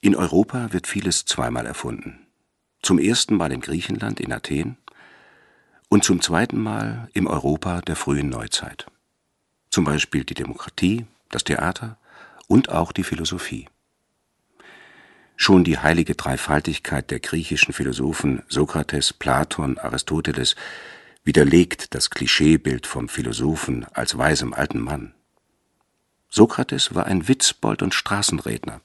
In Europa wird vieles zweimal erfunden. Zum ersten Mal in Griechenland, in Athen, und zum zweiten Mal im Europa der frühen Neuzeit. Zum Beispiel die Demokratie, das Theater und auch die Philosophie. Schon die heilige Dreifaltigkeit der griechischen Philosophen Sokrates, Platon, Aristoteles widerlegt das Klischeebild vom Philosophen als weisem alten Mann. Sokrates war ein Witzbold und Straßenredner,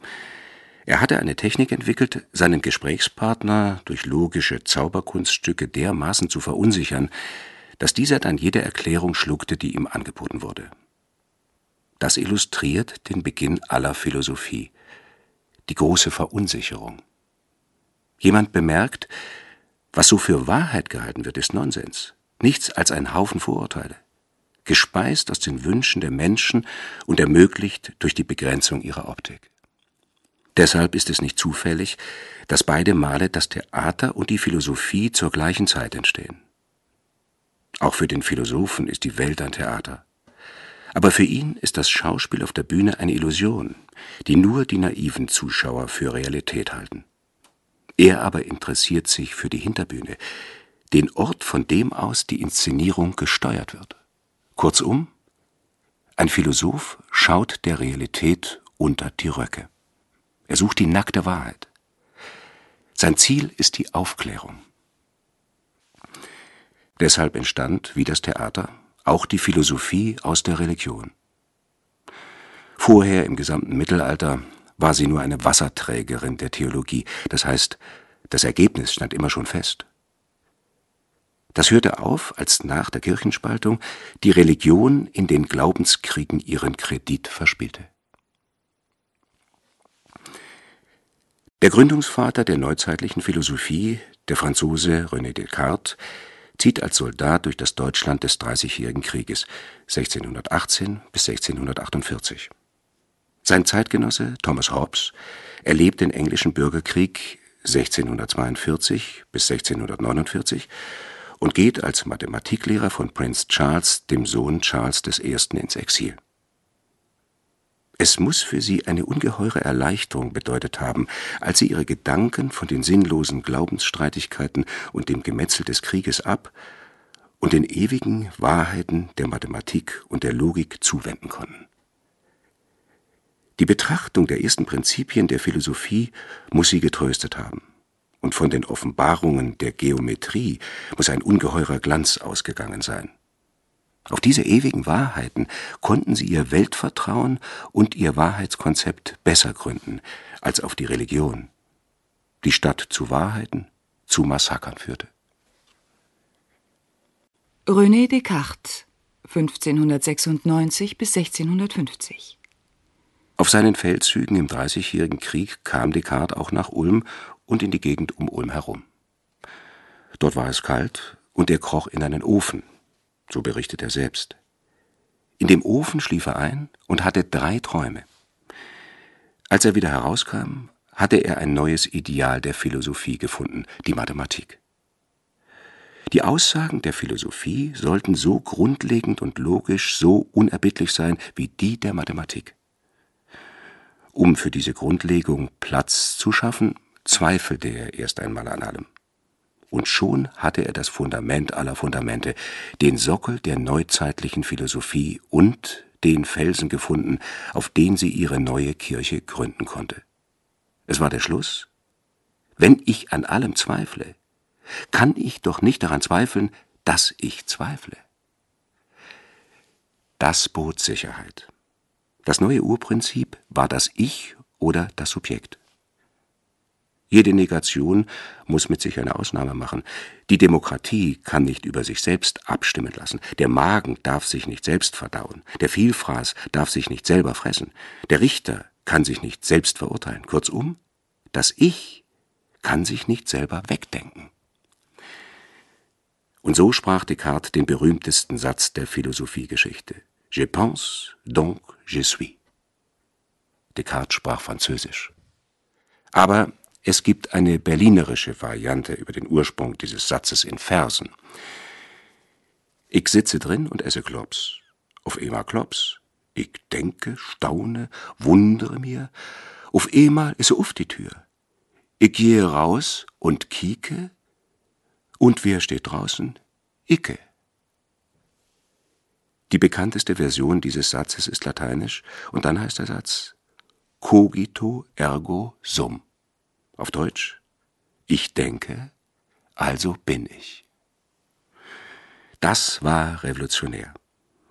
er hatte eine Technik entwickelt, seinen Gesprächspartner durch logische Zauberkunststücke dermaßen zu verunsichern, dass dieser dann jede Erklärung schluckte, die ihm angeboten wurde. Das illustriert den Beginn aller Philosophie, die große Verunsicherung. Jemand bemerkt, was so für Wahrheit gehalten wird, ist Nonsens, nichts als ein Haufen Vorurteile, gespeist aus den Wünschen der Menschen und ermöglicht durch die Begrenzung ihrer Optik. Deshalb ist es nicht zufällig, dass beide Male das Theater und die Philosophie zur gleichen Zeit entstehen. Auch für den Philosophen ist die Welt ein Theater. Aber für ihn ist das Schauspiel auf der Bühne eine Illusion, die nur die naiven Zuschauer für Realität halten. Er aber interessiert sich für die Hinterbühne, den Ort, von dem aus die Inszenierung gesteuert wird. Kurzum, ein Philosoph schaut der Realität unter die Röcke. Er sucht die nackte Wahrheit. Sein Ziel ist die Aufklärung. Deshalb entstand, wie das Theater, auch die Philosophie aus der Religion. Vorher im gesamten Mittelalter war sie nur eine Wasserträgerin der Theologie, das heißt, das Ergebnis stand immer schon fest. Das hörte auf, als nach der Kirchenspaltung die Religion in den Glaubenskriegen ihren Kredit verspielte. Der Gründungsvater der neuzeitlichen Philosophie, der Franzose René Descartes, zieht als Soldat durch das Deutschland des Dreißigjährigen Krieges (1618 bis 1648). Sein Zeitgenosse Thomas Hobbes erlebt den englischen Bürgerkrieg (1642 bis 1649) und geht als Mathematiklehrer von Prinz Charles, dem Sohn Charles I., ins Exil es muss für sie eine ungeheure Erleichterung bedeutet haben, als sie ihre Gedanken von den sinnlosen Glaubensstreitigkeiten und dem Gemetzel des Krieges ab und den ewigen Wahrheiten der Mathematik und der Logik zuwenden konnten. Die Betrachtung der ersten Prinzipien der Philosophie muss sie getröstet haben, und von den Offenbarungen der Geometrie muss ein ungeheurer Glanz ausgegangen sein. Auf diese ewigen Wahrheiten konnten sie ihr Weltvertrauen und ihr Wahrheitskonzept besser gründen als auf die Religion, die Stadt zu Wahrheiten, zu Massakern führte. René Descartes 1596 bis 1650 Auf seinen Feldzügen im Dreißigjährigen Krieg kam Descartes auch nach Ulm und in die Gegend um Ulm herum. Dort war es kalt und er kroch in einen Ofen, so berichtet er selbst. In dem Ofen schlief er ein und hatte drei Träume. Als er wieder herauskam, hatte er ein neues Ideal der Philosophie gefunden, die Mathematik. Die Aussagen der Philosophie sollten so grundlegend und logisch, so unerbittlich sein wie die der Mathematik. Um für diese Grundlegung Platz zu schaffen, zweifelte er erst einmal an allem und schon hatte er das Fundament aller Fundamente, den Sockel der neuzeitlichen Philosophie und den Felsen gefunden, auf den sie ihre neue Kirche gründen konnte. Es war der Schluss. Wenn ich an allem zweifle, kann ich doch nicht daran zweifeln, dass ich zweifle. Das bot Sicherheit. Das neue Urprinzip war das Ich oder das Subjekt. Jede Negation muss mit sich eine Ausnahme machen. Die Demokratie kann nicht über sich selbst abstimmen lassen. Der Magen darf sich nicht selbst verdauen. Der Vielfraß darf sich nicht selber fressen. Der Richter kann sich nicht selbst verurteilen. Kurzum, das Ich kann sich nicht selber wegdenken. Und so sprach Descartes den berühmtesten Satz der Philosophiegeschichte. Je pense, donc je suis. Descartes sprach Französisch. Aber es gibt eine berlinerische Variante über den Ursprung dieses Satzes in Versen. Ich sitze drin und esse Klops. Auf einmal Klops. Ich denke, staune, wundere mir. Auf einmal ist er auf die Tür. Ich gehe raus und kieke. Und wer steht draußen? Icke. Die bekannteste Version dieses Satzes ist lateinisch und dann heißt der Satz Cogito ergo sum. Auf Deutsch, ich denke, also bin ich. Das war revolutionär.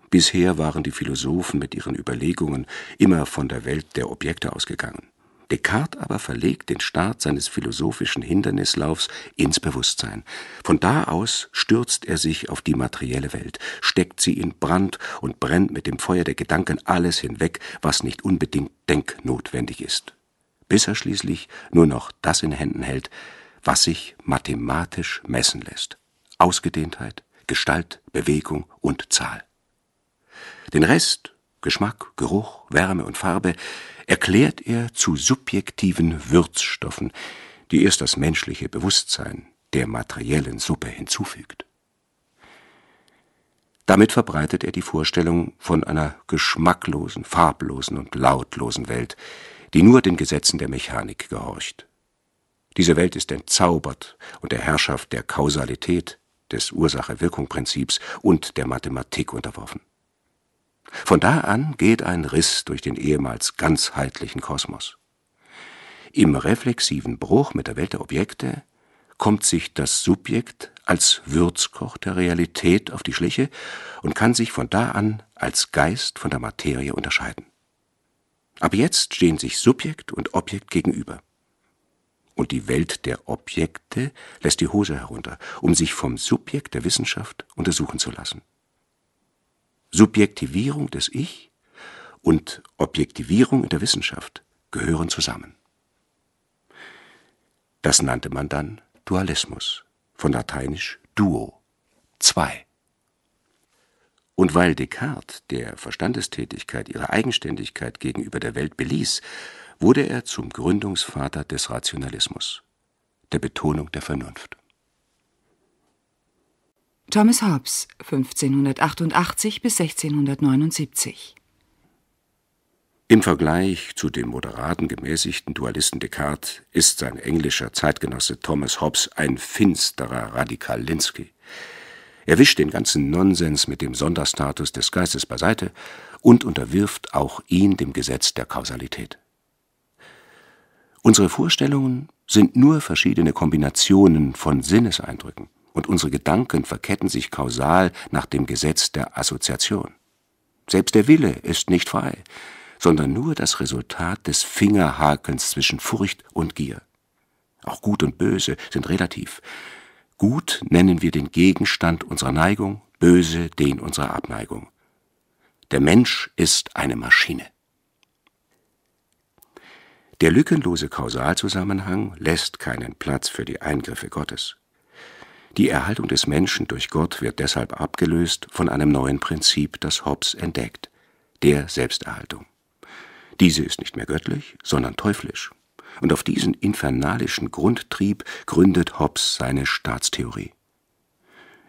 Bisher waren die Philosophen mit ihren Überlegungen immer von der Welt der Objekte ausgegangen. Descartes aber verlegt den Start seines philosophischen Hindernislaufs ins Bewusstsein. Von da aus stürzt er sich auf die materielle Welt, steckt sie in Brand und brennt mit dem Feuer der Gedanken alles hinweg, was nicht unbedingt denknotwendig ist bis er schließlich nur noch das in Händen hält, was sich mathematisch messen lässt. Ausgedehntheit, Gestalt, Bewegung und Zahl. Den Rest, Geschmack, Geruch, Wärme und Farbe, erklärt er zu subjektiven Würzstoffen, die erst das menschliche Bewusstsein der materiellen Suppe hinzufügt. Damit verbreitet er die Vorstellung von einer geschmacklosen, farblosen und lautlosen Welt, die nur den Gesetzen der Mechanik gehorcht. Diese Welt ist entzaubert und der Herrschaft der Kausalität, des Ursache-Wirkung-Prinzips und der Mathematik unterworfen. Von da an geht ein Riss durch den ehemals ganzheitlichen Kosmos. Im reflexiven Bruch mit der Welt der Objekte kommt sich das Subjekt als Würzkoch der Realität auf die Schliche und kann sich von da an als Geist von der Materie unterscheiden. Aber jetzt stehen sich Subjekt und Objekt gegenüber. Und die Welt der Objekte lässt die Hose herunter, um sich vom Subjekt der Wissenschaft untersuchen zu lassen. Subjektivierung des Ich und Objektivierung in der Wissenschaft gehören zusammen. Das nannte man dann Dualismus, von lateinisch duo, zwei. Und weil Descartes der Verstandestätigkeit ihre Eigenständigkeit gegenüber der Welt beließ, wurde er zum Gründungsvater des Rationalismus, der Betonung der Vernunft. Thomas Hobbes, 1588 bis 1679 im Vergleich zu dem moderaten, gemäßigten Dualisten Descartes ist sein englischer Zeitgenosse Thomas Hobbes ein finsterer Radikal Linsky. Er wischt den ganzen Nonsens mit dem Sonderstatus des Geistes beiseite und unterwirft auch ihn dem Gesetz der Kausalität. Unsere Vorstellungen sind nur verschiedene Kombinationen von Sinneseindrücken und unsere Gedanken verketten sich kausal nach dem Gesetz der Assoziation. Selbst der Wille ist nicht frei, sondern nur das Resultat des Fingerhakens zwischen Furcht und Gier. Auch Gut und Böse sind relativ. Gut nennen wir den Gegenstand unserer Neigung, böse den unserer Abneigung. Der Mensch ist eine Maschine. Der lückenlose Kausalzusammenhang lässt keinen Platz für die Eingriffe Gottes. Die Erhaltung des Menschen durch Gott wird deshalb abgelöst von einem neuen Prinzip, das Hobbes entdeckt, der Selbsterhaltung. Diese ist nicht mehr göttlich, sondern teuflisch. Und auf diesen infernalischen Grundtrieb gründet Hobbes seine Staatstheorie.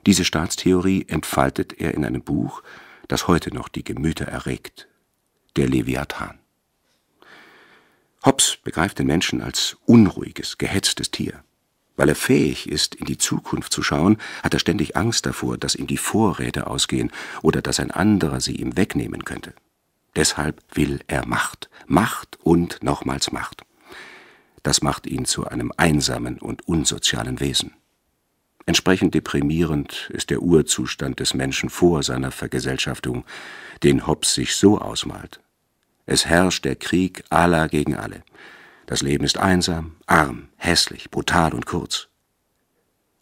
Diese Staatstheorie entfaltet er in einem Buch, das heute noch die Gemüter erregt, der Leviathan. Hobbes begreift den Menschen als unruhiges, gehetztes Tier. Weil er fähig ist, in die Zukunft zu schauen, hat er ständig Angst davor, dass ihm die Vorräte ausgehen oder dass ein anderer sie ihm wegnehmen könnte. Deshalb will er Macht, Macht und nochmals Macht. Das macht ihn zu einem einsamen und unsozialen Wesen. Entsprechend deprimierend ist der Urzustand des Menschen vor seiner Vergesellschaftung, den Hobbes sich so ausmalt. Es herrscht der Krieg aller gegen alle. Das Leben ist einsam, arm, hässlich, brutal und kurz.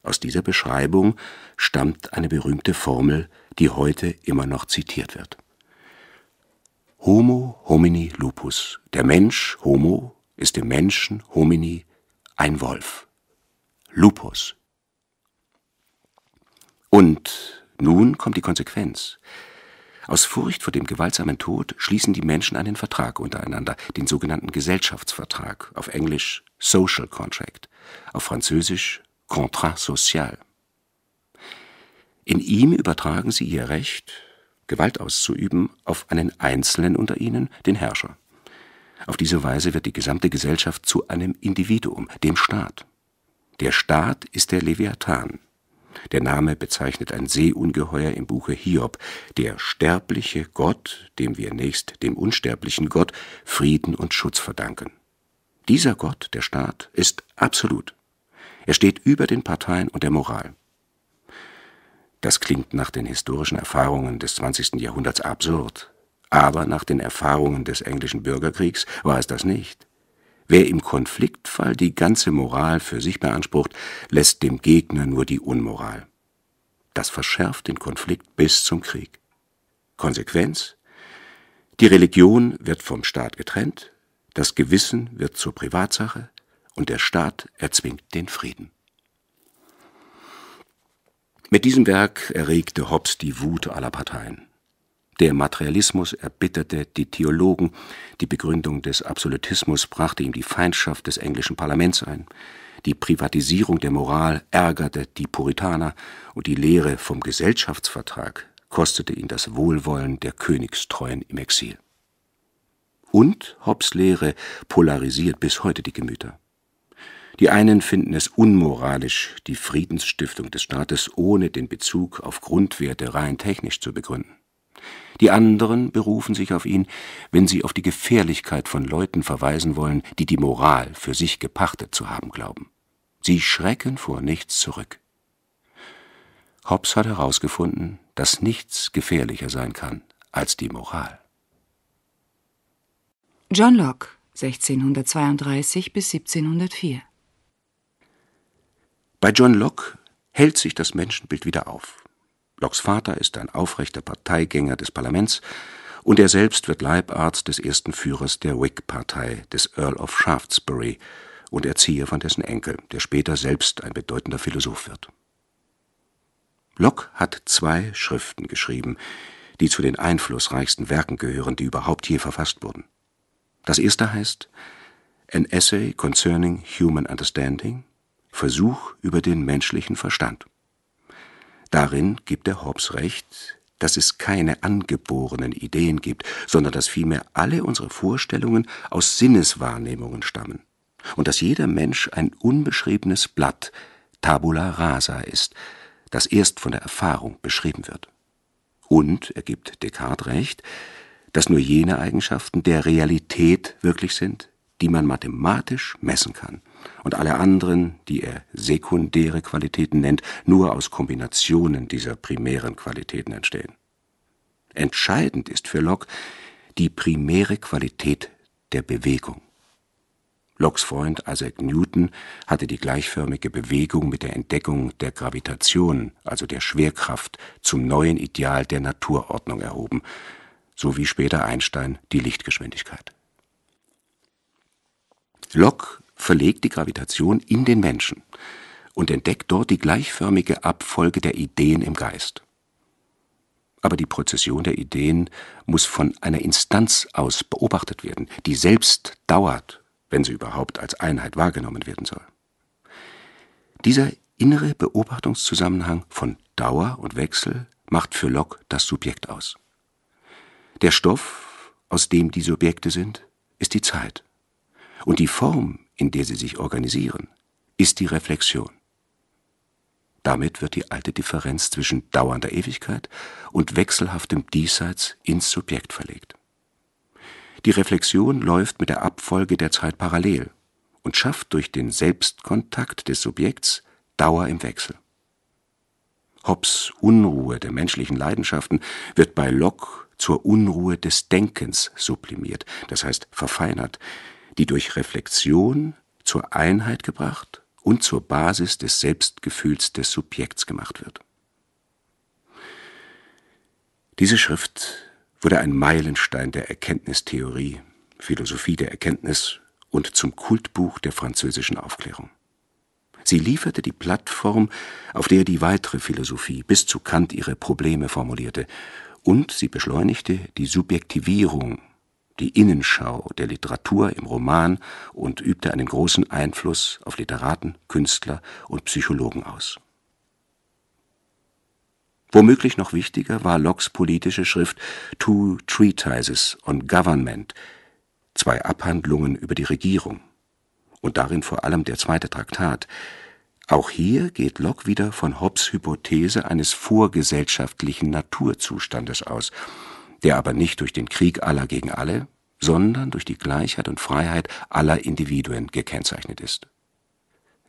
Aus dieser Beschreibung stammt eine berühmte Formel, die heute immer noch zitiert wird. Homo homini lupus, der Mensch Homo ist im Menschen, Homini, ein Wolf. Lupus. Und nun kommt die Konsequenz. Aus Furcht vor dem gewaltsamen Tod schließen die Menschen einen Vertrag untereinander, den sogenannten Gesellschaftsvertrag, auf Englisch Social Contract, auf Französisch Contrat Social. In ihm übertragen sie ihr Recht, Gewalt auszuüben, auf einen Einzelnen unter ihnen, den Herrscher. Auf diese Weise wird die gesamte Gesellschaft zu einem Individuum, dem Staat. Der Staat ist der Leviathan. Der Name bezeichnet ein Seeungeheuer im Buche Hiob, der sterbliche Gott, dem wir nächst dem unsterblichen Gott Frieden und Schutz verdanken. Dieser Gott, der Staat, ist absolut. Er steht über den Parteien und der Moral. Das klingt nach den historischen Erfahrungen des 20. Jahrhunderts absurd, aber nach den Erfahrungen des englischen Bürgerkriegs war es das nicht. Wer im Konfliktfall die ganze Moral für sich beansprucht, lässt dem Gegner nur die Unmoral. Das verschärft den Konflikt bis zum Krieg. Konsequenz? Die Religion wird vom Staat getrennt, das Gewissen wird zur Privatsache und der Staat erzwingt den Frieden. Mit diesem Werk erregte Hobbes die Wut aller Parteien. Der Materialismus erbitterte die Theologen, die Begründung des Absolutismus brachte ihm die Feindschaft des englischen Parlaments ein, die Privatisierung der Moral ärgerte die Puritaner und die Lehre vom Gesellschaftsvertrag kostete ihn das Wohlwollen der Königstreuen im Exil. Und Hobbes Lehre polarisiert bis heute die Gemüter. Die einen finden es unmoralisch, die Friedensstiftung des Staates ohne den Bezug auf Grundwerte rein technisch zu begründen. Die anderen berufen sich auf ihn, wenn sie auf die Gefährlichkeit von Leuten verweisen wollen, die die Moral für sich gepachtet zu haben glauben. Sie schrecken vor nichts zurück. Hobbes hat herausgefunden, dass nichts gefährlicher sein kann als die Moral. John Locke, 1632 bis 1704. Bei John Locke hält sich das Menschenbild wieder auf. Locks Vater ist ein aufrechter Parteigänger des Parlaments und er selbst wird Leibarzt des ersten Führers der Whig-Partei, des Earl of Shaftesbury, und Erzieher von dessen Enkel, der später selbst ein bedeutender Philosoph wird. Locke hat zwei Schriften geschrieben, die zu den einflussreichsten Werken gehören, die überhaupt je verfasst wurden. Das erste heißt An Essay Concerning Human Understanding, Versuch über den menschlichen Verstand. Darin gibt er Hobbes recht, dass es keine angeborenen Ideen gibt, sondern dass vielmehr alle unsere Vorstellungen aus Sinneswahrnehmungen stammen und dass jeder Mensch ein unbeschriebenes Blatt, tabula rasa ist, das erst von der Erfahrung beschrieben wird. Und, er gibt Descartes recht, dass nur jene Eigenschaften der Realität wirklich sind, die man mathematisch messen kann und alle anderen, die er sekundäre Qualitäten nennt, nur aus Kombinationen dieser primären Qualitäten entstehen. Entscheidend ist für Locke die primäre Qualität der Bewegung. Lockes Freund Isaac Newton hatte die gleichförmige Bewegung mit der Entdeckung der Gravitation, also der Schwerkraft, zum neuen Ideal der Naturordnung erhoben, so wie später Einstein die Lichtgeschwindigkeit. Locke verlegt die Gravitation in den Menschen und entdeckt dort die gleichförmige Abfolge der Ideen im Geist. Aber die Prozession der Ideen muss von einer Instanz aus beobachtet werden, die selbst dauert, wenn sie überhaupt als Einheit wahrgenommen werden soll. Dieser innere Beobachtungszusammenhang von Dauer und Wechsel macht für Locke das Subjekt aus. Der Stoff, aus dem die Subjekte sind, ist die Zeit. Und die Form, in der sie sich organisieren, ist die Reflexion. Damit wird die alte Differenz zwischen dauernder Ewigkeit und wechselhaftem Diesseits ins Subjekt verlegt. Die Reflexion läuft mit der Abfolge der Zeit parallel und schafft durch den Selbstkontakt des Subjekts Dauer im Wechsel. Hobbes Unruhe der menschlichen Leidenschaften wird bei Locke zur Unruhe des Denkens sublimiert, das heißt verfeinert, die durch Reflexion zur Einheit gebracht und zur Basis des Selbstgefühls des Subjekts gemacht wird. Diese Schrift wurde ein Meilenstein der Erkenntnistheorie, Philosophie der Erkenntnis und zum Kultbuch der französischen Aufklärung. Sie lieferte die Plattform, auf der die weitere Philosophie bis zu Kant ihre Probleme formulierte, und sie beschleunigte die Subjektivierung die Innenschau der Literatur im Roman und übte einen großen Einfluss auf Literaten, Künstler und Psychologen aus. Womöglich noch wichtiger war Locks politische Schrift Two Treatises on Government, zwei Abhandlungen über die Regierung, und darin vor allem der zweite Traktat. Auch hier geht Locke wieder von Hobbes Hypothese eines vorgesellschaftlichen Naturzustandes aus der aber nicht durch den Krieg aller gegen alle, sondern durch die Gleichheit und Freiheit aller Individuen gekennzeichnet ist.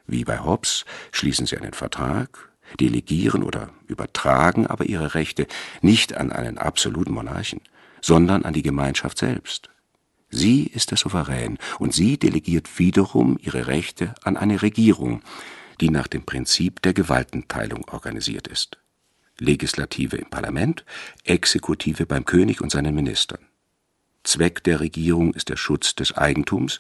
Wie bei Hobbes schließen sie einen Vertrag, delegieren oder übertragen aber ihre Rechte nicht an einen absoluten Monarchen, sondern an die Gemeinschaft selbst. Sie ist der Souverän und sie delegiert wiederum ihre Rechte an eine Regierung, die nach dem Prinzip der Gewaltenteilung organisiert ist. Legislative im Parlament, Exekutive beim König und seinen Ministern. Zweck der Regierung ist der Schutz des Eigentums,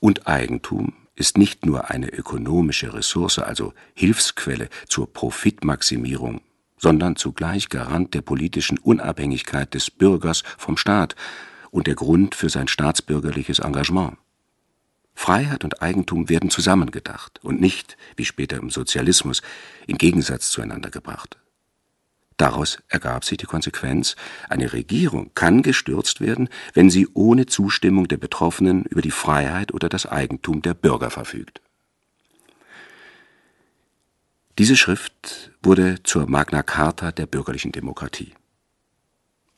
und Eigentum ist nicht nur eine ökonomische Ressource, also Hilfsquelle zur Profitmaximierung, sondern zugleich Garant der politischen Unabhängigkeit des Bürgers vom Staat und der Grund für sein staatsbürgerliches Engagement. Freiheit und Eigentum werden zusammengedacht und nicht, wie später im Sozialismus, in Gegensatz zueinander gebracht. Daraus ergab sich die Konsequenz, eine Regierung kann gestürzt werden, wenn sie ohne Zustimmung der Betroffenen über die Freiheit oder das Eigentum der Bürger verfügt. Diese Schrift wurde zur Magna Carta der bürgerlichen Demokratie.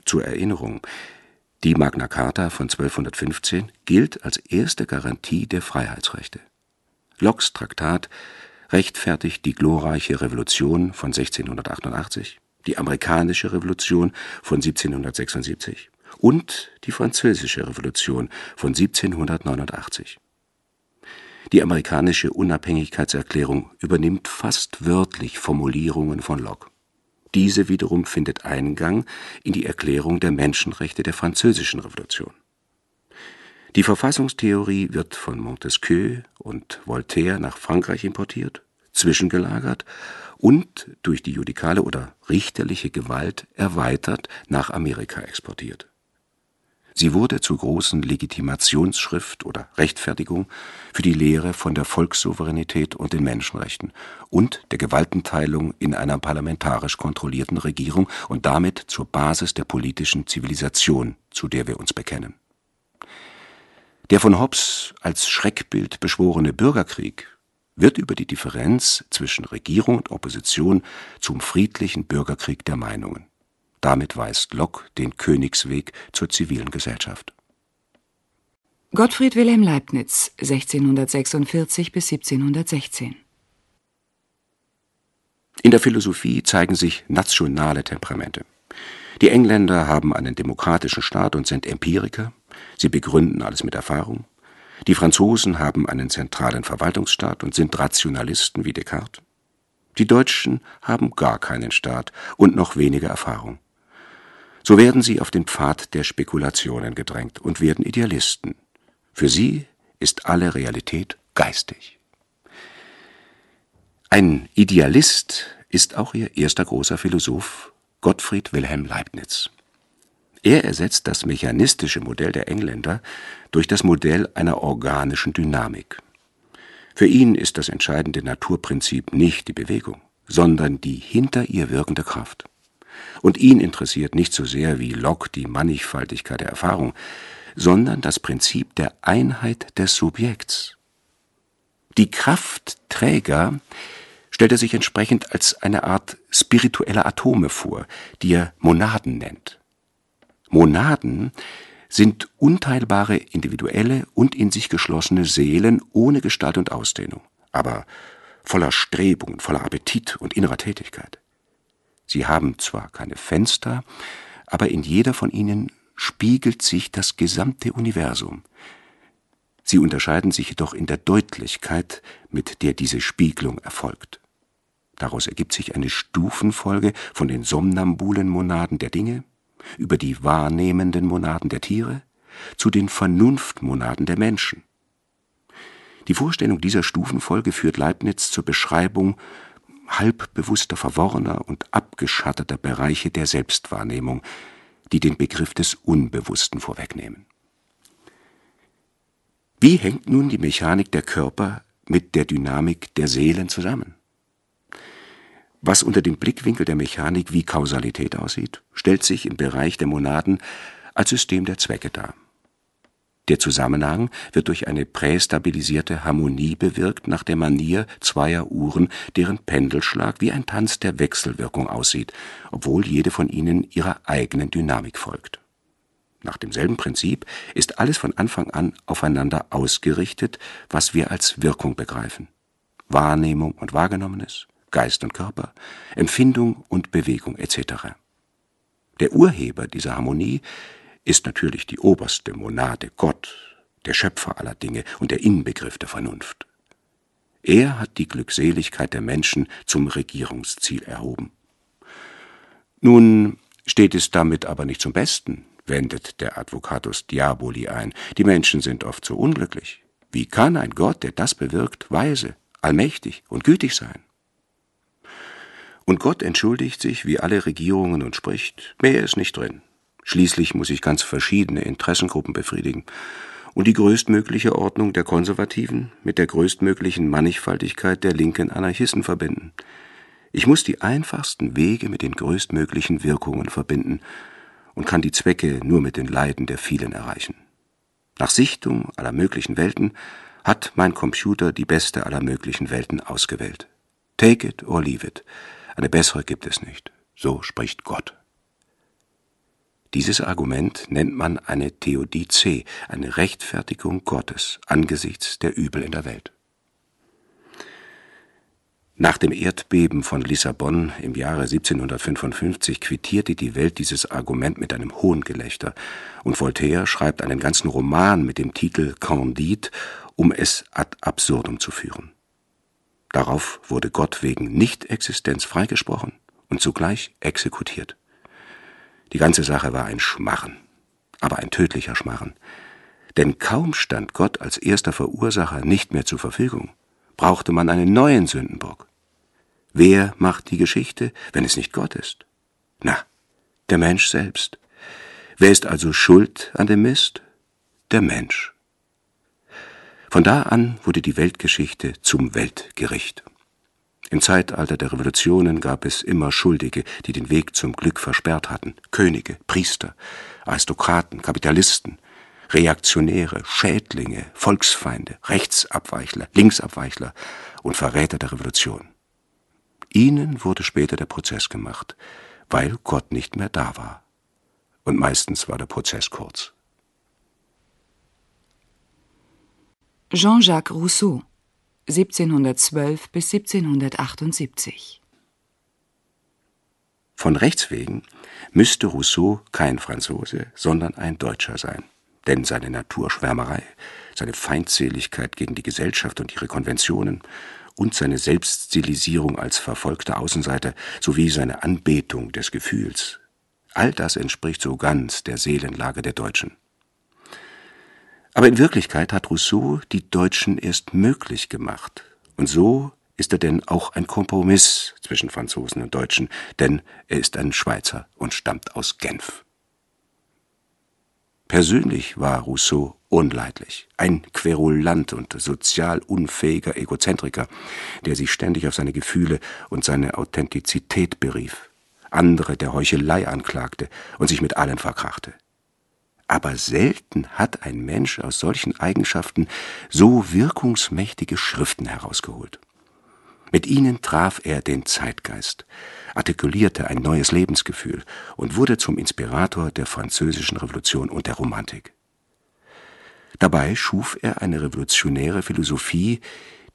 Zur Erinnerung, die Magna Carta von 1215 gilt als erste Garantie der Freiheitsrechte. Locks Traktat rechtfertigt die glorreiche Revolution von 1688 die amerikanische Revolution von 1776 und die französische Revolution von 1789. Die amerikanische Unabhängigkeitserklärung übernimmt fast wörtlich Formulierungen von Locke. Diese wiederum findet Eingang in die Erklärung der Menschenrechte der französischen Revolution. Die Verfassungstheorie wird von Montesquieu und Voltaire nach Frankreich importiert, zwischengelagert und durch die judikale oder richterliche Gewalt erweitert nach Amerika exportiert. Sie wurde zur großen Legitimationsschrift oder Rechtfertigung für die Lehre von der Volkssouveränität und den Menschenrechten und der Gewaltenteilung in einer parlamentarisch kontrollierten Regierung und damit zur Basis der politischen Zivilisation, zu der wir uns bekennen. Der von Hobbes als Schreckbild beschworene Bürgerkrieg wird über die Differenz zwischen Regierung und Opposition zum friedlichen Bürgerkrieg der Meinungen. Damit weist Locke den Königsweg zur zivilen Gesellschaft. Gottfried Wilhelm Leibniz, 1646 bis 1716. In der Philosophie zeigen sich nationale Temperamente. Die Engländer haben einen demokratischen Staat und sind Empiriker. Sie begründen alles mit Erfahrung. Die Franzosen haben einen zentralen Verwaltungsstaat und sind Rationalisten wie Descartes. Die Deutschen haben gar keinen Staat und noch weniger Erfahrung. So werden sie auf den Pfad der Spekulationen gedrängt und werden Idealisten. Für sie ist alle Realität geistig. Ein Idealist ist auch ihr erster großer Philosoph Gottfried Wilhelm Leibniz. Er ersetzt das mechanistische Modell der Engländer durch das Modell einer organischen Dynamik. Für ihn ist das entscheidende Naturprinzip nicht die Bewegung, sondern die hinter ihr wirkende Kraft. Und ihn interessiert nicht so sehr wie Locke die Mannigfaltigkeit der Erfahrung, sondern das Prinzip der Einheit des Subjekts. Die Kraftträger stellt er sich entsprechend als eine Art spirituelle Atome vor, die er Monaden nennt. Monaden sind unteilbare individuelle und in sich geschlossene Seelen ohne Gestalt und Ausdehnung, aber voller Strebungen, voller Appetit und innerer Tätigkeit. Sie haben zwar keine Fenster, aber in jeder von ihnen spiegelt sich das gesamte Universum. Sie unterscheiden sich jedoch in der Deutlichkeit, mit der diese Spiegelung erfolgt. Daraus ergibt sich eine Stufenfolge von den somnambulen Monaden der Dinge, über die wahrnehmenden Monaden der Tiere zu den Vernunftmonaden der Menschen. Die Vorstellung dieser Stufenfolge führt Leibniz zur Beschreibung halbbewusster, verworrener und abgeschatteter Bereiche der Selbstwahrnehmung, die den Begriff des Unbewussten vorwegnehmen. Wie hängt nun die Mechanik der Körper mit der Dynamik der Seelen zusammen? Was unter dem Blickwinkel der Mechanik wie Kausalität aussieht, stellt sich im Bereich der Monaden als System der Zwecke dar. Der Zusammenhang wird durch eine prästabilisierte Harmonie bewirkt nach der Manier zweier Uhren, deren Pendelschlag wie ein Tanz der Wechselwirkung aussieht, obwohl jede von ihnen ihrer eigenen Dynamik folgt. Nach demselben Prinzip ist alles von Anfang an aufeinander ausgerichtet, was wir als Wirkung begreifen. Wahrnehmung und Wahrgenommenes, Geist und Körper, Empfindung und Bewegung etc. Der Urheber dieser Harmonie ist natürlich die oberste Monade Gott, der Schöpfer aller Dinge und der Inbegriff der Vernunft. Er hat die Glückseligkeit der Menschen zum Regierungsziel erhoben. Nun steht es damit aber nicht zum Besten, wendet der Advocatus Diaboli ein. Die Menschen sind oft so unglücklich. Wie kann ein Gott, der das bewirkt, weise, allmächtig und gütig sein? Und Gott entschuldigt sich wie alle Regierungen und spricht, mehr ist nicht drin. Schließlich muss ich ganz verschiedene Interessengruppen befriedigen. Und die größtmögliche Ordnung der Konservativen mit der größtmöglichen Mannigfaltigkeit der linken Anarchisten verbinden. Ich muss die einfachsten Wege mit den größtmöglichen Wirkungen verbinden und kann die Zwecke nur mit den Leiden der vielen erreichen. Nach Sichtung aller möglichen Welten hat mein Computer die beste aller möglichen Welten ausgewählt. Take it or leave it. Eine bessere gibt es nicht. So spricht Gott. Dieses Argument nennt man eine Theodice, eine Rechtfertigung Gottes angesichts der Übel in der Welt. Nach dem Erdbeben von Lissabon im Jahre 1755 quittierte die Welt dieses Argument mit einem hohen Gelächter und Voltaire schreibt einen ganzen Roman mit dem Titel Candide, um es ad absurdum zu führen. Darauf wurde Gott wegen Nichtexistenz freigesprochen und zugleich exekutiert. Die ganze Sache war ein Schmarren, aber ein tödlicher Schmarren. Denn kaum stand Gott als erster Verursacher nicht mehr zur Verfügung, brauchte man einen neuen Sündenbock. Wer macht die Geschichte, wenn es nicht Gott ist? Na, der Mensch selbst. Wer ist also schuld an dem Mist? Der Mensch. Von da an wurde die Weltgeschichte zum Weltgericht. Im Zeitalter der Revolutionen gab es immer Schuldige, die den Weg zum Glück versperrt hatten. Könige, Priester, Aristokraten, Kapitalisten, Reaktionäre, Schädlinge, Volksfeinde, Rechtsabweichler, Linksabweichler und Verräter der Revolution. Ihnen wurde später der Prozess gemacht, weil Gott nicht mehr da war. Und meistens war der Prozess kurz. Jean-Jacques Rousseau 1712 bis 1778 Von Rechts wegen müsste Rousseau kein Franzose, sondern ein Deutscher sein, denn seine Naturschwärmerei, seine Feindseligkeit gegen die Gesellschaft und ihre Konventionen und seine Selbststilisierung als verfolgter Außenseiter sowie seine Anbetung des Gefühls, all das entspricht so ganz der Seelenlage der Deutschen. Aber in Wirklichkeit hat Rousseau die Deutschen erst möglich gemacht. Und so ist er denn auch ein Kompromiss zwischen Franzosen und Deutschen, denn er ist ein Schweizer und stammt aus Genf. Persönlich war Rousseau unleidlich, ein querulant und sozial unfähiger Egozentriker, der sich ständig auf seine Gefühle und seine Authentizität berief, andere der Heuchelei anklagte und sich mit allen verkrachte aber selten hat ein Mensch aus solchen Eigenschaften so wirkungsmächtige Schriften herausgeholt. Mit ihnen traf er den Zeitgeist, artikulierte ein neues Lebensgefühl und wurde zum Inspirator der französischen Revolution und der Romantik. Dabei schuf er eine revolutionäre Philosophie,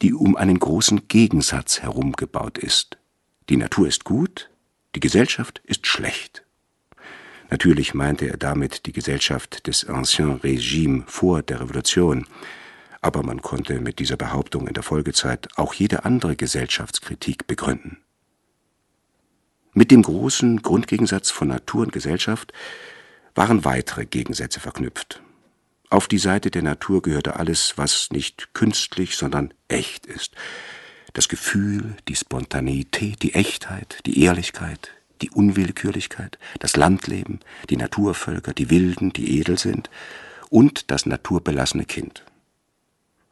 die um einen großen Gegensatz herumgebaut ist. Die Natur ist gut, die Gesellschaft ist schlecht. Natürlich meinte er damit die Gesellschaft des Ancien Regime vor der Revolution, aber man konnte mit dieser Behauptung in der Folgezeit auch jede andere Gesellschaftskritik begründen. Mit dem großen Grundgegensatz von Natur und Gesellschaft waren weitere Gegensätze verknüpft. Auf die Seite der Natur gehörte alles, was nicht künstlich, sondern echt ist. Das Gefühl, die Spontaneität, die Echtheit, die Ehrlichkeit, die Unwillkürlichkeit, das Landleben, die Naturvölker, die Wilden, die edel sind und das naturbelassene Kind.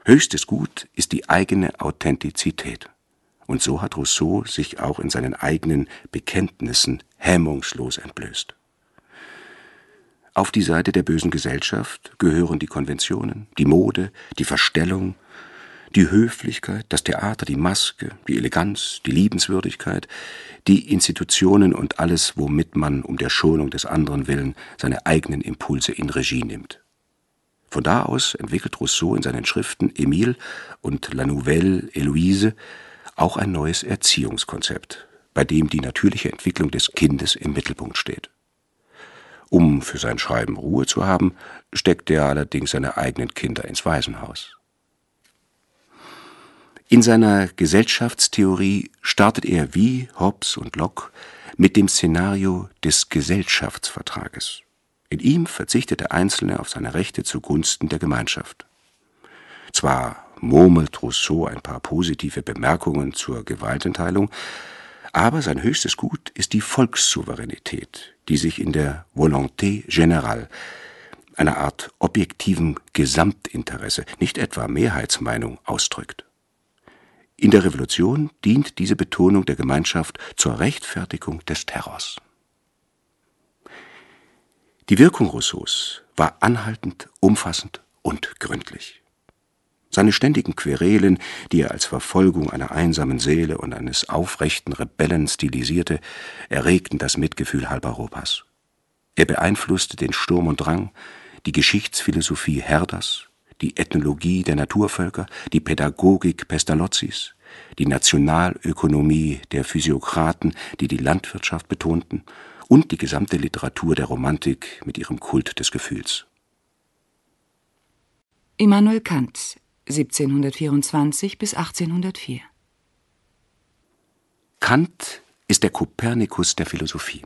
Höchstes Gut ist die eigene Authentizität. Und so hat Rousseau sich auch in seinen eigenen Bekenntnissen hemmungslos entblößt. Auf die Seite der bösen Gesellschaft gehören die Konventionen, die Mode, die Verstellung, die Höflichkeit, das Theater, die Maske, die Eleganz, die Liebenswürdigkeit, die Institutionen und alles, womit man um der Schonung des anderen willen seine eigenen Impulse in Regie nimmt. Von da aus entwickelt Rousseau in seinen Schriften Emile und La Nouvelle Eloise auch ein neues Erziehungskonzept, bei dem die natürliche Entwicklung des Kindes im Mittelpunkt steht. Um für sein Schreiben Ruhe zu haben, steckt er allerdings seine eigenen Kinder ins Waisenhaus. In seiner Gesellschaftstheorie startet er wie Hobbes und Locke mit dem Szenario des Gesellschaftsvertrages. In ihm verzichtet der Einzelne auf seine Rechte zugunsten der Gemeinschaft. Zwar murmelt Rousseau ein paar positive Bemerkungen zur Gewaltenteilung, aber sein höchstes Gut ist die Volkssouveränität, die sich in der Volonté générale, einer Art objektivem Gesamtinteresse, nicht etwa Mehrheitsmeinung, ausdrückt. In der Revolution dient diese Betonung der Gemeinschaft zur Rechtfertigung des Terrors. Die Wirkung Rousseaus war anhaltend, umfassend und gründlich. Seine ständigen Querelen, die er als Verfolgung einer einsamen Seele und eines aufrechten Rebellen stilisierte, erregten das Mitgefühl halb Europas. Er beeinflusste den Sturm und Drang, die Geschichtsphilosophie Herders, die Ethnologie der Naturvölker, die Pädagogik Pestalozzis, die Nationalökonomie der Physiokraten, die die Landwirtschaft betonten, und die gesamte Literatur der Romantik mit ihrem Kult des Gefühls. Immanuel Kant 1724 bis 1804 Kant ist der Kopernikus der Philosophie.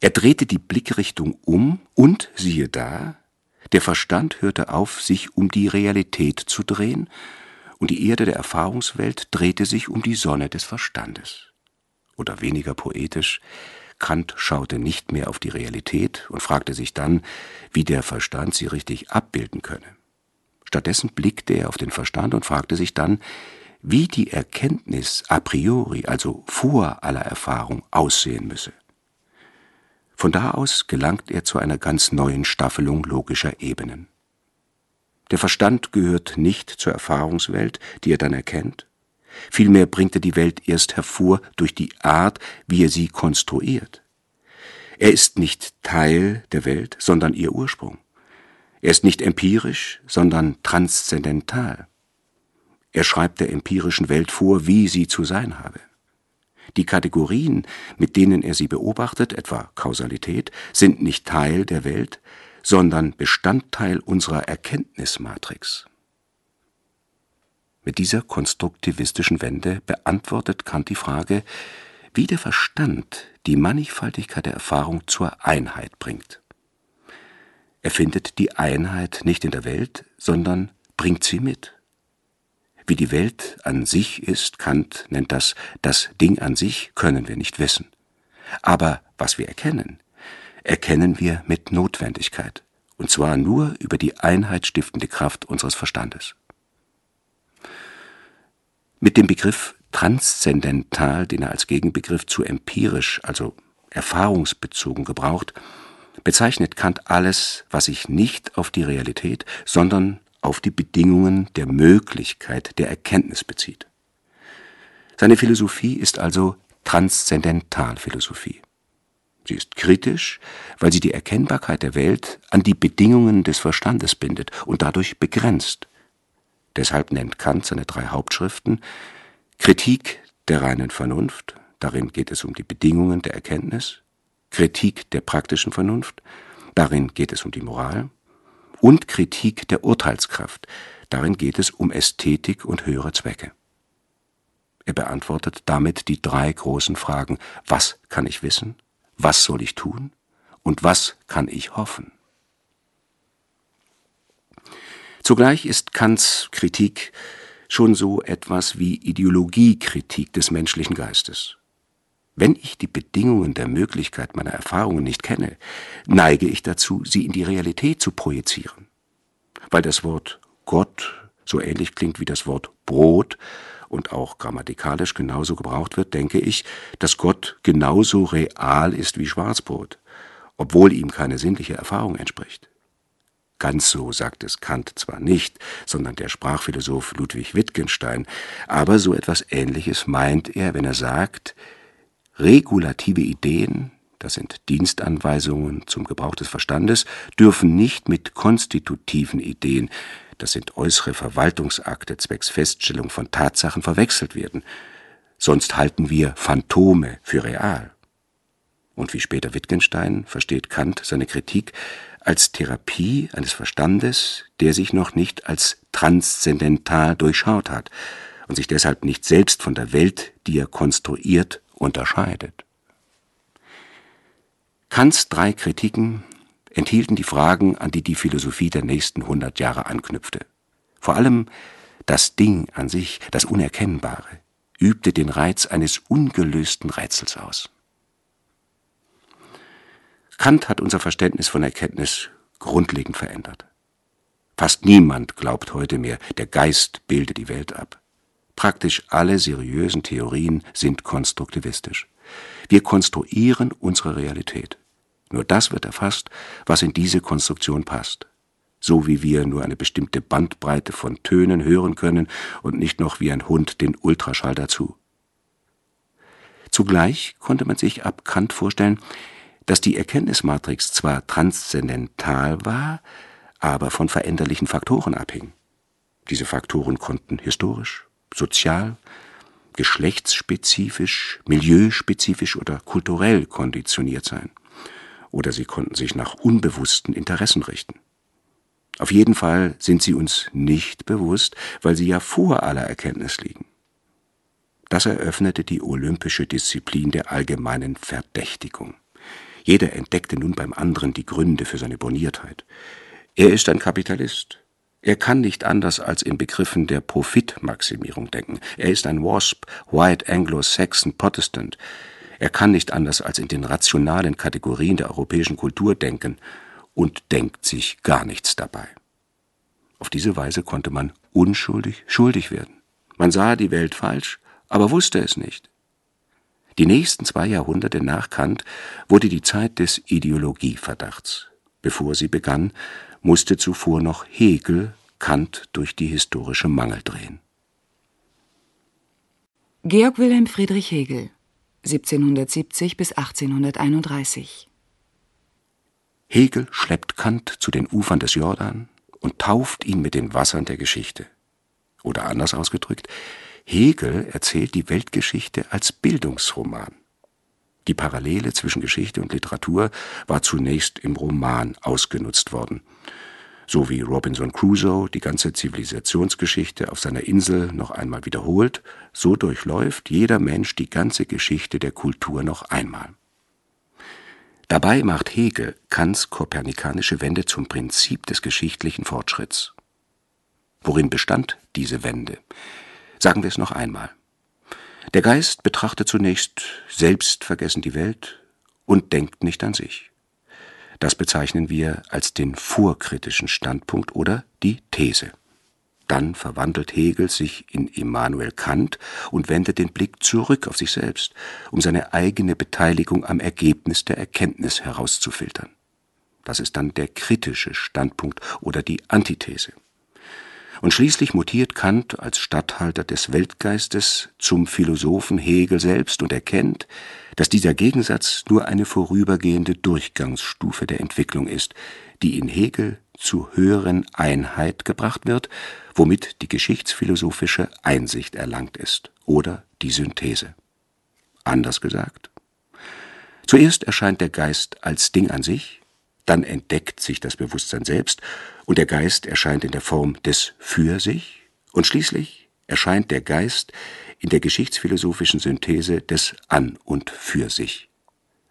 Er drehte die Blickrichtung um und, siehe da, der Verstand hörte auf, sich um die Realität zu drehen, und die Erde der Erfahrungswelt drehte sich um die Sonne des Verstandes. Oder weniger poetisch, Kant schaute nicht mehr auf die Realität und fragte sich dann, wie der Verstand sie richtig abbilden könne. Stattdessen blickte er auf den Verstand und fragte sich dann, wie die Erkenntnis a priori, also vor aller Erfahrung, aussehen müsse. Von da aus gelangt er zu einer ganz neuen Staffelung logischer Ebenen. Der Verstand gehört nicht zur Erfahrungswelt, die er dann erkennt. Vielmehr bringt er die Welt erst hervor durch die Art, wie er sie konstruiert. Er ist nicht Teil der Welt, sondern ihr Ursprung. Er ist nicht empirisch, sondern transzendental. Er schreibt der empirischen Welt vor, wie sie zu sein habe. Die Kategorien, mit denen er sie beobachtet, etwa Kausalität, sind nicht Teil der Welt, sondern Bestandteil unserer Erkenntnismatrix. Mit dieser konstruktivistischen Wende beantwortet Kant die Frage, wie der Verstand die Mannigfaltigkeit der Erfahrung zur Einheit bringt. Er findet die Einheit nicht in der Welt, sondern bringt sie mit. Wie die Welt an sich ist, Kant nennt das das Ding an sich, können wir nicht wissen. Aber was wir erkennen, erkennen wir mit Notwendigkeit, und zwar nur über die einheitsstiftende Kraft unseres Verstandes. Mit dem Begriff transzendental, den er als Gegenbegriff zu empirisch, also erfahrungsbezogen gebraucht, bezeichnet Kant alles, was sich nicht auf die Realität, sondern auf die Bedingungen der Möglichkeit der Erkenntnis bezieht. Seine Philosophie ist also Transzendentalphilosophie. Sie ist kritisch, weil sie die Erkennbarkeit der Welt an die Bedingungen des Verstandes bindet und dadurch begrenzt. Deshalb nennt Kant seine drei Hauptschriften Kritik der reinen Vernunft, darin geht es um die Bedingungen der Erkenntnis, Kritik der praktischen Vernunft, darin geht es um die Moral, und Kritik der Urteilskraft. Darin geht es um Ästhetik und höhere Zwecke. Er beantwortet damit die drei großen Fragen Was kann ich wissen? Was soll ich tun? Und was kann ich hoffen? Zugleich ist Kants Kritik schon so etwas wie Ideologiekritik des menschlichen Geistes. Wenn ich die Bedingungen der Möglichkeit meiner Erfahrungen nicht kenne, neige ich dazu, sie in die Realität zu projizieren. Weil das Wort Gott so ähnlich klingt wie das Wort Brot und auch grammatikalisch genauso gebraucht wird, denke ich, dass Gott genauso real ist wie Schwarzbrot, obwohl ihm keine sinnliche Erfahrung entspricht. Ganz so sagt es Kant zwar nicht, sondern der Sprachphilosoph Ludwig Wittgenstein, aber so etwas Ähnliches meint er, wenn er sagt, Regulative Ideen, das sind Dienstanweisungen zum Gebrauch des Verstandes, dürfen nicht mit konstitutiven Ideen, das sind äußere Verwaltungsakte zwecks Feststellung von Tatsachen, verwechselt werden. Sonst halten wir Phantome für real. Und wie später Wittgenstein versteht Kant seine Kritik als Therapie eines Verstandes, der sich noch nicht als transzendental durchschaut hat und sich deshalb nicht selbst von der Welt, die er konstruiert, unterscheidet. Kants drei Kritiken enthielten die Fragen, an die die Philosophie der nächsten hundert Jahre anknüpfte. Vor allem das Ding an sich, das Unerkennbare, übte den Reiz eines ungelösten Rätsels aus. Kant hat unser Verständnis von Erkenntnis grundlegend verändert. Fast niemand glaubt heute mehr, der Geist bilde die Welt ab. Praktisch alle seriösen Theorien sind konstruktivistisch. Wir konstruieren unsere Realität. Nur das wird erfasst, was in diese Konstruktion passt. So wie wir nur eine bestimmte Bandbreite von Tönen hören können und nicht noch wie ein Hund den Ultraschall dazu. Zugleich konnte man sich ab Kant vorstellen, dass die Erkenntnismatrix zwar transzendental war, aber von veränderlichen Faktoren abhing. Diese Faktoren konnten historisch, sozial, geschlechtsspezifisch, milieuspezifisch oder kulturell konditioniert sein. Oder sie konnten sich nach unbewussten Interessen richten. Auf jeden Fall sind sie uns nicht bewusst, weil sie ja vor aller Erkenntnis liegen. Das eröffnete die olympische Disziplin der allgemeinen Verdächtigung. Jeder entdeckte nun beim anderen die Gründe für seine Boniertheit. Er ist ein Kapitalist. Er kann nicht anders als in Begriffen der Profitmaximierung denken. Er ist ein WASP, White Anglo-Saxon Protestant. Er kann nicht anders als in den rationalen Kategorien der europäischen Kultur denken und denkt sich gar nichts dabei. Auf diese Weise konnte man unschuldig schuldig werden. Man sah die Welt falsch, aber wusste es nicht. Die nächsten zwei Jahrhunderte nach Kant wurde die Zeit des Ideologieverdachts, bevor sie begann, musste zuvor noch Hegel Kant durch die historische Mangel drehen. Georg Wilhelm Friedrich Hegel 1770 bis 1831 Hegel schleppt Kant zu den Ufern des Jordan und tauft ihn mit den Wassern der Geschichte. Oder anders ausgedrückt, Hegel erzählt die Weltgeschichte als Bildungsroman. Die Parallele zwischen Geschichte und Literatur war zunächst im Roman ausgenutzt worden. So wie Robinson Crusoe die ganze Zivilisationsgeschichte auf seiner Insel noch einmal wiederholt, so durchläuft jeder Mensch die ganze Geschichte der Kultur noch einmal. Dabei macht Hegel Kants kopernikanische Wende zum Prinzip des geschichtlichen Fortschritts. Worin bestand diese Wende? Sagen wir es noch einmal. Der Geist betrachtet zunächst selbstvergessen die Welt und denkt nicht an sich. Das bezeichnen wir als den vorkritischen Standpunkt oder die These. Dann verwandelt Hegel sich in Immanuel Kant und wendet den Blick zurück auf sich selbst, um seine eigene Beteiligung am Ergebnis der Erkenntnis herauszufiltern. Das ist dann der kritische Standpunkt oder die Antithese. Und schließlich mutiert Kant als Statthalter des Weltgeistes zum Philosophen Hegel selbst und erkennt, dass dieser Gegensatz nur eine vorübergehende Durchgangsstufe der Entwicklung ist, die in Hegel zu höheren Einheit gebracht wird, womit die geschichtsphilosophische Einsicht erlangt ist oder die Synthese. Anders gesagt, zuerst erscheint der Geist als Ding an sich, dann entdeckt sich das Bewusstsein selbst und der Geist erscheint in der Form des Für sich und schließlich erscheint der Geist in der geschichtsphilosophischen Synthese des An und Für sich.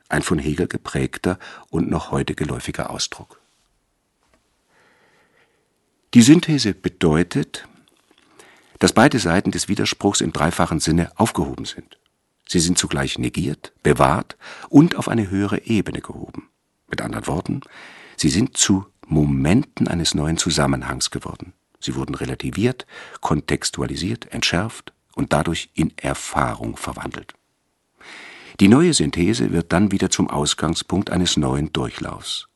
Ein von Hegel geprägter und noch heute geläufiger Ausdruck. Die Synthese bedeutet, dass beide Seiten des Widerspruchs im dreifachen Sinne aufgehoben sind. Sie sind zugleich negiert, bewahrt und auf eine höhere Ebene gehoben. Mit anderen Worten, sie sind zu Momenten eines neuen Zusammenhangs geworden. Sie wurden relativiert, kontextualisiert, entschärft und dadurch in Erfahrung verwandelt. Die neue Synthese wird dann wieder zum Ausgangspunkt eines neuen Durchlaufs.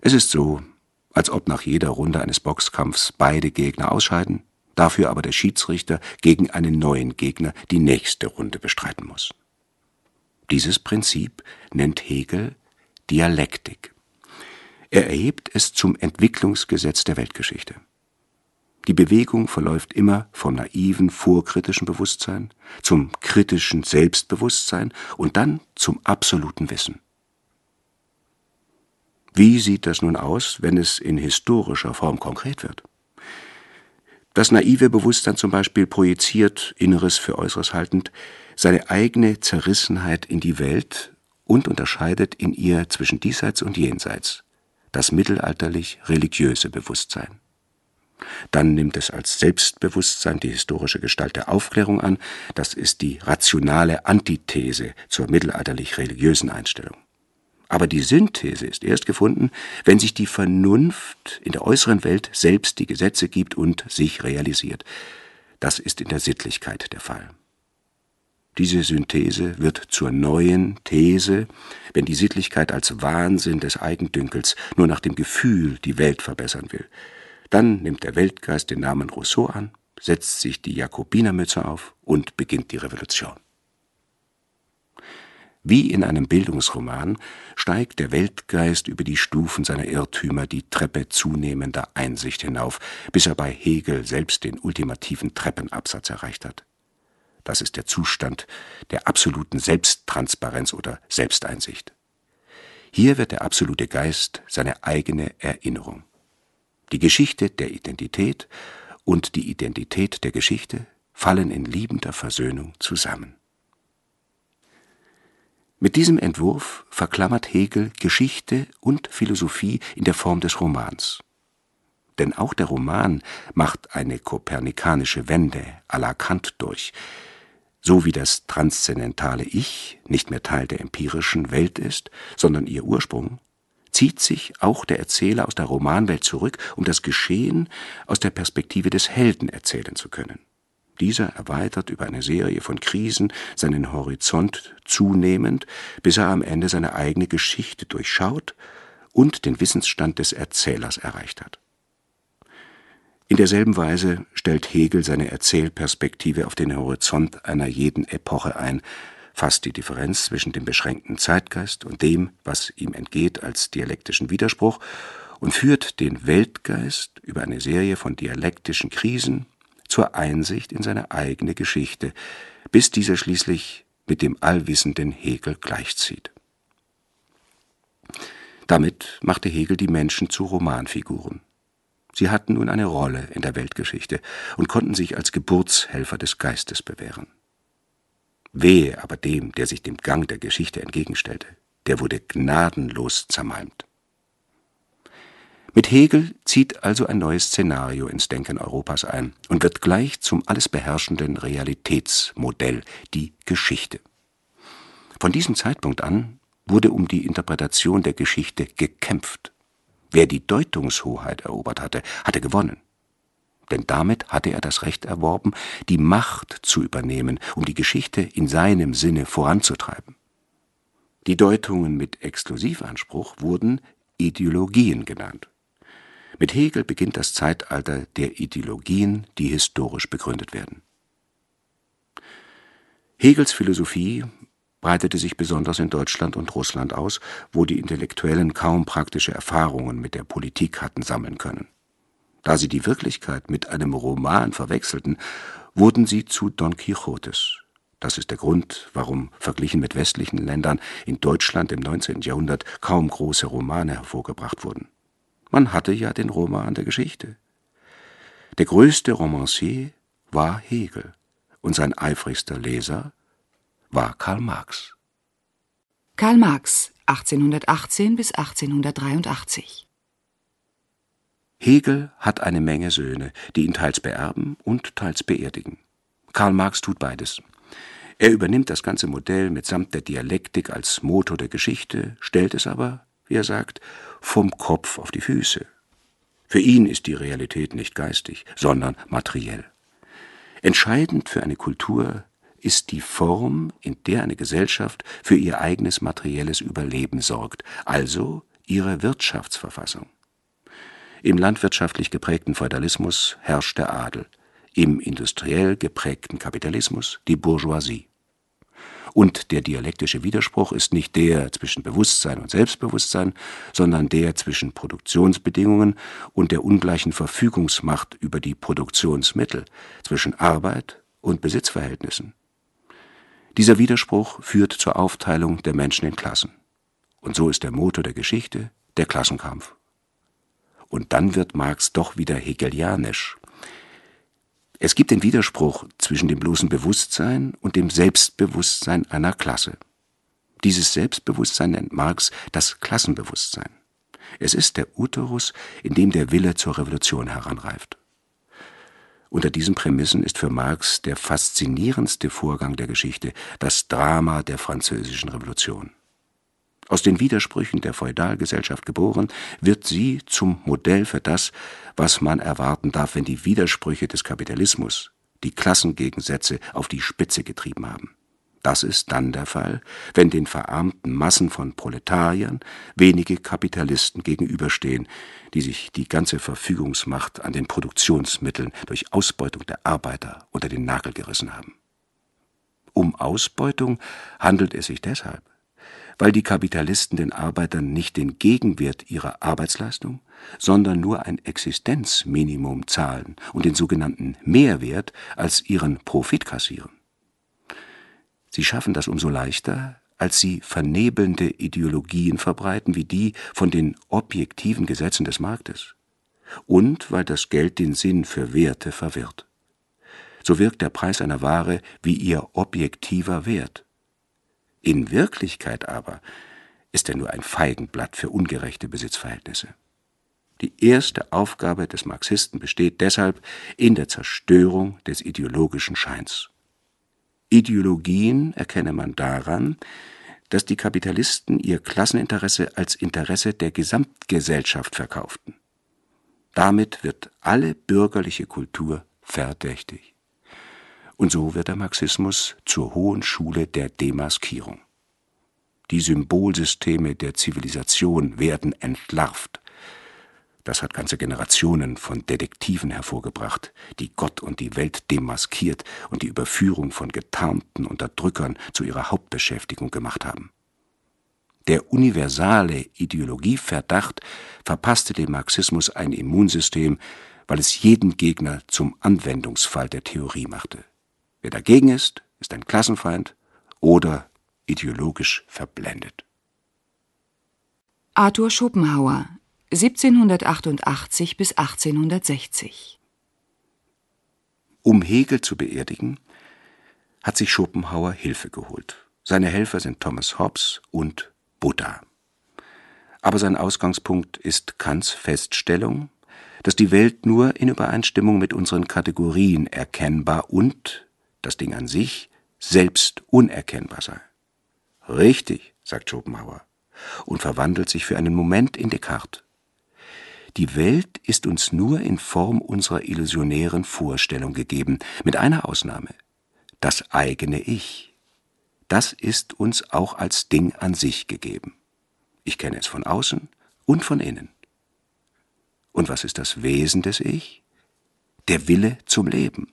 Es ist so, als ob nach jeder Runde eines Boxkampfs beide Gegner ausscheiden, dafür aber der Schiedsrichter gegen einen neuen Gegner die nächste Runde bestreiten muss. Dieses Prinzip nennt Hegel Dialektik. Er erhebt es zum Entwicklungsgesetz der Weltgeschichte. Die Bewegung verläuft immer vom naiven, vorkritischen Bewusstsein zum kritischen Selbstbewusstsein und dann zum absoluten Wissen. Wie sieht das nun aus, wenn es in historischer Form konkret wird? Das naive Bewusstsein zum Beispiel projiziert, Inneres für Äußeres haltend, seine eigene Zerrissenheit in die Welt und unterscheidet in ihr zwischen Diesseits und Jenseits, das mittelalterlich-religiöse Bewusstsein. Dann nimmt es als Selbstbewusstsein die historische Gestalt der Aufklärung an, das ist die rationale Antithese zur mittelalterlich-religiösen Einstellung. Aber die Synthese ist erst gefunden, wenn sich die Vernunft in der äußeren Welt selbst die Gesetze gibt und sich realisiert. Das ist in der Sittlichkeit der Fall. Diese Synthese wird zur neuen These, wenn die Sittlichkeit als Wahnsinn des Eigendünkels nur nach dem Gefühl die Welt verbessern will. Dann nimmt der Weltgeist den Namen Rousseau an, setzt sich die Jakobinermütze auf und beginnt die Revolution. Wie in einem Bildungsroman steigt der Weltgeist über die Stufen seiner Irrtümer die Treppe zunehmender Einsicht hinauf, bis er bei Hegel selbst den ultimativen Treppenabsatz erreicht hat. Das ist der Zustand der absoluten Selbsttransparenz oder Selbsteinsicht. Hier wird der absolute Geist seine eigene Erinnerung. Die Geschichte der Identität und die Identität der Geschichte fallen in liebender Versöhnung zusammen. Mit diesem Entwurf verklammert Hegel Geschichte und Philosophie in der Form des Romans. Denn auch der Roman macht eine kopernikanische Wende à la Kant durch, so wie das transzendentale Ich nicht mehr Teil der empirischen Welt ist, sondern ihr Ursprung, zieht sich auch der Erzähler aus der Romanwelt zurück, um das Geschehen aus der Perspektive des Helden erzählen zu können. Dieser erweitert über eine Serie von Krisen seinen Horizont zunehmend, bis er am Ende seine eigene Geschichte durchschaut und den Wissensstand des Erzählers erreicht hat. In derselben Weise stellt Hegel seine Erzählperspektive auf den Horizont einer jeden Epoche ein, fasst die Differenz zwischen dem beschränkten Zeitgeist und dem, was ihm entgeht, als dialektischen Widerspruch und führt den Weltgeist über eine Serie von dialektischen Krisen zur Einsicht in seine eigene Geschichte, bis dieser schließlich mit dem allwissenden Hegel gleichzieht. Damit machte Hegel die Menschen zu Romanfiguren. Sie hatten nun eine Rolle in der Weltgeschichte und konnten sich als Geburtshelfer des Geistes bewähren. Wehe aber dem, der sich dem Gang der Geschichte entgegenstellte, der wurde gnadenlos zermalmt. Mit Hegel zieht also ein neues Szenario ins Denken Europas ein und wird gleich zum alles beherrschenden Realitätsmodell, die Geschichte. Von diesem Zeitpunkt an wurde um die Interpretation der Geschichte gekämpft Wer die Deutungshoheit erobert hatte, hatte gewonnen. Denn damit hatte er das Recht erworben, die Macht zu übernehmen, um die Geschichte in seinem Sinne voranzutreiben. Die Deutungen mit Exklusivanspruch wurden Ideologien genannt. Mit Hegel beginnt das Zeitalter der Ideologien, die historisch begründet werden. Hegels Philosophie breitete sich besonders in Deutschland und Russland aus, wo die Intellektuellen kaum praktische Erfahrungen mit der Politik hatten sammeln können. Da sie die Wirklichkeit mit einem Roman verwechselten, wurden sie zu Don Quixotes. Das ist der Grund, warum verglichen mit westlichen Ländern in Deutschland im 19. Jahrhundert kaum große Romane hervorgebracht wurden. Man hatte ja den Roman der Geschichte. Der größte Romancier war Hegel und sein eifrigster Leser war Karl Marx. Karl Marx 1818 bis 1883 Hegel hat eine Menge Söhne, die ihn teils beerben und teils beerdigen. Karl Marx tut beides. Er übernimmt das ganze Modell mitsamt der Dialektik als Motor der Geschichte, stellt es aber, wie er sagt, vom Kopf auf die Füße. Für ihn ist die Realität nicht geistig, sondern materiell. Entscheidend für eine Kultur ist die Form, in der eine Gesellschaft für ihr eigenes materielles Überleben sorgt, also ihre Wirtschaftsverfassung. Im landwirtschaftlich geprägten Feudalismus herrscht der Adel, im industriell geprägten Kapitalismus die Bourgeoisie. Und der dialektische Widerspruch ist nicht der zwischen Bewusstsein und Selbstbewusstsein, sondern der zwischen Produktionsbedingungen und der ungleichen Verfügungsmacht über die Produktionsmittel, zwischen Arbeit und Besitzverhältnissen, dieser Widerspruch führt zur Aufteilung der Menschen in Klassen. Und so ist der Motor der Geschichte der Klassenkampf. Und dann wird Marx doch wieder hegelianisch. Es gibt den Widerspruch zwischen dem bloßen Bewusstsein und dem Selbstbewusstsein einer Klasse. Dieses Selbstbewusstsein nennt Marx das Klassenbewusstsein. Es ist der Uterus, in dem der Wille zur Revolution heranreift. Unter diesen Prämissen ist für Marx der faszinierendste Vorgang der Geschichte das Drama der Französischen Revolution. Aus den Widersprüchen der Feudalgesellschaft geboren, wird sie zum Modell für das, was man erwarten darf, wenn die Widersprüche des Kapitalismus die Klassengegensätze auf die Spitze getrieben haben. Das ist dann der Fall, wenn den verarmten Massen von Proletariern wenige Kapitalisten gegenüberstehen, die sich die ganze Verfügungsmacht an den Produktionsmitteln durch Ausbeutung der Arbeiter unter den Nagel gerissen haben. Um Ausbeutung handelt es sich deshalb, weil die Kapitalisten den Arbeitern nicht den Gegenwert ihrer Arbeitsleistung, sondern nur ein Existenzminimum zahlen und den sogenannten Mehrwert als ihren Profit kassieren. Sie schaffen das umso leichter, als sie vernebelnde Ideologien verbreiten wie die von den objektiven Gesetzen des Marktes. Und weil das Geld den Sinn für Werte verwirrt. So wirkt der Preis einer Ware wie ihr objektiver Wert. In Wirklichkeit aber ist er nur ein Feigenblatt für ungerechte Besitzverhältnisse. Die erste Aufgabe des Marxisten besteht deshalb in der Zerstörung des ideologischen Scheins. Ideologien erkenne man daran, dass die Kapitalisten ihr Klasseninteresse als Interesse der Gesamtgesellschaft verkauften. Damit wird alle bürgerliche Kultur verdächtig. Und so wird der Marxismus zur hohen Schule der Demaskierung. Die Symbolsysteme der Zivilisation werden entlarvt. Das hat ganze Generationen von Detektiven hervorgebracht, die Gott und die Welt demaskiert und die Überführung von getarnten Unterdrückern zu ihrer Hauptbeschäftigung gemacht haben. Der universale Ideologieverdacht verpasste dem Marxismus ein Immunsystem, weil es jeden Gegner zum Anwendungsfall der Theorie machte. Wer dagegen ist, ist ein Klassenfeind oder ideologisch verblendet. Arthur Schopenhauer 1788 bis 1860. Um Hegel zu beerdigen, hat sich Schopenhauer Hilfe geholt. Seine Helfer sind Thomas Hobbes und Buddha. Aber sein Ausgangspunkt ist Kants Feststellung, dass die Welt nur in Übereinstimmung mit unseren Kategorien erkennbar und das Ding an sich selbst unerkennbar sei. Richtig, sagt Schopenhauer und verwandelt sich für einen Moment in Descartes. Die Welt ist uns nur in Form unserer illusionären Vorstellung gegeben, mit einer Ausnahme: das eigene Ich. Das ist uns auch als Ding an sich gegeben. Ich kenne es von außen und von innen. Und was ist das Wesen des Ich? Der Wille zum Leben.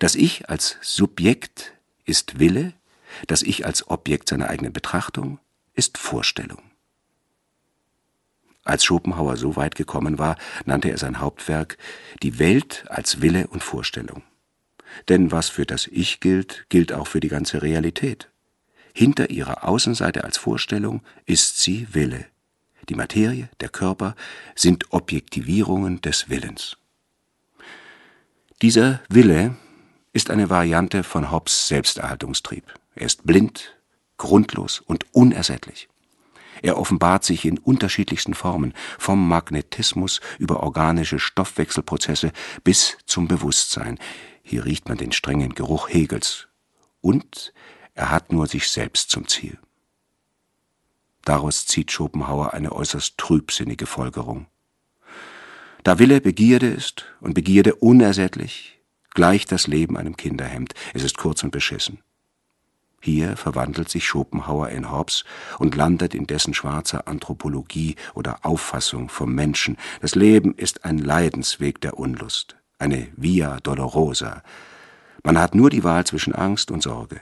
Das Ich als Subjekt ist Wille, das Ich als Objekt seiner eigenen Betrachtung ist Vorstellung. Als Schopenhauer so weit gekommen war, nannte er sein Hauptwerk Die Welt als Wille und Vorstellung. Denn was für das Ich gilt, gilt auch für die ganze Realität. Hinter ihrer Außenseite als Vorstellung ist sie Wille. Die Materie, der Körper sind Objektivierungen des Willens. Dieser Wille ist eine Variante von Hobbes Selbsterhaltungstrieb. Er ist blind, grundlos und unersättlich. Er offenbart sich in unterschiedlichsten Formen, vom Magnetismus über organische Stoffwechselprozesse bis zum Bewusstsein. Hier riecht man den strengen Geruch Hegels. Und er hat nur sich selbst zum Ziel. Daraus zieht Schopenhauer eine äußerst trübsinnige Folgerung. Da Wille Begierde ist und Begierde unersättlich, gleicht das Leben einem Kinderhemd. Es ist kurz und beschissen. Hier verwandelt sich Schopenhauer in Hobbes und landet in dessen schwarzer Anthropologie oder Auffassung vom Menschen. Das Leben ist ein Leidensweg der Unlust, eine Via Dolorosa. Man hat nur die Wahl zwischen Angst und Sorge.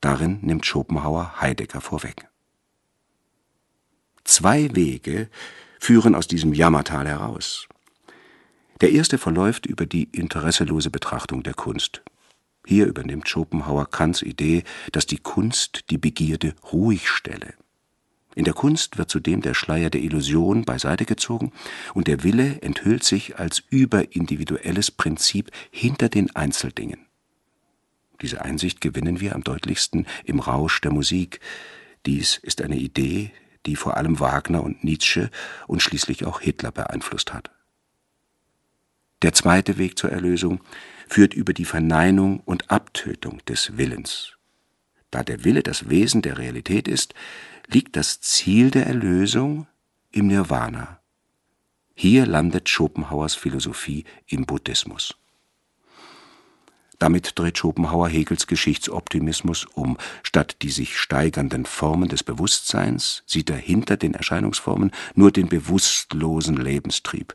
Darin nimmt Schopenhauer Heidegger vorweg. Zwei Wege führen aus diesem Jammertal heraus. Der erste verläuft über die interesselose Betrachtung der Kunst, hier übernimmt Schopenhauer Kants Idee, dass die Kunst die Begierde ruhig stelle. In der Kunst wird zudem der Schleier der Illusion beiseite gezogen und der Wille enthüllt sich als überindividuelles Prinzip hinter den Einzeldingen. Diese Einsicht gewinnen wir am deutlichsten im Rausch der Musik. Dies ist eine Idee, die vor allem Wagner und Nietzsche und schließlich auch Hitler beeinflusst hat. Der zweite Weg zur Erlösung führt über die Verneinung und Abtötung des Willens. Da der Wille das Wesen der Realität ist, liegt das Ziel der Erlösung im Nirvana. Hier landet Schopenhauers Philosophie im Buddhismus. Damit dreht Schopenhauer Hegels Geschichtsoptimismus um. Statt die sich steigernden Formen des Bewusstseins sieht er hinter den Erscheinungsformen nur den bewusstlosen Lebenstrieb.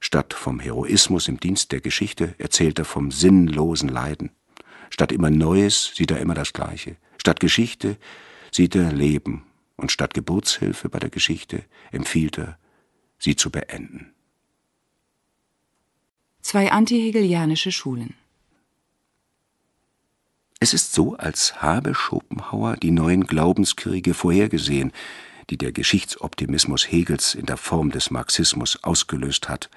Statt vom Heroismus im Dienst der Geschichte erzählt er vom sinnlosen Leiden. Statt immer Neues sieht er immer das Gleiche. Statt Geschichte sieht er Leben. Und statt Geburtshilfe bei der Geschichte empfiehlt er, sie zu beenden. Zwei antihegelianische Schulen. Es ist so, als habe Schopenhauer die neuen Glaubenskriege vorhergesehen, die der Geschichtsoptimismus Hegels in der Form des Marxismus ausgelöst hat.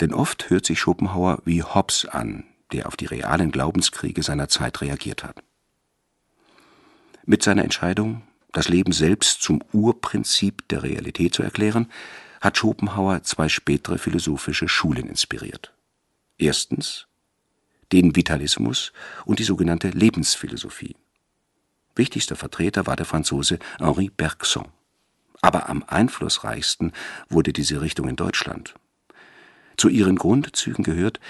Denn oft hört sich Schopenhauer wie Hobbes an, der auf die realen Glaubenskriege seiner Zeit reagiert hat. Mit seiner Entscheidung, das Leben selbst zum Urprinzip der Realität zu erklären, hat Schopenhauer zwei spätere philosophische Schulen inspiriert. Erstens den Vitalismus und die sogenannte Lebensphilosophie Wichtigster Vertreter war der Franzose Henri Bergson. Aber am einflussreichsten wurde diese Richtung in Deutschland. Zu ihren Grundzügen gehört,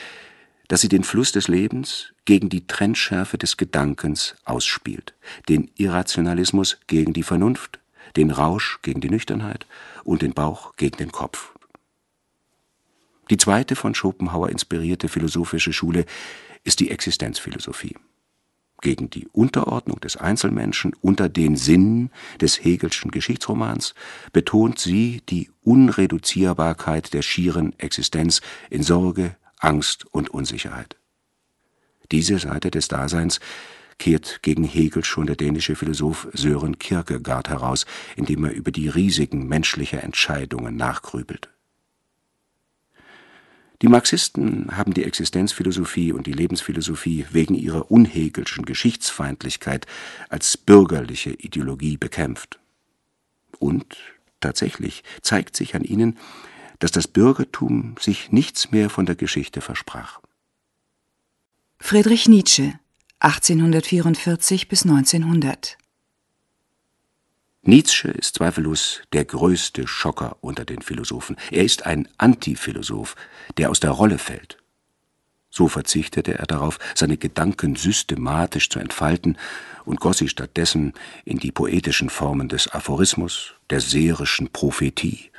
dass sie den Fluss des Lebens gegen die Trennschärfe des Gedankens ausspielt, den Irrationalismus gegen die Vernunft, den Rausch gegen die Nüchternheit und den Bauch gegen den Kopf. Die zweite von Schopenhauer inspirierte philosophische Schule ist die Existenzphilosophie gegen die Unterordnung des Einzelmenschen unter den Sinn des Hegelschen Geschichtsromans betont sie die Unreduzierbarkeit der schieren Existenz in Sorge, Angst und Unsicherheit. Diese Seite des Daseins kehrt gegen Hegel schon der dänische Philosoph Sören Kierkegaard heraus, indem er über die Risiken menschlicher Entscheidungen nachgrübelt die Marxisten haben die Existenzphilosophie und die Lebensphilosophie wegen ihrer unhegelschen Geschichtsfeindlichkeit als bürgerliche Ideologie bekämpft. Und tatsächlich zeigt sich an ihnen, dass das Bürgertum sich nichts mehr von der Geschichte versprach. Friedrich Nietzsche 1844 bis 1900 Nietzsche ist zweifellos der größte Schocker unter den Philosophen. Er ist ein Antiphilosoph, der aus der Rolle fällt. So verzichtete er darauf, seine Gedanken systematisch zu entfalten und goss sie stattdessen in die poetischen Formen des Aphorismus, der seherischen Prophetie,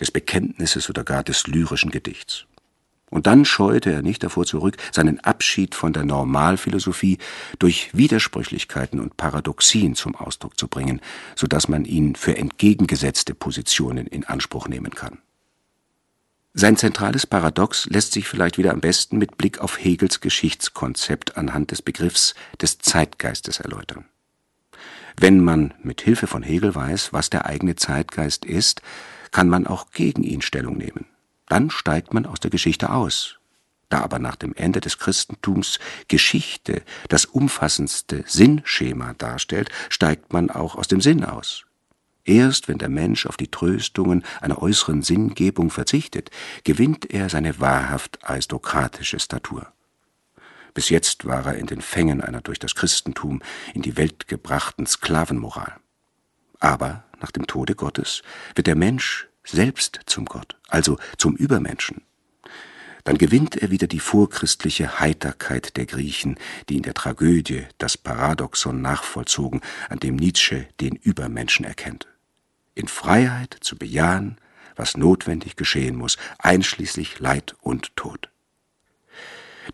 des Bekenntnisses oder gar des lyrischen Gedichts. Und dann scheute er nicht davor zurück, seinen Abschied von der Normalphilosophie durch Widersprüchlichkeiten und Paradoxien zum Ausdruck zu bringen, so dass man ihn für entgegengesetzte Positionen in Anspruch nehmen kann. Sein zentrales Paradox lässt sich vielleicht wieder am besten mit Blick auf Hegels Geschichtskonzept anhand des Begriffs des Zeitgeistes erläutern. Wenn man mit Hilfe von Hegel weiß, was der eigene Zeitgeist ist, kann man auch gegen ihn Stellung nehmen dann steigt man aus der Geschichte aus. Da aber nach dem Ende des Christentums Geschichte das umfassendste Sinnschema darstellt, steigt man auch aus dem Sinn aus. Erst wenn der Mensch auf die Tröstungen einer äußeren Sinngebung verzichtet, gewinnt er seine wahrhaft aristokratische Statur. Bis jetzt war er in den Fängen einer durch das Christentum in die Welt gebrachten Sklavenmoral. Aber nach dem Tode Gottes wird der Mensch selbst zum Gott, also zum Übermenschen. Dann gewinnt er wieder die vorchristliche Heiterkeit der Griechen, die in der Tragödie das Paradoxon nachvollzogen, an dem Nietzsche den Übermenschen erkennt. In Freiheit zu bejahen, was notwendig geschehen muss, einschließlich Leid und Tod.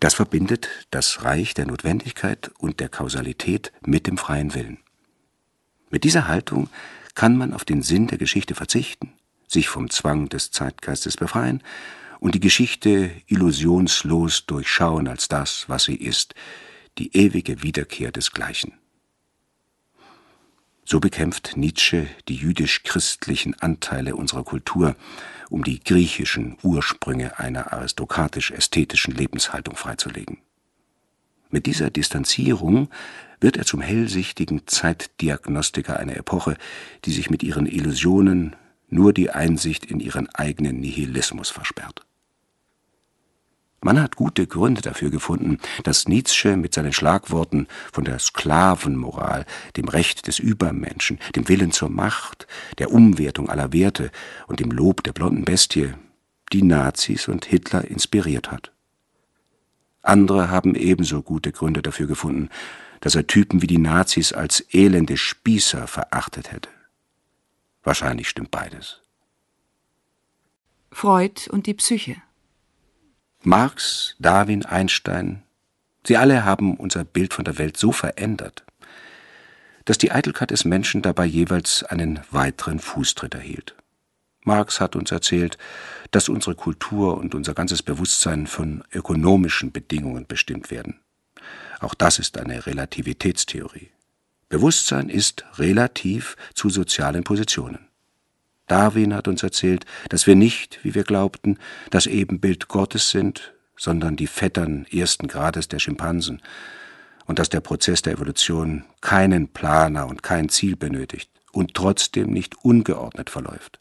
Das verbindet das Reich der Notwendigkeit und der Kausalität mit dem freien Willen. Mit dieser Haltung kann man auf den Sinn der Geschichte verzichten sich vom Zwang des Zeitgeistes befreien und die Geschichte illusionslos durchschauen als das, was sie ist, die ewige Wiederkehr desgleichen. So bekämpft Nietzsche die jüdisch-christlichen Anteile unserer Kultur, um die griechischen Ursprünge einer aristokratisch-ästhetischen Lebenshaltung freizulegen. Mit dieser Distanzierung wird er zum hellsichtigen Zeitdiagnostiker einer Epoche, die sich mit ihren Illusionen nur die Einsicht in ihren eigenen Nihilismus versperrt. Man hat gute Gründe dafür gefunden, dass Nietzsche mit seinen Schlagworten von der Sklavenmoral, dem Recht des Übermenschen, dem Willen zur Macht, der Umwertung aller Werte und dem Lob der blonden Bestie die Nazis und Hitler inspiriert hat. Andere haben ebenso gute Gründe dafür gefunden, dass er Typen wie die Nazis als elende Spießer verachtet hätte. Wahrscheinlich stimmt beides. Freud und die Psyche. Marx, Darwin, Einstein, sie alle haben unser Bild von der Welt so verändert, dass die Eitelkeit des Menschen dabei jeweils einen weiteren Fußtritt erhielt. Marx hat uns erzählt, dass unsere Kultur und unser ganzes Bewusstsein von ökonomischen Bedingungen bestimmt werden. Auch das ist eine Relativitätstheorie. Bewusstsein ist relativ zu sozialen Positionen. Darwin hat uns erzählt, dass wir nicht, wie wir glaubten, das Ebenbild Gottes sind, sondern die Vettern ersten Grades der Schimpansen und dass der Prozess der Evolution keinen Planer und kein Ziel benötigt und trotzdem nicht ungeordnet verläuft.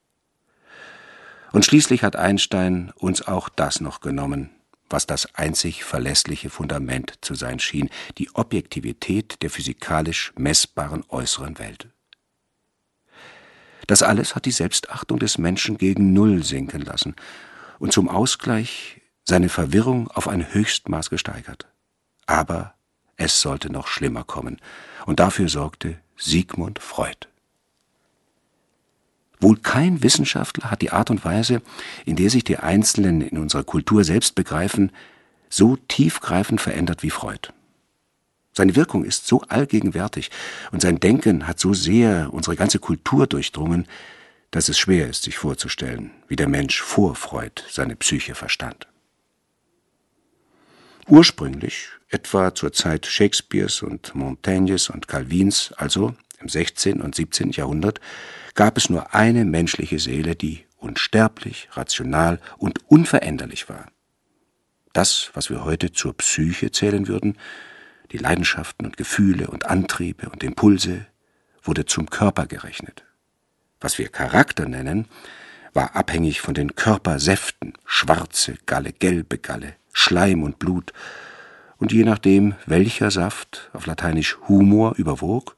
Und schließlich hat Einstein uns auch das noch genommen, was das einzig verlässliche Fundament zu sein schien, die Objektivität der physikalisch messbaren äußeren Welt. Das alles hat die Selbstachtung des Menschen gegen Null sinken lassen und zum Ausgleich seine Verwirrung auf ein Höchstmaß gesteigert. Aber es sollte noch schlimmer kommen, und dafür sorgte Sigmund Freud. Wohl kein Wissenschaftler hat die Art und Weise, in der sich die Einzelnen in unserer Kultur selbst begreifen, so tiefgreifend verändert wie Freud. Seine Wirkung ist so allgegenwärtig und sein Denken hat so sehr unsere ganze Kultur durchdrungen, dass es schwer ist, sich vorzustellen, wie der Mensch vor Freud seine Psyche verstand. Ursprünglich, etwa zur Zeit Shakespeares und Montaignes und Calvins, also im 16. und 17. Jahrhundert, gab es nur eine menschliche Seele, die unsterblich, rational und unveränderlich war. Das, was wir heute zur Psyche zählen würden, die Leidenschaften und Gefühle und Antriebe und Impulse, wurde zum Körper gerechnet. Was wir Charakter nennen, war abhängig von den Körpersäften, schwarze Galle, gelbe Galle, Schleim und Blut, und je nachdem, welcher Saft, auf Lateinisch Humor, überwog,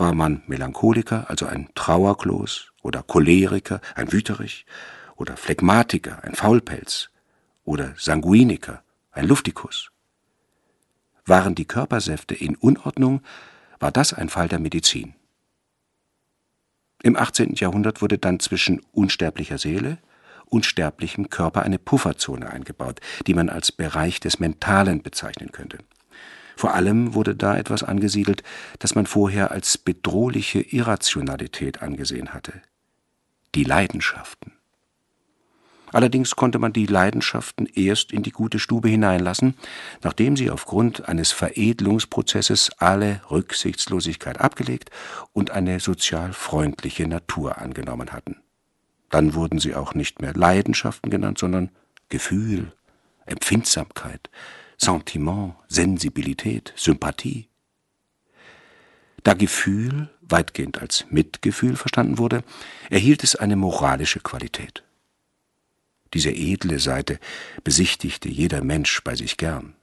war man Melancholiker, also ein Trauerklos, oder Choleriker, ein Wüterich, oder Phlegmatiker, ein Faulpelz, oder Sanguiniker, ein Luftikus. Waren die Körpersäfte in Unordnung, war das ein Fall der Medizin. Im 18. Jahrhundert wurde dann zwischen unsterblicher Seele und sterblichem Körper eine Pufferzone eingebaut, die man als Bereich des Mentalen bezeichnen könnte. Vor allem wurde da etwas angesiedelt, das man vorher als bedrohliche Irrationalität angesehen hatte. Die Leidenschaften. Allerdings konnte man die Leidenschaften erst in die gute Stube hineinlassen, nachdem sie aufgrund eines Veredelungsprozesses alle Rücksichtslosigkeit abgelegt und eine sozial freundliche Natur angenommen hatten. Dann wurden sie auch nicht mehr Leidenschaften genannt, sondern Gefühl, Empfindsamkeit, Sentiment, Sensibilität, Sympathie. Da Gefühl weitgehend als Mitgefühl verstanden wurde, erhielt es eine moralische Qualität. Diese edle Seite besichtigte jeder Mensch bei sich gern.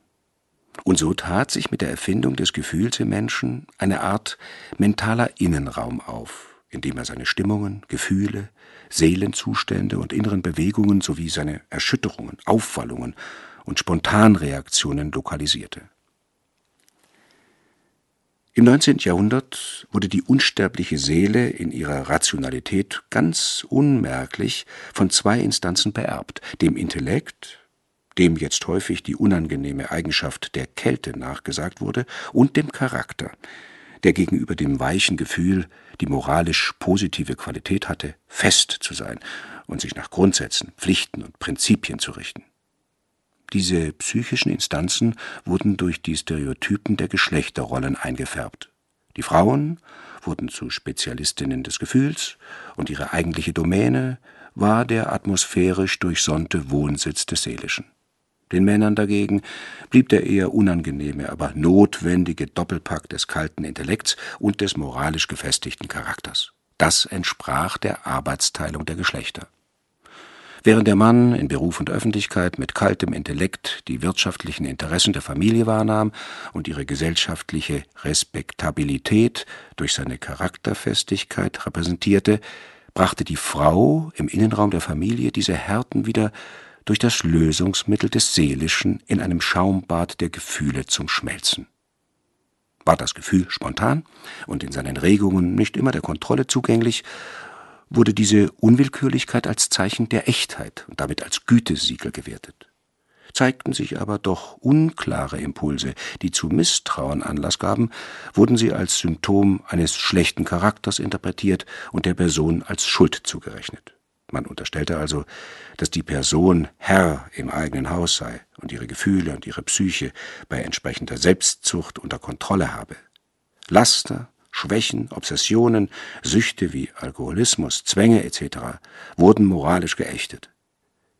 Und so tat sich mit der Erfindung des Gefühls im Menschen eine Art mentaler Innenraum auf, in dem er seine Stimmungen, Gefühle, Seelenzustände und inneren Bewegungen sowie seine Erschütterungen, Aufwallungen und Spontanreaktionen lokalisierte. Im 19. Jahrhundert wurde die unsterbliche Seele in ihrer Rationalität ganz unmerklich von zwei Instanzen beerbt, dem Intellekt, dem jetzt häufig die unangenehme Eigenschaft der Kälte nachgesagt wurde, und dem Charakter, der gegenüber dem weichen Gefühl die moralisch positive Qualität hatte, fest zu sein und sich nach Grundsätzen, Pflichten und Prinzipien zu richten. Diese psychischen Instanzen wurden durch die Stereotypen der Geschlechterrollen eingefärbt. Die Frauen wurden zu Spezialistinnen des Gefühls und ihre eigentliche Domäne war der atmosphärisch durchsonnte Wohnsitz des Seelischen. Den Männern dagegen blieb der eher unangenehme, aber notwendige Doppelpack des kalten Intellekts und des moralisch gefestigten Charakters. Das entsprach der Arbeitsteilung der Geschlechter. Während der Mann in Beruf und Öffentlichkeit mit kaltem Intellekt die wirtschaftlichen Interessen der Familie wahrnahm und ihre gesellschaftliche Respektabilität durch seine Charakterfestigkeit repräsentierte, brachte die Frau im Innenraum der Familie diese Härten wieder durch das Lösungsmittel des Seelischen in einem Schaumbad der Gefühle zum Schmelzen. War das Gefühl spontan und in seinen Regungen nicht immer der Kontrolle zugänglich, wurde diese Unwillkürlichkeit als Zeichen der Echtheit und damit als Gütesiegel gewertet. Zeigten sich aber doch unklare Impulse, die zu Misstrauen Anlass gaben, wurden sie als Symptom eines schlechten Charakters interpretiert und der Person als Schuld zugerechnet. Man unterstellte also, dass die Person Herr im eigenen Haus sei und ihre Gefühle und ihre Psyche bei entsprechender Selbstzucht unter Kontrolle habe. Laster Schwächen, Obsessionen, Süchte wie Alkoholismus, Zwänge etc. wurden moralisch geächtet.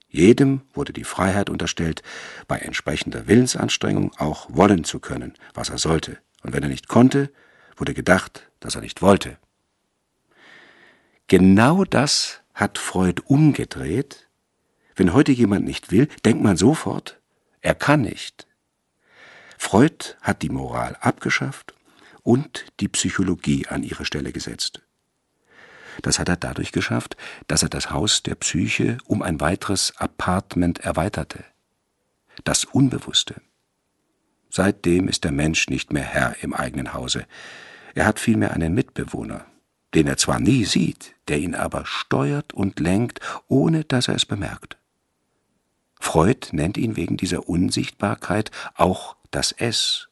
Jedem wurde die Freiheit unterstellt, bei entsprechender Willensanstrengung auch wollen zu können, was er sollte, und wenn er nicht konnte, wurde gedacht, dass er nicht wollte. Genau das hat Freud umgedreht. Wenn heute jemand nicht will, denkt man sofort, er kann nicht. Freud hat die Moral abgeschafft und die Psychologie an ihre Stelle gesetzt. Das hat er dadurch geschafft, dass er das Haus der Psyche um ein weiteres Apartment erweiterte. Das Unbewusste. Seitdem ist der Mensch nicht mehr Herr im eigenen Hause. Er hat vielmehr einen Mitbewohner, den er zwar nie sieht, der ihn aber steuert und lenkt, ohne dass er es bemerkt. Freud nennt ihn wegen dieser Unsichtbarkeit auch das Es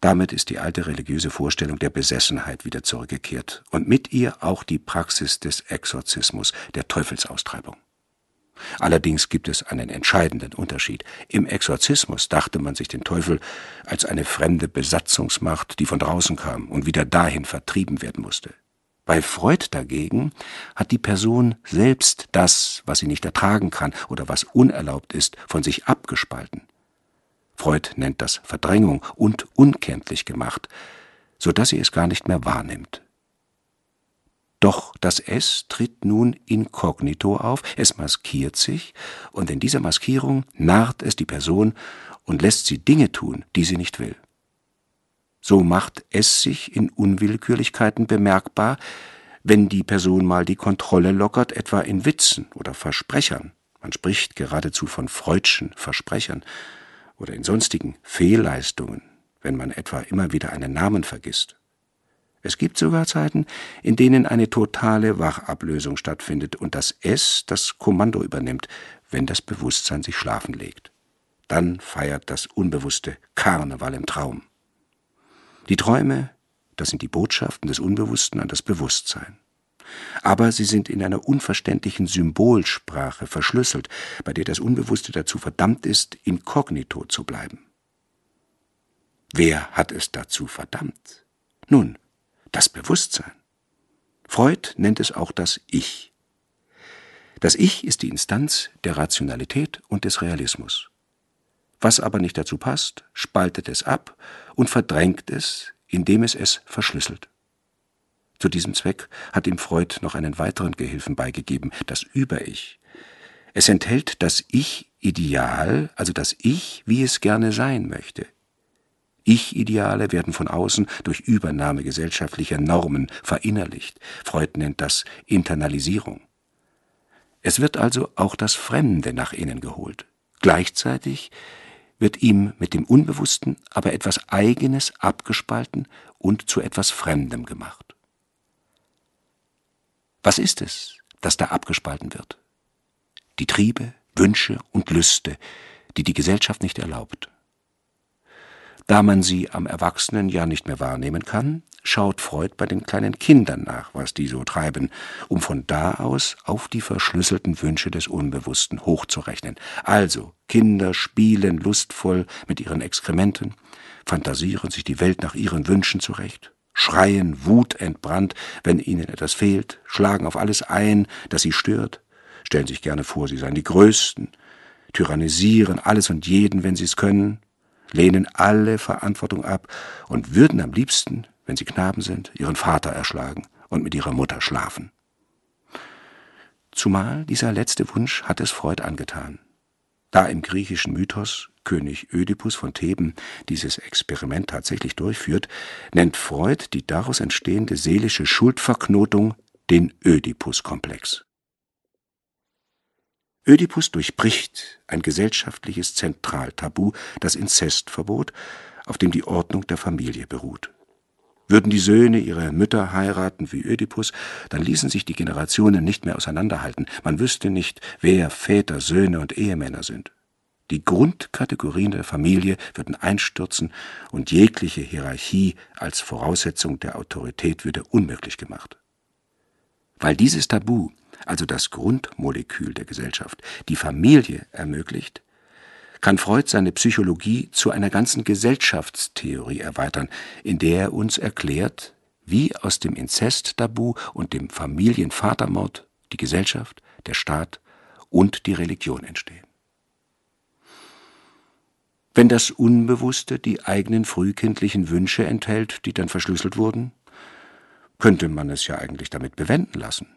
damit ist die alte religiöse Vorstellung der Besessenheit wieder zurückgekehrt und mit ihr auch die Praxis des Exorzismus, der Teufelsaustreibung. Allerdings gibt es einen entscheidenden Unterschied. Im Exorzismus dachte man sich den Teufel als eine fremde Besatzungsmacht, die von draußen kam und wieder dahin vertrieben werden musste. Bei Freud dagegen hat die Person selbst das, was sie nicht ertragen kann oder was unerlaubt ist, von sich abgespalten Freud nennt das Verdrängung und unkenntlich gemacht, so dass sie es gar nicht mehr wahrnimmt. Doch das S tritt nun inkognito auf, es maskiert sich, und in dieser Maskierung narrt es die Person und lässt sie Dinge tun, die sie nicht will. So macht es sich in Unwillkürlichkeiten bemerkbar, wenn die Person mal die Kontrolle lockert, etwa in Witzen oder Versprechern. Man spricht geradezu von Freudschen Versprechern, oder in sonstigen Fehlleistungen, wenn man etwa immer wieder einen Namen vergisst. Es gibt sogar Zeiten, in denen eine totale Wachablösung stattfindet und das S das Kommando übernimmt, wenn das Bewusstsein sich schlafen legt. Dann feiert das Unbewusste Karneval im Traum. Die Träume, das sind die Botschaften des Unbewussten an das Bewusstsein aber sie sind in einer unverständlichen Symbolsprache verschlüsselt, bei der das Unbewusste dazu verdammt ist, inkognito zu bleiben. Wer hat es dazu verdammt? Nun, das Bewusstsein. Freud nennt es auch das Ich. Das Ich ist die Instanz der Rationalität und des Realismus. Was aber nicht dazu passt, spaltet es ab und verdrängt es, indem es es verschlüsselt. Zu diesem Zweck hat ihm Freud noch einen weiteren Gehilfen beigegeben, das Über-Ich. Es enthält das Ich-Ideal, also das Ich, wie es gerne sein möchte. Ich-Ideale werden von außen durch Übernahme gesellschaftlicher Normen verinnerlicht. Freud nennt das Internalisierung. Es wird also auch das Fremde nach innen geholt. Gleichzeitig wird ihm mit dem Unbewussten aber etwas Eigenes abgespalten und zu etwas Fremdem gemacht. Was ist es, das da abgespalten wird? Die Triebe, Wünsche und Lüste, die die Gesellschaft nicht erlaubt. Da man sie am Erwachsenen ja nicht mehr wahrnehmen kann, schaut Freud bei den kleinen Kindern nach, was die so treiben, um von da aus auf die verschlüsselten Wünsche des Unbewussten hochzurechnen. Also, Kinder spielen lustvoll mit ihren Exkrementen, fantasieren sich die Welt nach ihren Wünschen zurecht schreien wutentbrannt, wenn ihnen etwas fehlt, schlagen auf alles ein, das sie stört, stellen sich gerne vor, sie seien die Größten, tyrannisieren alles und jeden, wenn sie es können, lehnen alle Verantwortung ab und würden am liebsten, wenn sie Knaben sind, ihren Vater erschlagen und mit ihrer Mutter schlafen. Zumal dieser letzte Wunsch hat es Freud angetan. Da im griechischen Mythos König Ödipus von Theben dieses Experiment tatsächlich durchführt, nennt Freud die daraus entstehende seelische Schuldverknotung den Ödipus-Komplex. Ödipus durchbricht ein gesellschaftliches Zentraltabu, das Inzestverbot, auf dem die Ordnung der Familie beruht würden die Söhne ihre Mütter heiraten wie Ödipus, dann ließen sich die Generationen nicht mehr auseinanderhalten. Man wüsste nicht, wer Väter, Söhne und Ehemänner sind. Die Grundkategorien der Familie würden einstürzen und jegliche Hierarchie als Voraussetzung der Autorität würde unmöglich gemacht. Weil dieses Tabu, also das Grundmolekül der Gesellschaft, die Familie ermöglicht, kann Freud seine Psychologie zu einer ganzen Gesellschaftstheorie erweitern, in der er uns erklärt, wie aus dem Inzesttabu und dem Familienvatermord die Gesellschaft, der Staat und die Religion entstehen. Wenn das Unbewusste die eigenen frühkindlichen Wünsche enthält, die dann verschlüsselt wurden, könnte man es ja eigentlich damit bewenden lassen.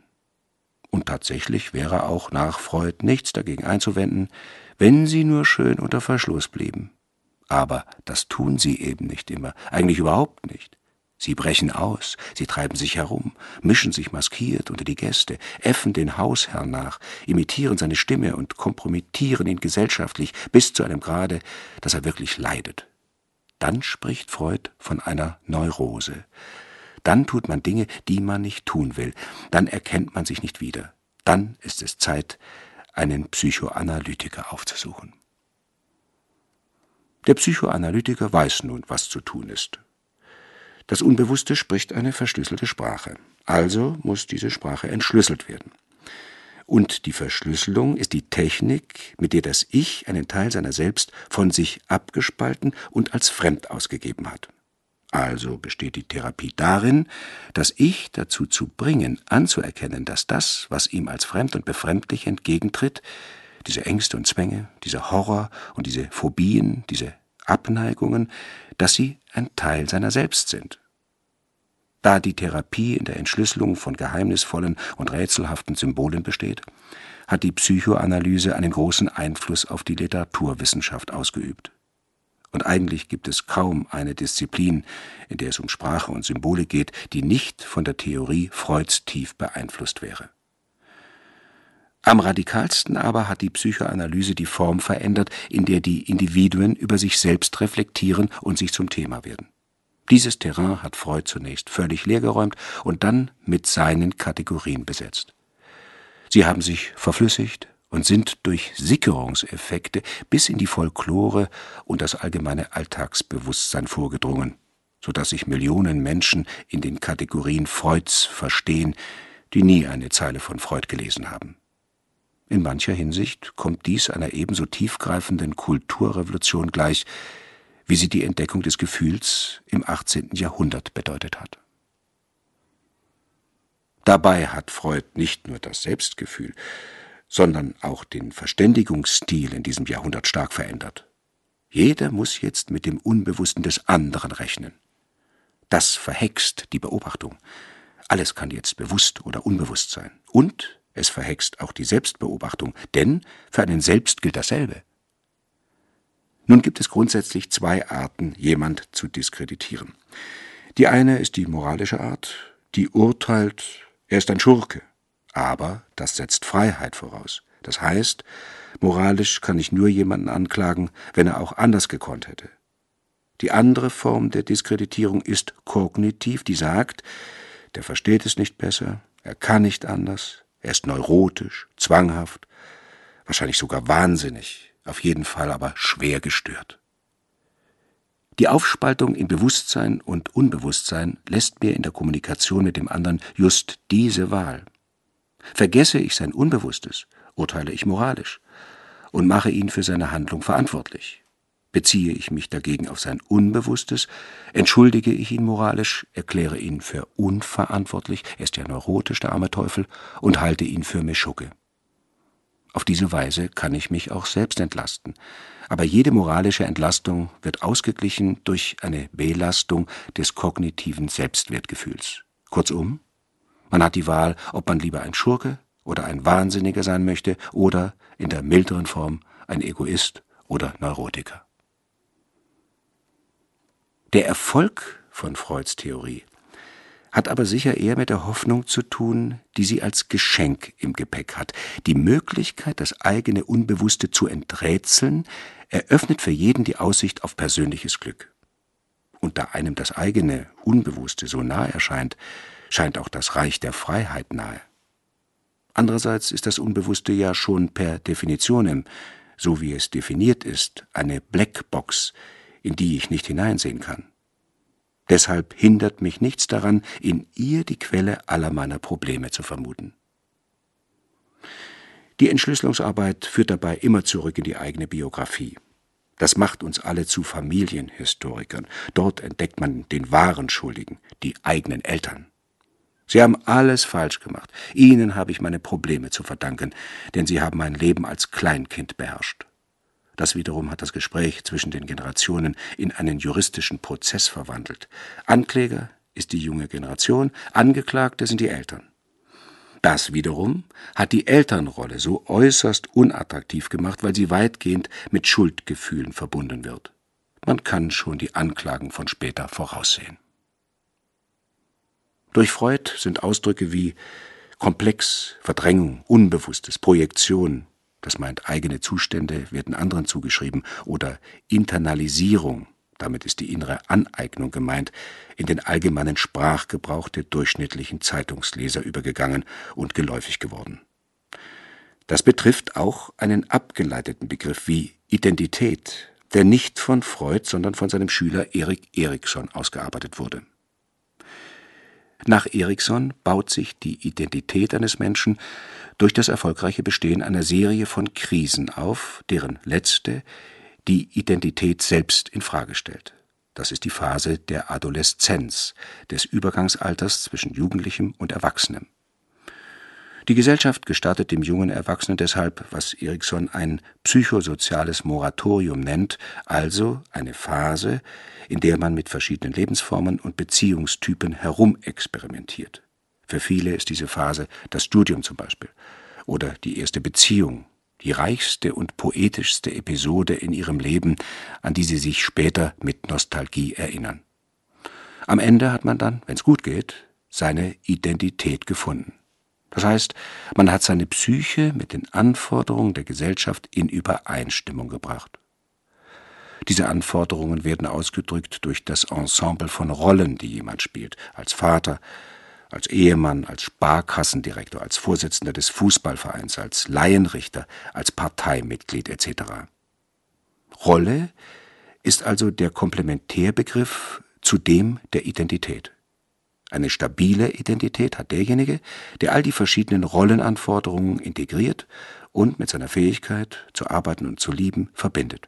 Und tatsächlich wäre auch nach Freud nichts dagegen einzuwenden, wenn sie nur schön unter Verschluss blieben. Aber das tun sie eben nicht immer, eigentlich überhaupt nicht. Sie brechen aus, sie treiben sich herum, mischen sich maskiert unter die Gäste, äffen den Hausherrn nach, imitieren seine Stimme und kompromittieren ihn gesellschaftlich bis zu einem Grade, dass er wirklich leidet. Dann spricht Freud von einer Neurose. Dann tut man Dinge, die man nicht tun will. Dann erkennt man sich nicht wieder. Dann ist es Zeit, einen Psychoanalytiker aufzusuchen. Der Psychoanalytiker weiß nun, was zu tun ist. Das Unbewusste spricht eine verschlüsselte Sprache, also muss diese Sprache entschlüsselt werden. Und die Verschlüsselung ist die Technik, mit der das Ich einen Teil seiner selbst von sich abgespalten und als fremd ausgegeben hat. Also besteht die Therapie darin, das Ich dazu zu bringen, anzuerkennen, dass das, was ihm als fremd und befremdlich entgegentritt, diese Ängste und Zwänge, dieser Horror und diese Phobien, diese Abneigungen, dass sie ein Teil seiner selbst sind. Da die Therapie in der Entschlüsselung von geheimnisvollen und rätselhaften Symbolen besteht, hat die Psychoanalyse einen großen Einfluss auf die Literaturwissenschaft ausgeübt. Und eigentlich gibt es kaum eine Disziplin, in der es um Sprache und Symbole geht, die nicht von der Theorie Freuds tief beeinflusst wäre. Am radikalsten aber hat die Psychoanalyse die Form verändert, in der die Individuen über sich selbst reflektieren und sich zum Thema werden. Dieses Terrain hat Freud zunächst völlig leergeräumt und dann mit seinen Kategorien besetzt. Sie haben sich verflüssigt, und sind durch Sickerungseffekte bis in die Folklore und das allgemeine Alltagsbewusstsein vorgedrungen, so dass sich Millionen Menschen in den Kategorien Freuds verstehen, die nie eine Zeile von Freud gelesen haben. In mancher Hinsicht kommt dies einer ebenso tiefgreifenden Kulturrevolution gleich, wie sie die Entdeckung des Gefühls im 18. Jahrhundert bedeutet hat. Dabei hat Freud nicht nur das Selbstgefühl, sondern auch den Verständigungsstil in diesem Jahrhundert stark verändert. Jeder muss jetzt mit dem Unbewussten des anderen rechnen. Das verhext die Beobachtung. Alles kann jetzt bewusst oder unbewusst sein. Und es verhext auch die Selbstbeobachtung, denn für einen selbst gilt dasselbe. Nun gibt es grundsätzlich zwei Arten, jemand zu diskreditieren. Die eine ist die moralische Art, die urteilt, er ist ein Schurke, aber das setzt Freiheit voraus. Das heißt, moralisch kann ich nur jemanden anklagen, wenn er auch anders gekonnt hätte. Die andere Form der Diskreditierung ist kognitiv, die sagt, der versteht es nicht besser, er kann nicht anders, er ist neurotisch, zwanghaft, wahrscheinlich sogar wahnsinnig, auf jeden Fall aber schwer gestört. Die Aufspaltung in Bewusstsein und Unbewusstsein lässt mir in der Kommunikation mit dem anderen just diese Wahl, Vergesse ich sein Unbewusstes, urteile ich moralisch und mache ihn für seine Handlung verantwortlich. Beziehe ich mich dagegen auf sein Unbewusstes, entschuldige ich ihn moralisch, erkläre ihn für unverantwortlich, er ist ja neurotisch, der arme Teufel, und halte ihn für Meschucke. Auf diese Weise kann ich mich auch selbst entlasten. Aber jede moralische Entlastung wird ausgeglichen durch eine Belastung des kognitiven Selbstwertgefühls. Kurzum, man hat die Wahl, ob man lieber ein Schurke oder ein Wahnsinniger sein möchte oder in der milderen Form ein Egoist oder Neurotiker. Der Erfolg von Freuds Theorie hat aber sicher eher mit der Hoffnung zu tun, die sie als Geschenk im Gepäck hat. Die Möglichkeit, das eigene Unbewusste zu enträtseln, eröffnet für jeden die Aussicht auf persönliches Glück. Und da einem das eigene Unbewusste so nah erscheint, scheint auch das Reich der Freiheit nahe. Andererseits ist das Unbewusste ja schon per Definitionem, so wie es definiert ist, eine Blackbox, in die ich nicht hineinsehen kann. Deshalb hindert mich nichts daran, in ihr die Quelle aller meiner Probleme zu vermuten. Die Entschlüsselungsarbeit führt dabei immer zurück in die eigene Biografie. Das macht uns alle zu Familienhistorikern. Dort entdeckt man den wahren Schuldigen, die eigenen Eltern. Sie haben alles falsch gemacht. Ihnen habe ich meine Probleme zu verdanken, denn Sie haben mein Leben als Kleinkind beherrscht. Das wiederum hat das Gespräch zwischen den Generationen in einen juristischen Prozess verwandelt. Ankläger ist die junge Generation, Angeklagte sind die Eltern. Das wiederum hat die Elternrolle so äußerst unattraktiv gemacht, weil sie weitgehend mit Schuldgefühlen verbunden wird. Man kann schon die Anklagen von später voraussehen. Durch Freud sind Ausdrücke wie Komplex, Verdrängung, Unbewusstes, Projektion, das meint eigene Zustände werden anderen zugeschrieben, oder Internalisierung, damit ist die innere Aneignung gemeint, in den allgemeinen Sprachgebrauch der durchschnittlichen Zeitungsleser übergegangen und geläufig geworden. Das betrifft auch einen abgeleiteten Begriff wie Identität, der nicht von Freud, sondern von seinem Schüler Erik Erikson ausgearbeitet wurde nach Erikson baut sich die Identität eines Menschen durch das erfolgreiche Bestehen einer Serie von Krisen auf, deren letzte die Identität selbst in Frage stellt. Das ist die Phase der Adoleszenz, des Übergangsalters zwischen Jugendlichem und Erwachsenem die Gesellschaft gestattet dem jungen Erwachsenen deshalb, was Erikson ein psychosoziales Moratorium nennt, also eine Phase, in der man mit verschiedenen Lebensformen und Beziehungstypen herumexperimentiert. Für viele ist diese Phase das Studium zum Beispiel oder die erste Beziehung, die reichste und poetischste Episode in ihrem Leben, an die sie sich später mit Nostalgie erinnern. Am Ende hat man dann, wenn's gut geht, seine Identität gefunden. Das heißt, man hat seine Psyche mit den Anforderungen der Gesellschaft in Übereinstimmung gebracht. Diese Anforderungen werden ausgedrückt durch das Ensemble von Rollen, die jemand spielt, als Vater, als Ehemann, als Sparkassendirektor, als Vorsitzender des Fußballvereins, als Laienrichter, als Parteimitglied etc. Rolle ist also der Komplementärbegriff zu dem der Identität. Eine stabile Identität hat derjenige, der all die verschiedenen Rollenanforderungen integriert und mit seiner Fähigkeit zu arbeiten und zu lieben verbindet.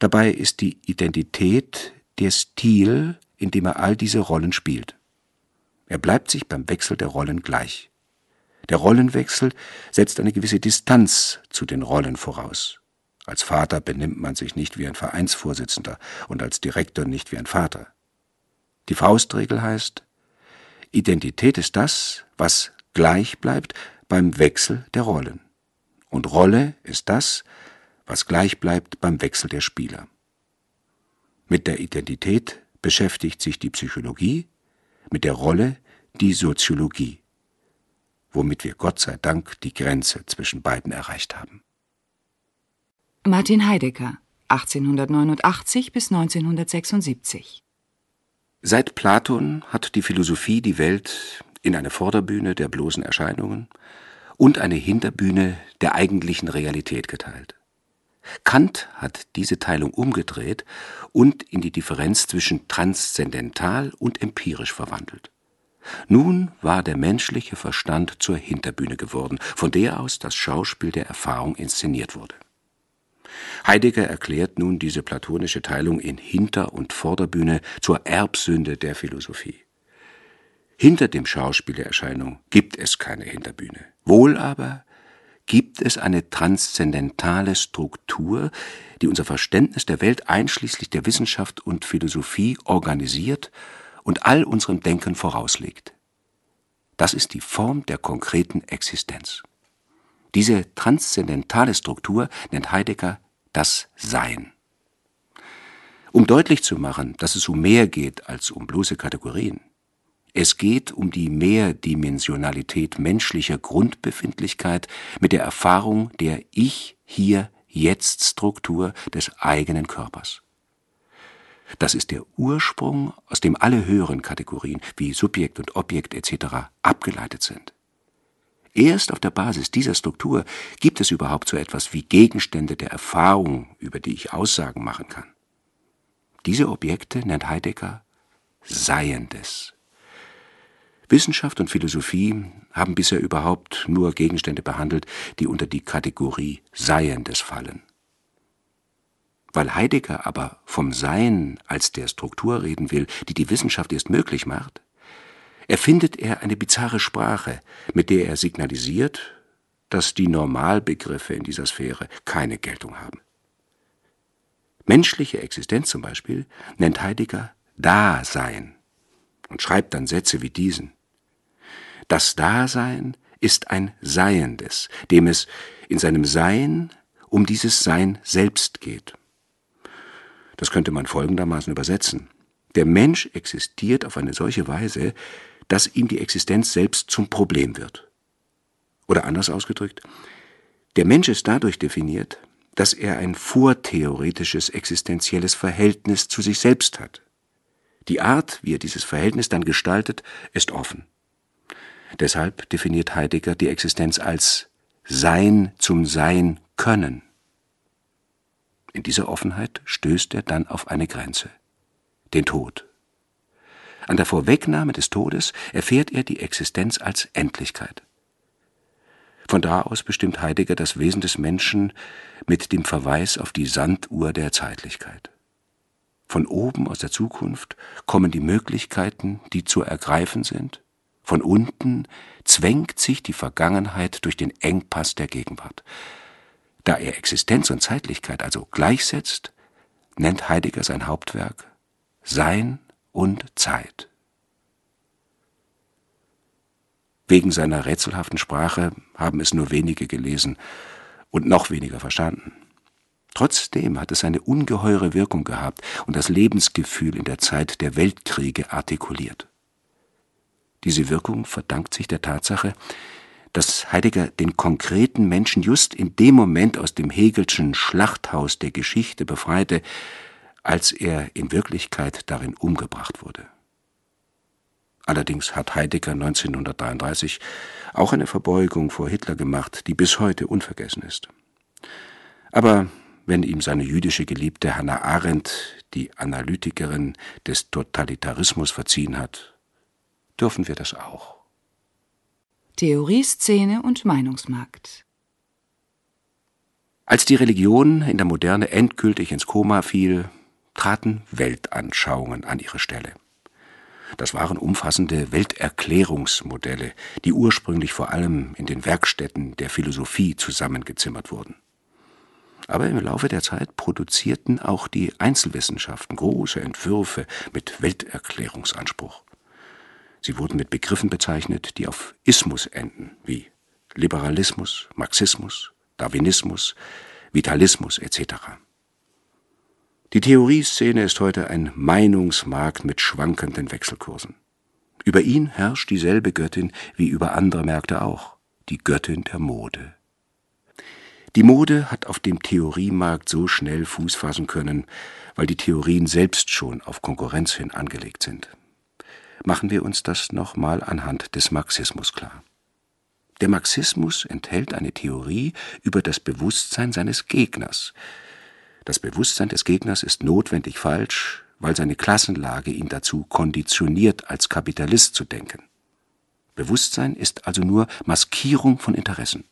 Dabei ist die Identität der Stil, in dem er all diese Rollen spielt. Er bleibt sich beim Wechsel der Rollen gleich. Der Rollenwechsel setzt eine gewisse Distanz zu den Rollen voraus. Als Vater benimmt man sich nicht wie ein Vereinsvorsitzender und als Direktor nicht wie ein Vater. Die Faustregel heißt, Identität ist das, was gleich bleibt beim Wechsel der Rollen. Und Rolle ist das, was gleich bleibt beim Wechsel der Spieler. Mit der Identität beschäftigt sich die Psychologie, mit der Rolle die Soziologie, womit wir Gott sei Dank die Grenze zwischen beiden erreicht haben. Martin Heidegger, 1889 bis 1976 Seit Platon hat die Philosophie die Welt in eine Vorderbühne der bloßen Erscheinungen und eine Hinterbühne der eigentlichen Realität geteilt. Kant hat diese Teilung umgedreht und in die Differenz zwischen transzendental und empirisch verwandelt. Nun war der menschliche Verstand zur Hinterbühne geworden, von der aus das Schauspiel der Erfahrung inszeniert wurde Heidegger erklärt nun diese platonische Teilung in Hinter- und Vorderbühne zur Erbsünde der Philosophie. Hinter dem Schauspiel der Erscheinung gibt es keine Hinterbühne. Wohl aber gibt es eine transzendentale Struktur, die unser Verständnis der Welt einschließlich der Wissenschaft und Philosophie organisiert und all unserem Denken vorauslegt. Das ist die Form der konkreten Existenz. Diese transzendentale Struktur nennt Heidegger das Sein. Um deutlich zu machen, dass es um mehr geht als um bloße Kategorien. Es geht um die Mehrdimensionalität menschlicher Grundbefindlichkeit mit der Erfahrung der Ich, Hier, Jetzt-Struktur des eigenen Körpers. Das ist der Ursprung, aus dem alle höheren Kategorien wie Subjekt und Objekt etc. abgeleitet sind. Erst auf der Basis dieser Struktur gibt es überhaupt so etwas wie Gegenstände der Erfahrung, über die ich Aussagen machen kann. Diese Objekte nennt Heidegger Seiendes. Wissenschaft und Philosophie haben bisher überhaupt nur Gegenstände behandelt, die unter die Kategorie Seiendes fallen. Weil Heidegger aber vom Sein als der Struktur reden will, die die Wissenschaft erst möglich macht, erfindet er eine bizarre Sprache, mit der er signalisiert, dass die Normalbegriffe in dieser Sphäre keine Geltung haben. Menschliche Existenz zum Beispiel nennt Heidegger Dasein und schreibt dann Sätze wie diesen. Das Dasein ist ein Seiendes, dem es in seinem Sein um dieses Sein selbst geht. Das könnte man folgendermaßen übersetzen. Der Mensch existiert auf eine solche Weise, dass ihm die Existenz selbst zum Problem wird. Oder anders ausgedrückt, der Mensch ist dadurch definiert, dass er ein vortheoretisches existenzielles Verhältnis zu sich selbst hat. Die Art, wie er dieses Verhältnis dann gestaltet, ist offen. Deshalb definiert Heidegger die Existenz als Sein zum Sein können. In dieser Offenheit stößt er dann auf eine Grenze, den Tod. An der Vorwegnahme des Todes erfährt er die Existenz als Endlichkeit. Von da aus bestimmt Heidegger das Wesen des Menschen mit dem Verweis auf die Sanduhr der Zeitlichkeit. Von oben aus der Zukunft kommen die Möglichkeiten, die zu ergreifen sind, von unten zwängt sich die Vergangenheit durch den Engpass der Gegenwart. Da er Existenz und Zeitlichkeit also gleichsetzt, nennt Heidegger sein Hauptwerk Sein und Zeit. Wegen seiner rätselhaften Sprache haben es nur wenige gelesen und noch weniger verstanden. Trotzdem hat es eine ungeheure Wirkung gehabt und das Lebensgefühl in der Zeit der Weltkriege artikuliert. Diese Wirkung verdankt sich der Tatsache, dass Heidegger den konkreten Menschen just in dem Moment aus dem Hegelschen Schlachthaus der Geschichte befreite, als er in Wirklichkeit darin umgebracht wurde. Allerdings hat Heidegger 1933 auch eine Verbeugung vor Hitler gemacht, die bis heute unvergessen ist. Aber wenn ihm seine jüdische Geliebte Hannah Arendt, die Analytikerin des Totalitarismus, verziehen hat, dürfen wir das auch. Theorieszene und Meinungsmarkt Als die Religion in der Moderne endgültig ins Koma fiel, traten Weltanschauungen an ihre Stelle. Das waren umfassende Welterklärungsmodelle, die ursprünglich vor allem in den Werkstätten der Philosophie zusammengezimmert wurden. Aber im Laufe der Zeit produzierten auch die Einzelwissenschaften große Entwürfe mit Welterklärungsanspruch. Sie wurden mit Begriffen bezeichnet, die auf Ismus enden, wie Liberalismus, Marxismus, Darwinismus, Vitalismus etc. Die Theorieszene ist heute ein Meinungsmarkt mit schwankenden Wechselkursen. Über ihn herrscht dieselbe Göttin wie über andere Märkte auch, die Göttin der Mode. Die Mode hat auf dem Theoriemarkt so schnell Fuß fassen können, weil die Theorien selbst schon auf Konkurrenz hin angelegt sind. Machen wir uns das nochmal anhand des Marxismus klar. Der Marxismus enthält eine Theorie über das Bewusstsein seines Gegners, das Bewusstsein des Gegners ist notwendig falsch, weil seine Klassenlage ihn dazu konditioniert, als Kapitalist zu denken. Bewusstsein ist also nur Maskierung von Interessen.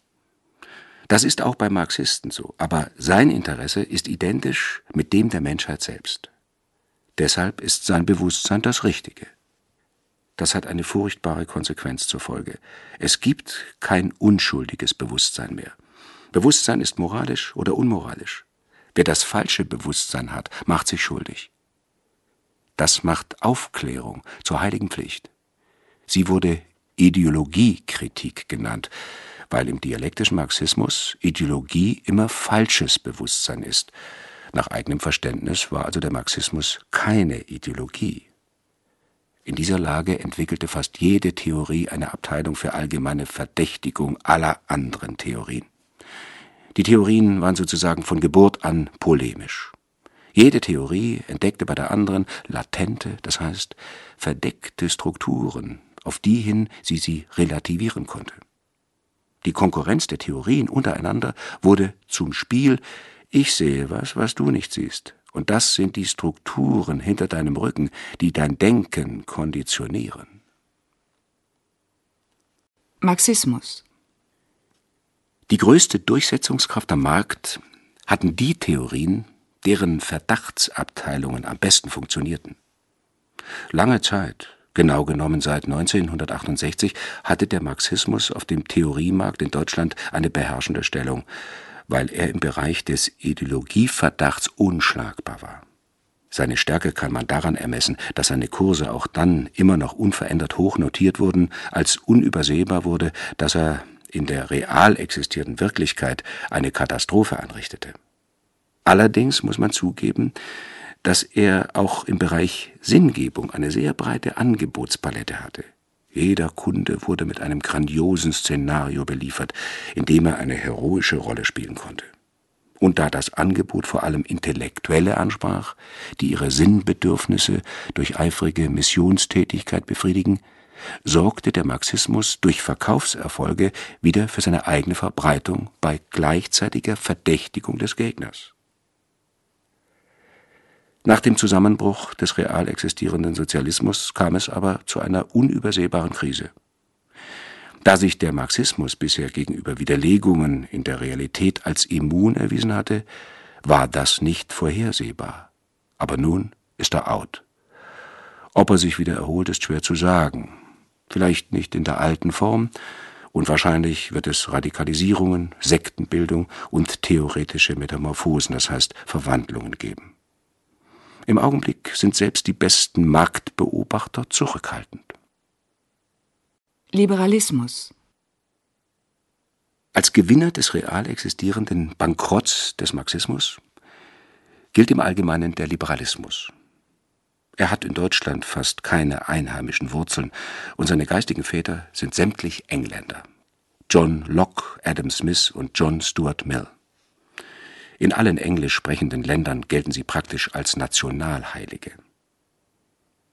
Das ist auch bei Marxisten so, aber sein Interesse ist identisch mit dem der Menschheit selbst. Deshalb ist sein Bewusstsein das Richtige. Das hat eine furchtbare Konsequenz zur Folge. Es gibt kein unschuldiges Bewusstsein mehr. Bewusstsein ist moralisch oder unmoralisch. Wer das falsche Bewusstsein hat, macht sich schuldig. Das macht Aufklärung zur heiligen Pflicht. Sie wurde Ideologiekritik genannt, weil im dialektischen Marxismus Ideologie immer falsches Bewusstsein ist. Nach eigenem Verständnis war also der Marxismus keine Ideologie. In dieser Lage entwickelte fast jede Theorie eine Abteilung für allgemeine Verdächtigung aller anderen Theorien. Die Theorien waren sozusagen von Geburt an polemisch. Jede Theorie entdeckte bei der anderen latente, das heißt verdeckte Strukturen, auf die hin sie sie relativieren konnte. Die Konkurrenz der Theorien untereinander wurde zum Spiel Ich sehe was, was du nicht siehst, und das sind die Strukturen hinter deinem Rücken, die dein Denken konditionieren. Marxismus die größte Durchsetzungskraft am Markt hatten die Theorien, deren Verdachtsabteilungen am besten funktionierten. Lange Zeit, genau genommen seit 1968, hatte der Marxismus auf dem Theoriemarkt in Deutschland eine beherrschende Stellung, weil er im Bereich des Ideologieverdachts unschlagbar war. Seine Stärke kann man daran ermessen, dass seine Kurse auch dann immer noch unverändert hoch notiert wurden, als unübersehbar wurde, dass er in der real existierenden Wirklichkeit eine Katastrophe anrichtete. Allerdings muss man zugeben, dass er auch im Bereich Sinngebung eine sehr breite Angebotspalette hatte. Jeder Kunde wurde mit einem grandiosen Szenario beliefert, in dem er eine heroische Rolle spielen konnte. Und da das Angebot vor allem Intellektuelle ansprach, die ihre Sinnbedürfnisse durch eifrige Missionstätigkeit befriedigen, sorgte der Marxismus durch Verkaufserfolge wieder für seine eigene Verbreitung bei gleichzeitiger Verdächtigung des Gegners. Nach dem Zusammenbruch des real existierenden Sozialismus kam es aber zu einer unübersehbaren Krise. Da sich der Marxismus bisher gegenüber Widerlegungen in der Realität als immun erwiesen hatte, war das nicht vorhersehbar. Aber nun ist er out. Ob er sich wieder erholt, ist schwer zu sagen vielleicht nicht in der alten Form, und wahrscheinlich wird es Radikalisierungen, Sektenbildung und theoretische Metamorphosen, das heißt Verwandlungen geben. Im Augenblick sind selbst die besten Marktbeobachter zurückhaltend. Liberalismus Als Gewinner des real existierenden Bankrotts des Marxismus gilt im Allgemeinen der Liberalismus. Er hat in Deutschland fast keine einheimischen Wurzeln und seine geistigen Väter sind sämtlich Engländer. John Locke, Adam Smith und John Stuart Mill. In allen englisch sprechenden Ländern gelten sie praktisch als Nationalheilige.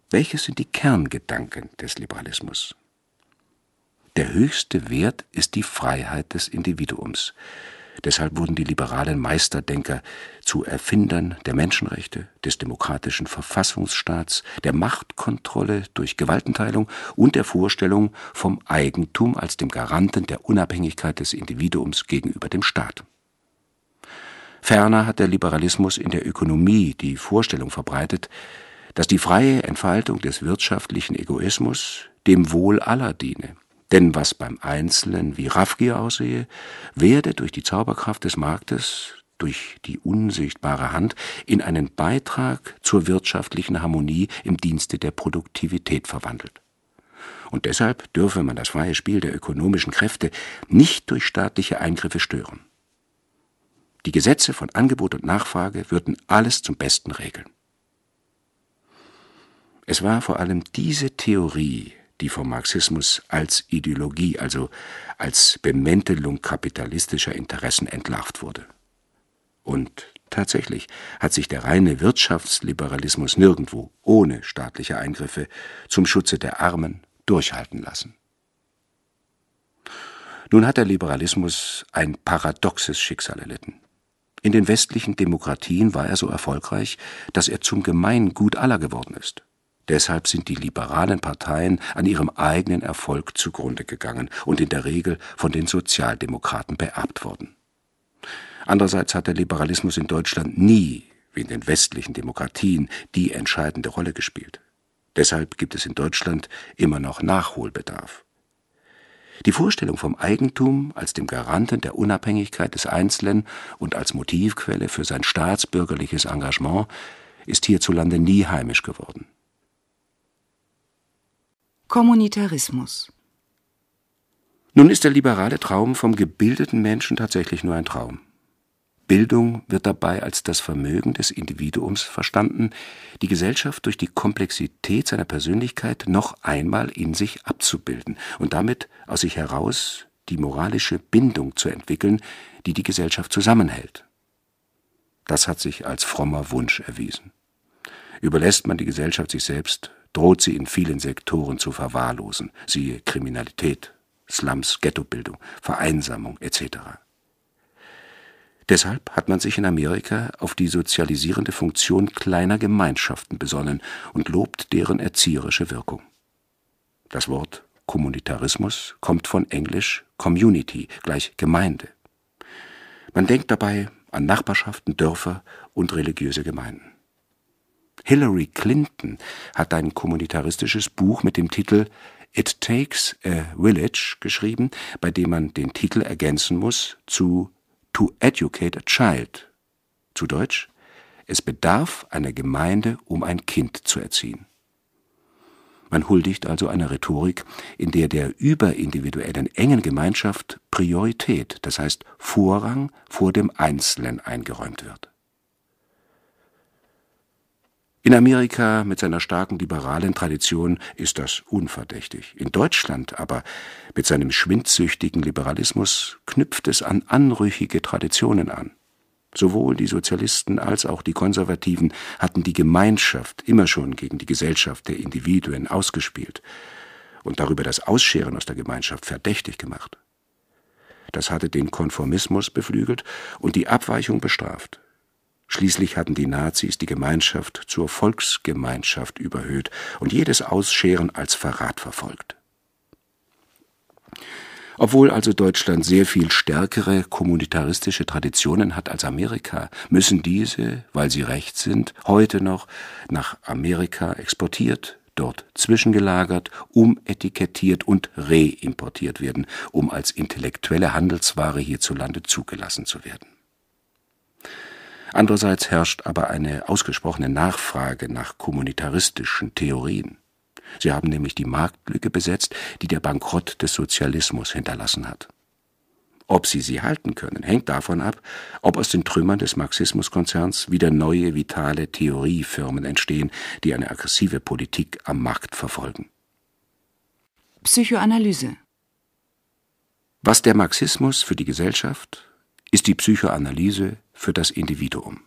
Welches sind die Kerngedanken des Liberalismus? Der höchste Wert ist die Freiheit des Individuums. Deshalb wurden die liberalen Meisterdenker zu Erfindern der Menschenrechte, des demokratischen Verfassungsstaats, der Machtkontrolle durch Gewaltenteilung und der Vorstellung vom Eigentum als dem Garanten der Unabhängigkeit des Individuums gegenüber dem Staat. Ferner hat der Liberalismus in der Ökonomie die Vorstellung verbreitet, dass die freie Entfaltung des wirtschaftlichen Egoismus dem Wohl aller diene denn was beim Einzelnen wie Raffgier aussehe, werde durch die Zauberkraft des Marktes, durch die unsichtbare Hand in einen Beitrag zur wirtschaftlichen Harmonie im Dienste der Produktivität verwandelt. Und deshalb dürfe man das freie Spiel der ökonomischen Kräfte nicht durch staatliche Eingriffe stören. Die Gesetze von Angebot und Nachfrage würden alles zum Besten regeln. Es war vor allem diese Theorie, die vom Marxismus als Ideologie, also als Bemäntelung kapitalistischer Interessen entlarvt wurde. Und tatsächlich hat sich der reine Wirtschaftsliberalismus nirgendwo ohne staatliche Eingriffe zum Schutze der Armen durchhalten lassen. Nun hat der Liberalismus ein paradoxes Schicksal erlitten. In den westlichen Demokratien war er so erfolgreich, dass er zum Gemeingut aller geworden ist. Deshalb sind die liberalen Parteien an ihrem eigenen Erfolg zugrunde gegangen und in der Regel von den Sozialdemokraten beerbt worden. Andererseits hat der Liberalismus in Deutschland nie, wie in den westlichen Demokratien, die entscheidende Rolle gespielt. Deshalb gibt es in Deutschland immer noch Nachholbedarf. Die Vorstellung vom Eigentum als dem Garanten der Unabhängigkeit des Einzelnen und als Motivquelle für sein staatsbürgerliches Engagement ist hierzulande nie heimisch geworden. Kommunitarismus. Nun ist der liberale Traum vom gebildeten Menschen tatsächlich nur ein Traum. Bildung wird dabei als das Vermögen des Individuums verstanden, die Gesellschaft durch die Komplexität seiner Persönlichkeit noch einmal in sich abzubilden und damit aus sich heraus die moralische Bindung zu entwickeln, die die Gesellschaft zusammenhält. Das hat sich als frommer Wunsch erwiesen. Überlässt man die Gesellschaft sich selbst, droht sie in vielen Sektoren zu verwahrlosen, siehe Kriminalität, Slums, Ghettobildung, Vereinsamung etc. Deshalb hat man sich in Amerika auf die sozialisierende Funktion kleiner Gemeinschaften besonnen und lobt deren erzieherische Wirkung. Das Wort Kommunitarismus kommt von Englisch Community gleich Gemeinde. Man denkt dabei an Nachbarschaften, Dörfer und religiöse Gemeinden. Hillary Clinton hat ein kommunitaristisches Buch mit dem Titel It Takes a Village geschrieben, bei dem man den Titel ergänzen muss zu To Educate a Child. Zu Deutsch, es bedarf einer Gemeinde, um ein Kind zu erziehen. Man huldigt also einer Rhetorik, in der der überindividuellen engen Gemeinschaft Priorität, das heißt Vorrang vor dem Einzelnen eingeräumt wird in Amerika mit seiner starken liberalen Tradition ist das unverdächtig. In Deutschland aber mit seinem schwindsüchtigen Liberalismus knüpft es an anrüchige Traditionen an. Sowohl die Sozialisten als auch die Konservativen hatten die Gemeinschaft immer schon gegen die Gesellschaft der Individuen ausgespielt und darüber das Ausscheren aus der Gemeinschaft verdächtig gemacht. Das hatte den Konformismus beflügelt und die Abweichung bestraft. Schließlich hatten die Nazis die Gemeinschaft zur Volksgemeinschaft überhöht und jedes Ausscheren als Verrat verfolgt. Obwohl also Deutschland sehr viel stärkere kommunitaristische Traditionen hat als Amerika, müssen diese, weil sie recht sind, heute noch nach Amerika exportiert, dort zwischengelagert, umetikettiert und reimportiert werden, um als intellektuelle Handelsware hierzulande zugelassen zu werden. Andererseits herrscht aber eine ausgesprochene Nachfrage nach kommunitaristischen Theorien. Sie haben nämlich die Marktlücke besetzt, die der Bankrott des Sozialismus hinterlassen hat. Ob sie sie halten können, hängt davon ab, ob aus den Trümmern des Marxismuskonzerns wieder neue vitale Theoriefirmen entstehen, die eine aggressive Politik am Markt verfolgen. Psychoanalyse Was der Marxismus für die Gesellschaft, ist die Psychoanalyse für das Individuum.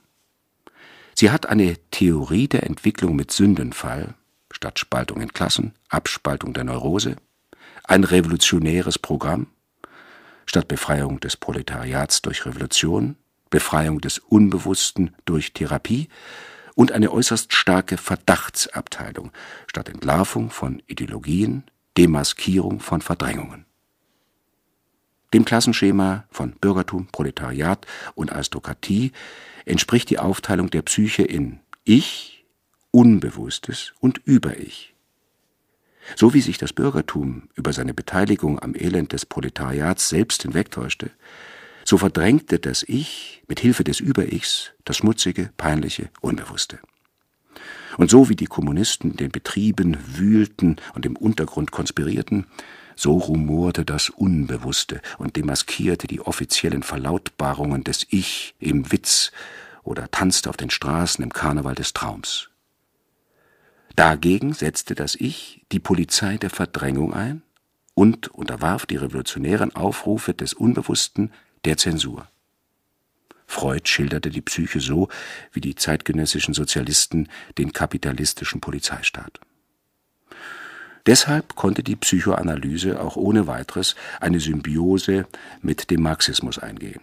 Sie hat eine Theorie der Entwicklung mit Sündenfall statt Spaltung in Klassen, Abspaltung der Neurose, ein revolutionäres Programm statt Befreiung des Proletariats durch Revolution, Befreiung des Unbewussten durch Therapie und eine äußerst starke Verdachtsabteilung statt Entlarvung von Ideologien, Demaskierung von Verdrängungen. Dem Klassenschema von Bürgertum, Proletariat und Aristokratie entspricht die Aufteilung der Psyche in Ich, Unbewusstes und Über-Ich. So wie sich das Bürgertum über seine Beteiligung am Elend des Proletariats selbst hinwegtäuschte, so verdrängte das Ich mit Hilfe des Über-Ichs das schmutzige, peinliche Unbewusste. Und so wie die Kommunisten in den Betrieben wühlten und im Untergrund konspirierten, so rumorte das Unbewusste und demaskierte die offiziellen Verlautbarungen des Ich im Witz oder tanzte auf den Straßen im Karneval des Traums. Dagegen setzte das Ich die Polizei der Verdrängung ein und unterwarf die revolutionären Aufrufe des Unbewussten der Zensur. Freud schilderte die Psyche so, wie die zeitgenössischen Sozialisten den kapitalistischen Polizeistaat. Deshalb konnte die Psychoanalyse auch ohne weiteres eine Symbiose mit dem Marxismus eingehen.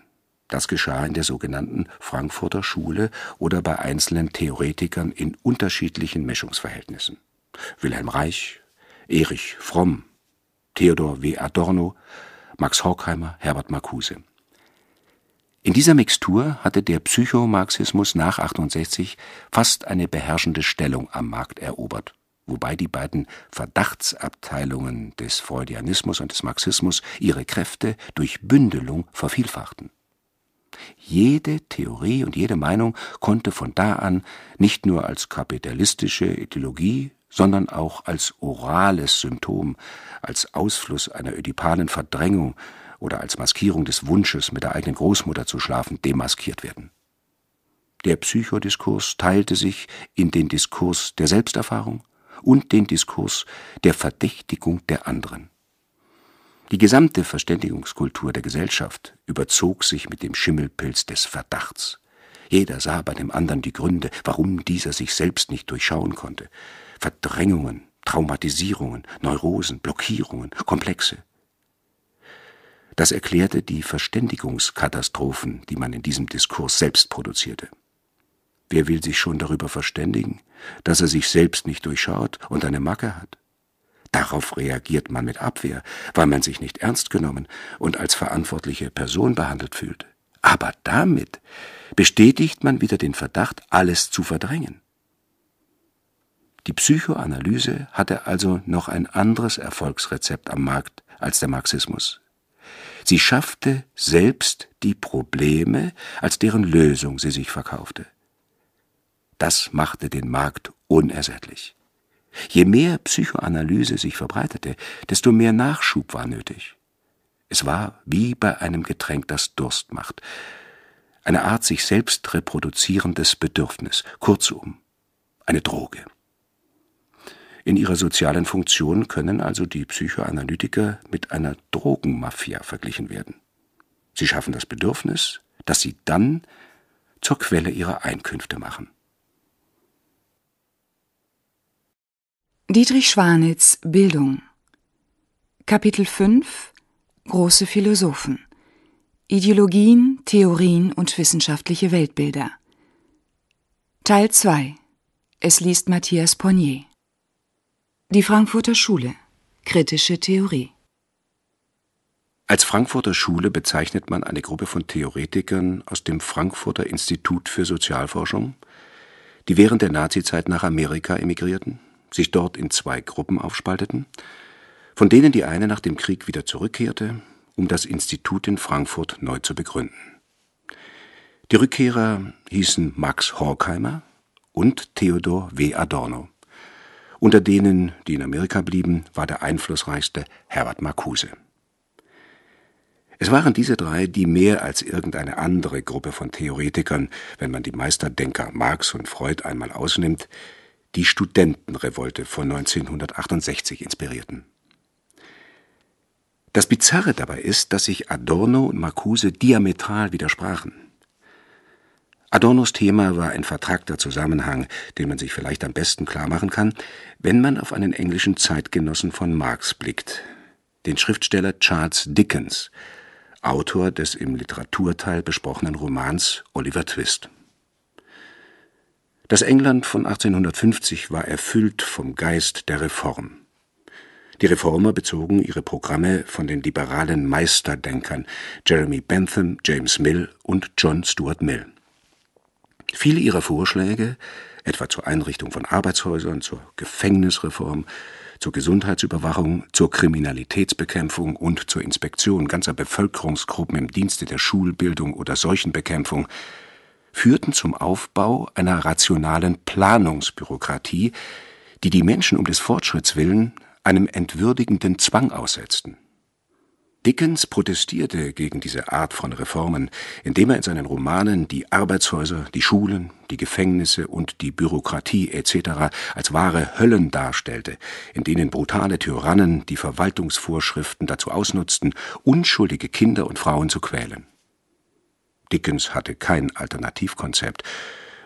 Das geschah in der sogenannten Frankfurter Schule oder bei einzelnen Theoretikern in unterschiedlichen Mischungsverhältnissen. Wilhelm Reich, Erich Fromm, Theodor W. Adorno, Max Horkheimer, Herbert Marcuse. In dieser Mixtur hatte der Psychomarxismus nach 68 fast eine beherrschende Stellung am Markt erobert wobei die beiden Verdachtsabteilungen des Freudianismus und des Marxismus ihre Kräfte durch Bündelung vervielfachten. Jede Theorie und jede Meinung konnte von da an nicht nur als kapitalistische Ideologie, sondern auch als orales Symptom, als Ausfluss einer ödipalen Verdrängung oder als Maskierung des Wunsches, mit der eigenen Großmutter zu schlafen, demaskiert werden. Der Psychodiskurs teilte sich in den Diskurs der Selbsterfahrung, und den Diskurs der Verdächtigung der anderen. Die gesamte Verständigungskultur der Gesellschaft überzog sich mit dem Schimmelpilz des Verdachts. Jeder sah bei dem anderen die Gründe, warum dieser sich selbst nicht durchschauen konnte. Verdrängungen, Traumatisierungen, Neurosen, Blockierungen, Komplexe. Das erklärte die Verständigungskatastrophen, die man in diesem Diskurs selbst produzierte. Wer will sich schon darüber verständigen, dass er sich selbst nicht durchschaut und eine Macke hat? Darauf reagiert man mit Abwehr, weil man sich nicht ernst genommen und als verantwortliche Person behandelt fühlt. Aber damit bestätigt man wieder den Verdacht, alles zu verdrängen. Die Psychoanalyse hatte also noch ein anderes Erfolgsrezept am Markt als der Marxismus. Sie schaffte selbst die Probleme, als deren Lösung sie sich verkaufte. Das machte den Markt unersättlich. Je mehr Psychoanalyse sich verbreitete, desto mehr Nachschub war nötig. Es war wie bei einem Getränk, das Durst macht. Eine Art sich selbst reproduzierendes Bedürfnis, kurzum, eine Droge. In ihrer sozialen Funktion können also die Psychoanalytiker mit einer Drogenmafia verglichen werden. Sie schaffen das Bedürfnis, das sie dann zur Quelle ihrer Einkünfte machen. Dietrich Schwanitz Bildung Kapitel 5 Große Philosophen Ideologien, Theorien und wissenschaftliche Weltbilder Teil 2 Es liest Matthias Pornier Die Frankfurter Schule Kritische Theorie Als Frankfurter Schule bezeichnet man eine Gruppe von Theoretikern aus dem Frankfurter Institut für Sozialforschung, die während der Nazizeit nach Amerika emigrierten sich dort in zwei Gruppen aufspalteten, von denen die eine nach dem Krieg wieder zurückkehrte, um das Institut in Frankfurt neu zu begründen. Die Rückkehrer hießen Max Horkheimer und Theodor W. Adorno. Unter denen, die in Amerika blieben, war der einflussreichste Herbert Marcuse. Es waren diese drei, die mehr als irgendeine andere Gruppe von Theoretikern, wenn man die Meisterdenker Marx und Freud einmal ausnimmt, die Studentenrevolte von 1968 inspirierten. Das Bizarre dabei ist, dass sich Adorno und Marcuse diametral widersprachen. Adornos Thema war ein vertragter Zusammenhang, den man sich vielleicht am besten klarmachen kann, wenn man auf einen englischen Zeitgenossen von Marx blickt, den Schriftsteller Charles Dickens, Autor des im Literaturteil besprochenen Romans Oliver Twist. Das England von 1850 war erfüllt vom Geist der Reform. Die Reformer bezogen ihre Programme von den liberalen Meisterdenkern Jeremy Bentham, James Mill und John Stuart Mill. Viele ihrer Vorschläge, etwa zur Einrichtung von Arbeitshäusern, zur Gefängnisreform, zur Gesundheitsüberwachung, zur Kriminalitätsbekämpfung und zur Inspektion ganzer Bevölkerungsgruppen im Dienste der Schulbildung oder Seuchenbekämpfung, führten zum Aufbau einer rationalen Planungsbürokratie, die die Menschen um des Fortschritts willen einem entwürdigenden Zwang aussetzten. Dickens protestierte gegen diese Art von Reformen, indem er in seinen Romanen die Arbeitshäuser, die Schulen, die Gefängnisse und die Bürokratie etc. als wahre Höllen darstellte, in denen brutale Tyrannen die Verwaltungsvorschriften dazu ausnutzten, unschuldige Kinder und Frauen zu quälen. Dickens hatte kein Alternativkonzept,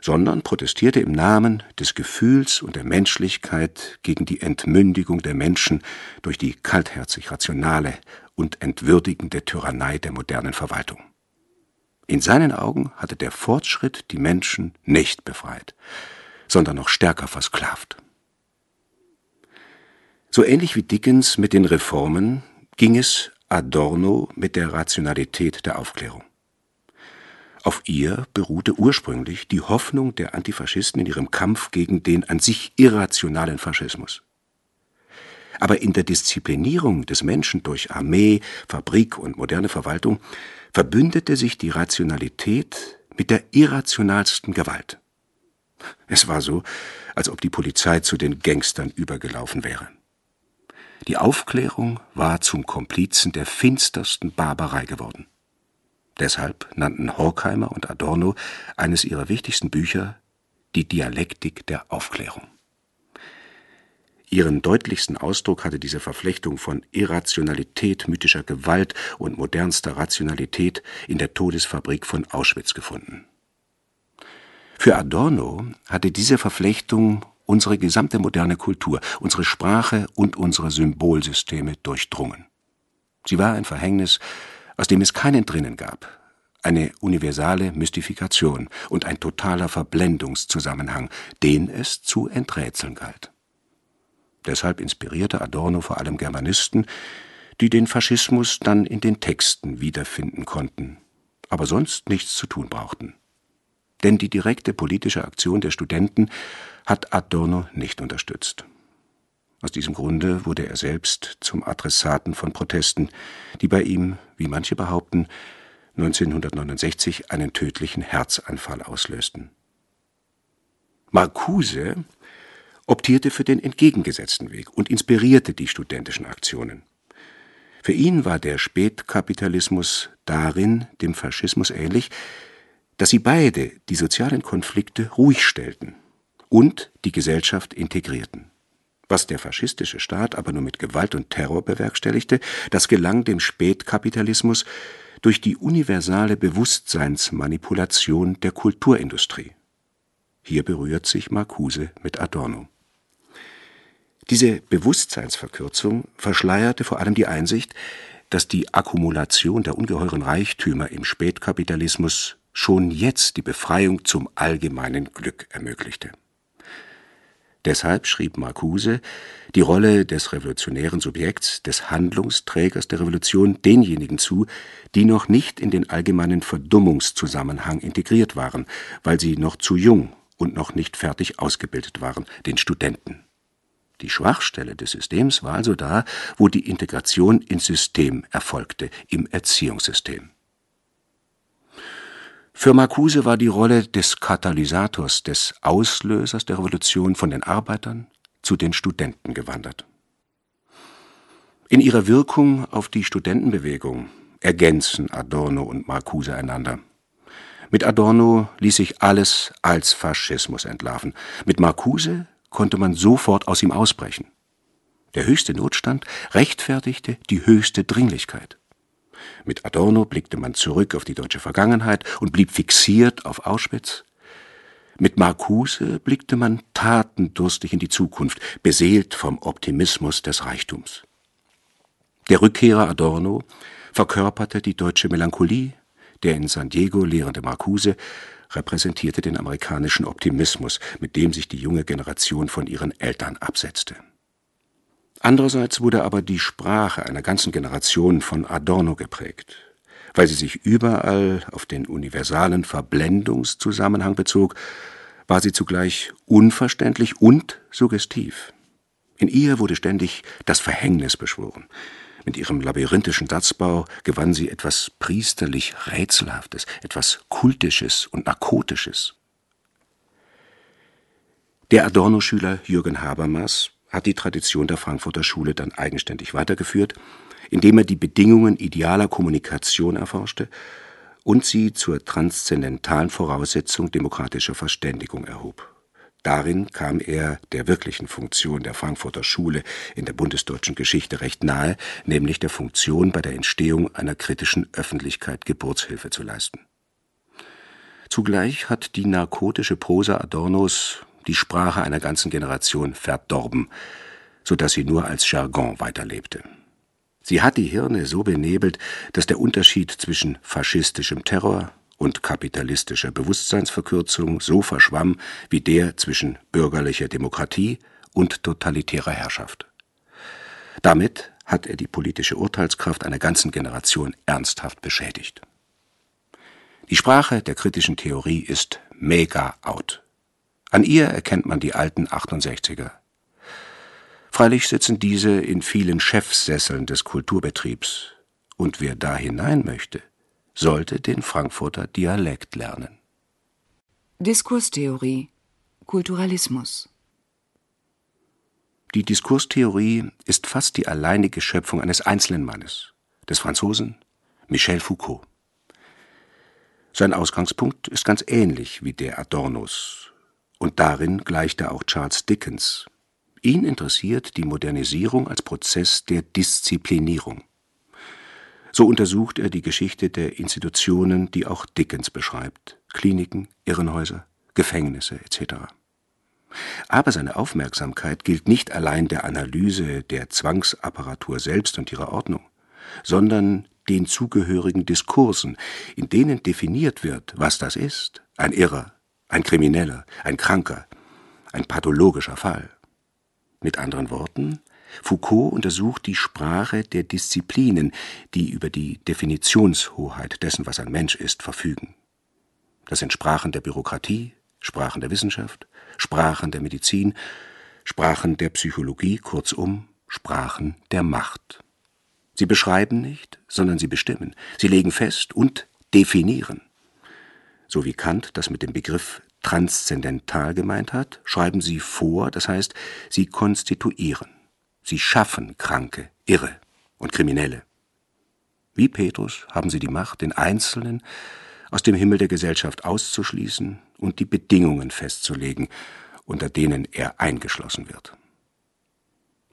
sondern protestierte im Namen des Gefühls und der Menschlichkeit gegen die Entmündigung der Menschen durch die kaltherzig-rationale und entwürdigende Tyrannei der modernen Verwaltung. In seinen Augen hatte der Fortschritt die Menschen nicht befreit, sondern noch stärker versklavt. So ähnlich wie Dickens mit den Reformen ging es Adorno mit der Rationalität der Aufklärung. Auf ihr beruhte ursprünglich die Hoffnung der Antifaschisten in ihrem Kampf gegen den an sich irrationalen Faschismus. Aber in der Disziplinierung des Menschen durch Armee, Fabrik und moderne Verwaltung verbündete sich die Rationalität mit der irrationalsten Gewalt. Es war so, als ob die Polizei zu den Gangstern übergelaufen wäre. Die Aufklärung war zum Komplizen der finstersten Barbarei geworden. Deshalb nannten Horkheimer und Adorno eines ihrer wichtigsten Bücher die Dialektik der Aufklärung. Ihren deutlichsten Ausdruck hatte diese Verflechtung von Irrationalität, mythischer Gewalt und modernster Rationalität in der Todesfabrik von Auschwitz gefunden. Für Adorno hatte diese Verflechtung unsere gesamte moderne Kultur, unsere Sprache und unsere Symbolsysteme durchdrungen. Sie war ein Verhängnis, aus dem es keinen drinnen gab, eine universale Mystifikation und ein totaler Verblendungszusammenhang, den es zu enträtseln galt. Deshalb inspirierte Adorno vor allem Germanisten, die den Faschismus dann in den Texten wiederfinden konnten, aber sonst nichts zu tun brauchten. Denn die direkte politische Aktion der Studenten hat Adorno nicht unterstützt. Aus diesem Grunde wurde er selbst zum Adressaten von Protesten, die bei ihm, wie manche behaupten, 1969 einen tödlichen Herzanfall auslösten. Marcuse optierte für den entgegengesetzten Weg und inspirierte die studentischen Aktionen. Für ihn war der Spätkapitalismus darin, dem Faschismus ähnlich, dass sie beide die sozialen Konflikte ruhig stellten und die Gesellschaft integrierten. Was der faschistische Staat aber nur mit Gewalt und Terror bewerkstelligte, das gelang dem Spätkapitalismus durch die universale Bewusstseinsmanipulation der Kulturindustrie. Hier berührt sich Marcuse mit Adorno. Diese Bewusstseinsverkürzung verschleierte vor allem die Einsicht, dass die Akkumulation der ungeheuren Reichtümer im Spätkapitalismus schon jetzt die Befreiung zum allgemeinen Glück ermöglichte Deshalb schrieb Marcuse die Rolle des revolutionären Subjekts, des Handlungsträgers der Revolution denjenigen zu, die noch nicht in den allgemeinen Verdummungszusammenhang integriert waren, weil sie noch zu jung und noch nicht fertig ausgebildet waren, den Studenten. Die Schwachstelle des Systems war also da, wo die Integration ins System erfolgte, im Erziehungssystem für Marcuse war die Rolle des Katalysators, des Auslösers der Revolution von den Arbeitern zu den Studenten gewandert. In ihrer Wirkung auf die Studentenbewegung ergänzen Adorno und Marcuse einander. Mit Adorno ließ sich alles als Faschismus entlarven. Mit Marcuse konnte man sofort aus ihm ausbrechen. Der höchste Notstand rechtfertigte die höchste Dringlichkeit. Mit Adorno blickte man zurück auf die deutsche Vergangenheit und blieb fixiert auf Auschwitz. Mit Marcuse blickte man tatendurstig in die Zukunft, beseelt vom Optimismus des Reichtums. Der Rückkehrer Adorno verkörperte die deutsche Melancholie, der in San Diego lehrende Marcuse repräsentierte den amerikanischen Optimismus, mit dem sich die junge Generation von ihren Eltern absetzte. Andererseits wurde aber die Sprache einer ganzen Generation von Adorno geprägt. Weil sie sich überall auf den universalen Verblendungszusammenhang bezog, war sie zugleich unverständlich und suggestiv. In ihr wurde ständig das Verhängnis beschworen. Mit ihrem labyrinthischen Satzbau gewann sie etwas priesterlich Rätselhaftes, etwas Kultisches und Narkotisches. Der Adorno-Schüler Jürgen Habermas hat die Tradition der Frankfurter Schule dann eigenständig weitergeführt, indem er die Bedingungen idealer Kommunikation erforschte und sie zur transzendentalen Voraussetzung demokratischer Verständigung erhob. Darin kam er der wirklichen Funktion der Frankfurter Schule in der bundesdeutschen Geschichte recht nahe, nämlich der Funktion bei der Entstehung einer kritischen Öffentlichkeit Geburtshilfe zu leisten. Zugleich hat die narkotische Prosa Adornos die Sprache einer ganzen Generation verdorben, so dass sie nur als Jargon weiterlebte. Sie hat die Hirne so benebelt, dass der Unterschied zwischen faschistischem Terror und kapitalistischer Bewusstseinsverkürzung so verschwamm wie der zwischen bürgerlicher Demokratie und totalitärer Herrschaft. Damit hat er die politische Urteilskraft einer ganzen Generation ernsthaft beschädigt. Die Sprache der kritischen Theorie ist mega out. An ihr erkennt man die alten 68er. Freilich sitzen diese in vielen Chefsesseln des Kulturbetriebs. Und wer da hinein möchte, sollte den Frankfurter Dialekt lernen. Diskurstheorie Kulturalismus Die Diskurstheorie ist fast die alleinige Schöpfung eines einzelnen Mannes, des Franzosen Michel Foucault. Sein Ausgangspunkt ist ganz ähnlich wie der Adornos und darin gleicht er auch Charles Dickens. Ihn interessiert die Modernisierung als Prozess der Disziplinierung. So untersucht er die Geschichte der Institutionen, die auch Dickens beschreibt, Kliniken, Irrenhäuser, Gefängnisse etc. Aber seine Aufmerksamkeit gilt nicht allein der Analyse der Zwangsapparatur selbst und ihrer Ordnung, sondern den zugehörigen Diskursen, in denen definiert wird, was das ist, ein Irrer, ein Krimineller, ein Kranker, ein pathologischer Fall. Mit anderen Worten, Foucault untersucht die Sprache der Disziplinen, die über die Definitionshoheit dessen, was ein Mensch ist, verfügen. Das sind Sprachen der Bürokratie, Sprachen der Wissenschaft, Sprachen der Medizin, Sprachen der Psychologie, kurzum Sprachen der Macht. Sie beschreiben nicht, sondern sie bestimmen, sie legen fest und definieren so wie Kant das mit dem Begriff transzendental gemeint hat, schreiben sie vor, das heißt, sie konstituieren, sie schaffen Kranke, Irre und Kriminelle. Wie Petrus haben sie die Macht, den Einzelnen aus dem Himmel der Gesellschaft auszuschließen und die Bedingungen festzulegen, unter denen er eingeschlossen wird.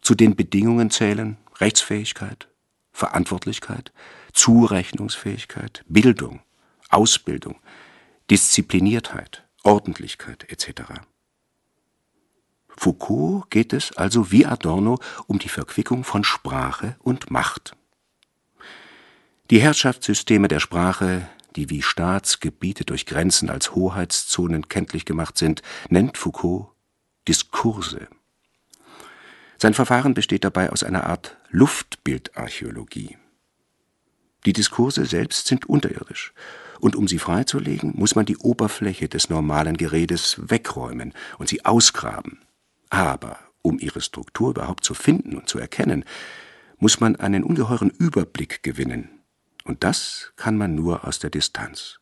Zu den Bedingungen zählen Rechtsfähigkeit, Verantwortlichkeit, Zurechnungsfähigkeit, Bildung, Ausbildung, Diszipliniertheit, Ordentlichkeit etc. Foucault geht es also wie Adorno um die Verquickung von Sprache und Macht. Die Herrschaftssysteme der Sprache, die wie Staatsgebiete durch Grenzen als Hoheitszonen kenntlich gemacht sind, nennt Foucault Diskurse. Sein Verfahren besteht dabei aus einer Art Luftbildarchäologie. Die Diskurse selbst sind unterirdisch und um sie freizulegen, muss man die Oberfläche des normalen Geredes wegräumen und sie ausgraben. Aber um ihre Struktur überhaupt zu finden und zu erkennen, muss man einen ungeheuren Überblick gewinnen, und das kann man nur aus der Distanz.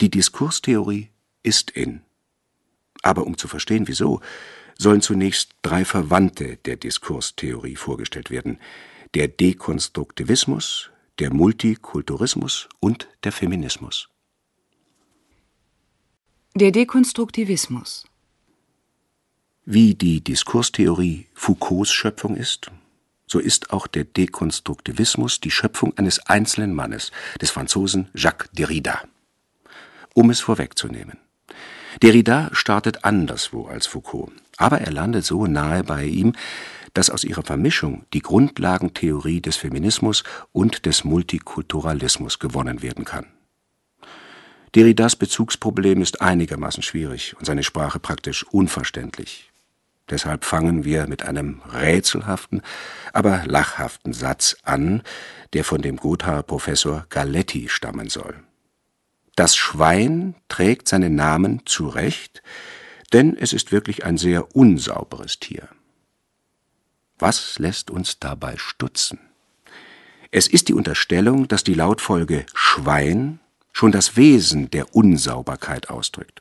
Die Diskurstheorie ist in. Aber um zu verstehen, wieso, sollen zunächst drei Verwandte der Diskurstheorie vorgestellt werden. Der Dekonstruktivismus, der Multikulturismus und der Feminismus. Der Dekonstruktivismus. Wie die Diskurstheorie Foucaults Schöpfung ist, so ist auch der Dekonstruktivismus die Schöpfung eines einzelnen Mannes, des Franzosen Jacques Derrida. Um es vorwegzunehmen. Derrida startet anderswo als Foucault, aber er landet so nahe bei ihm, dass aus ihrer Vermischung die Grundlagentheorie des Feminismus und des Multikulturalismus gewonnen werden kann. Derridas Bezugsproblem ist einigermaßen schwierig und seine Sprache praktisch unverständlich. Deshalb fangen wir mit einem rätselhaften, aber lachhaften Satz an, der von dem Gothaer Professor Galetti stammen soll. Das Schwein trägt seinen Namen zurecht, denn es ist wirklich ein sehr unsauberes Tier. Was lässt uns dabei stutzen? Es ist die Unterstellung, dass die Lautfolge Schwein schon das Wesen der Unsauberkeit ausdrückt.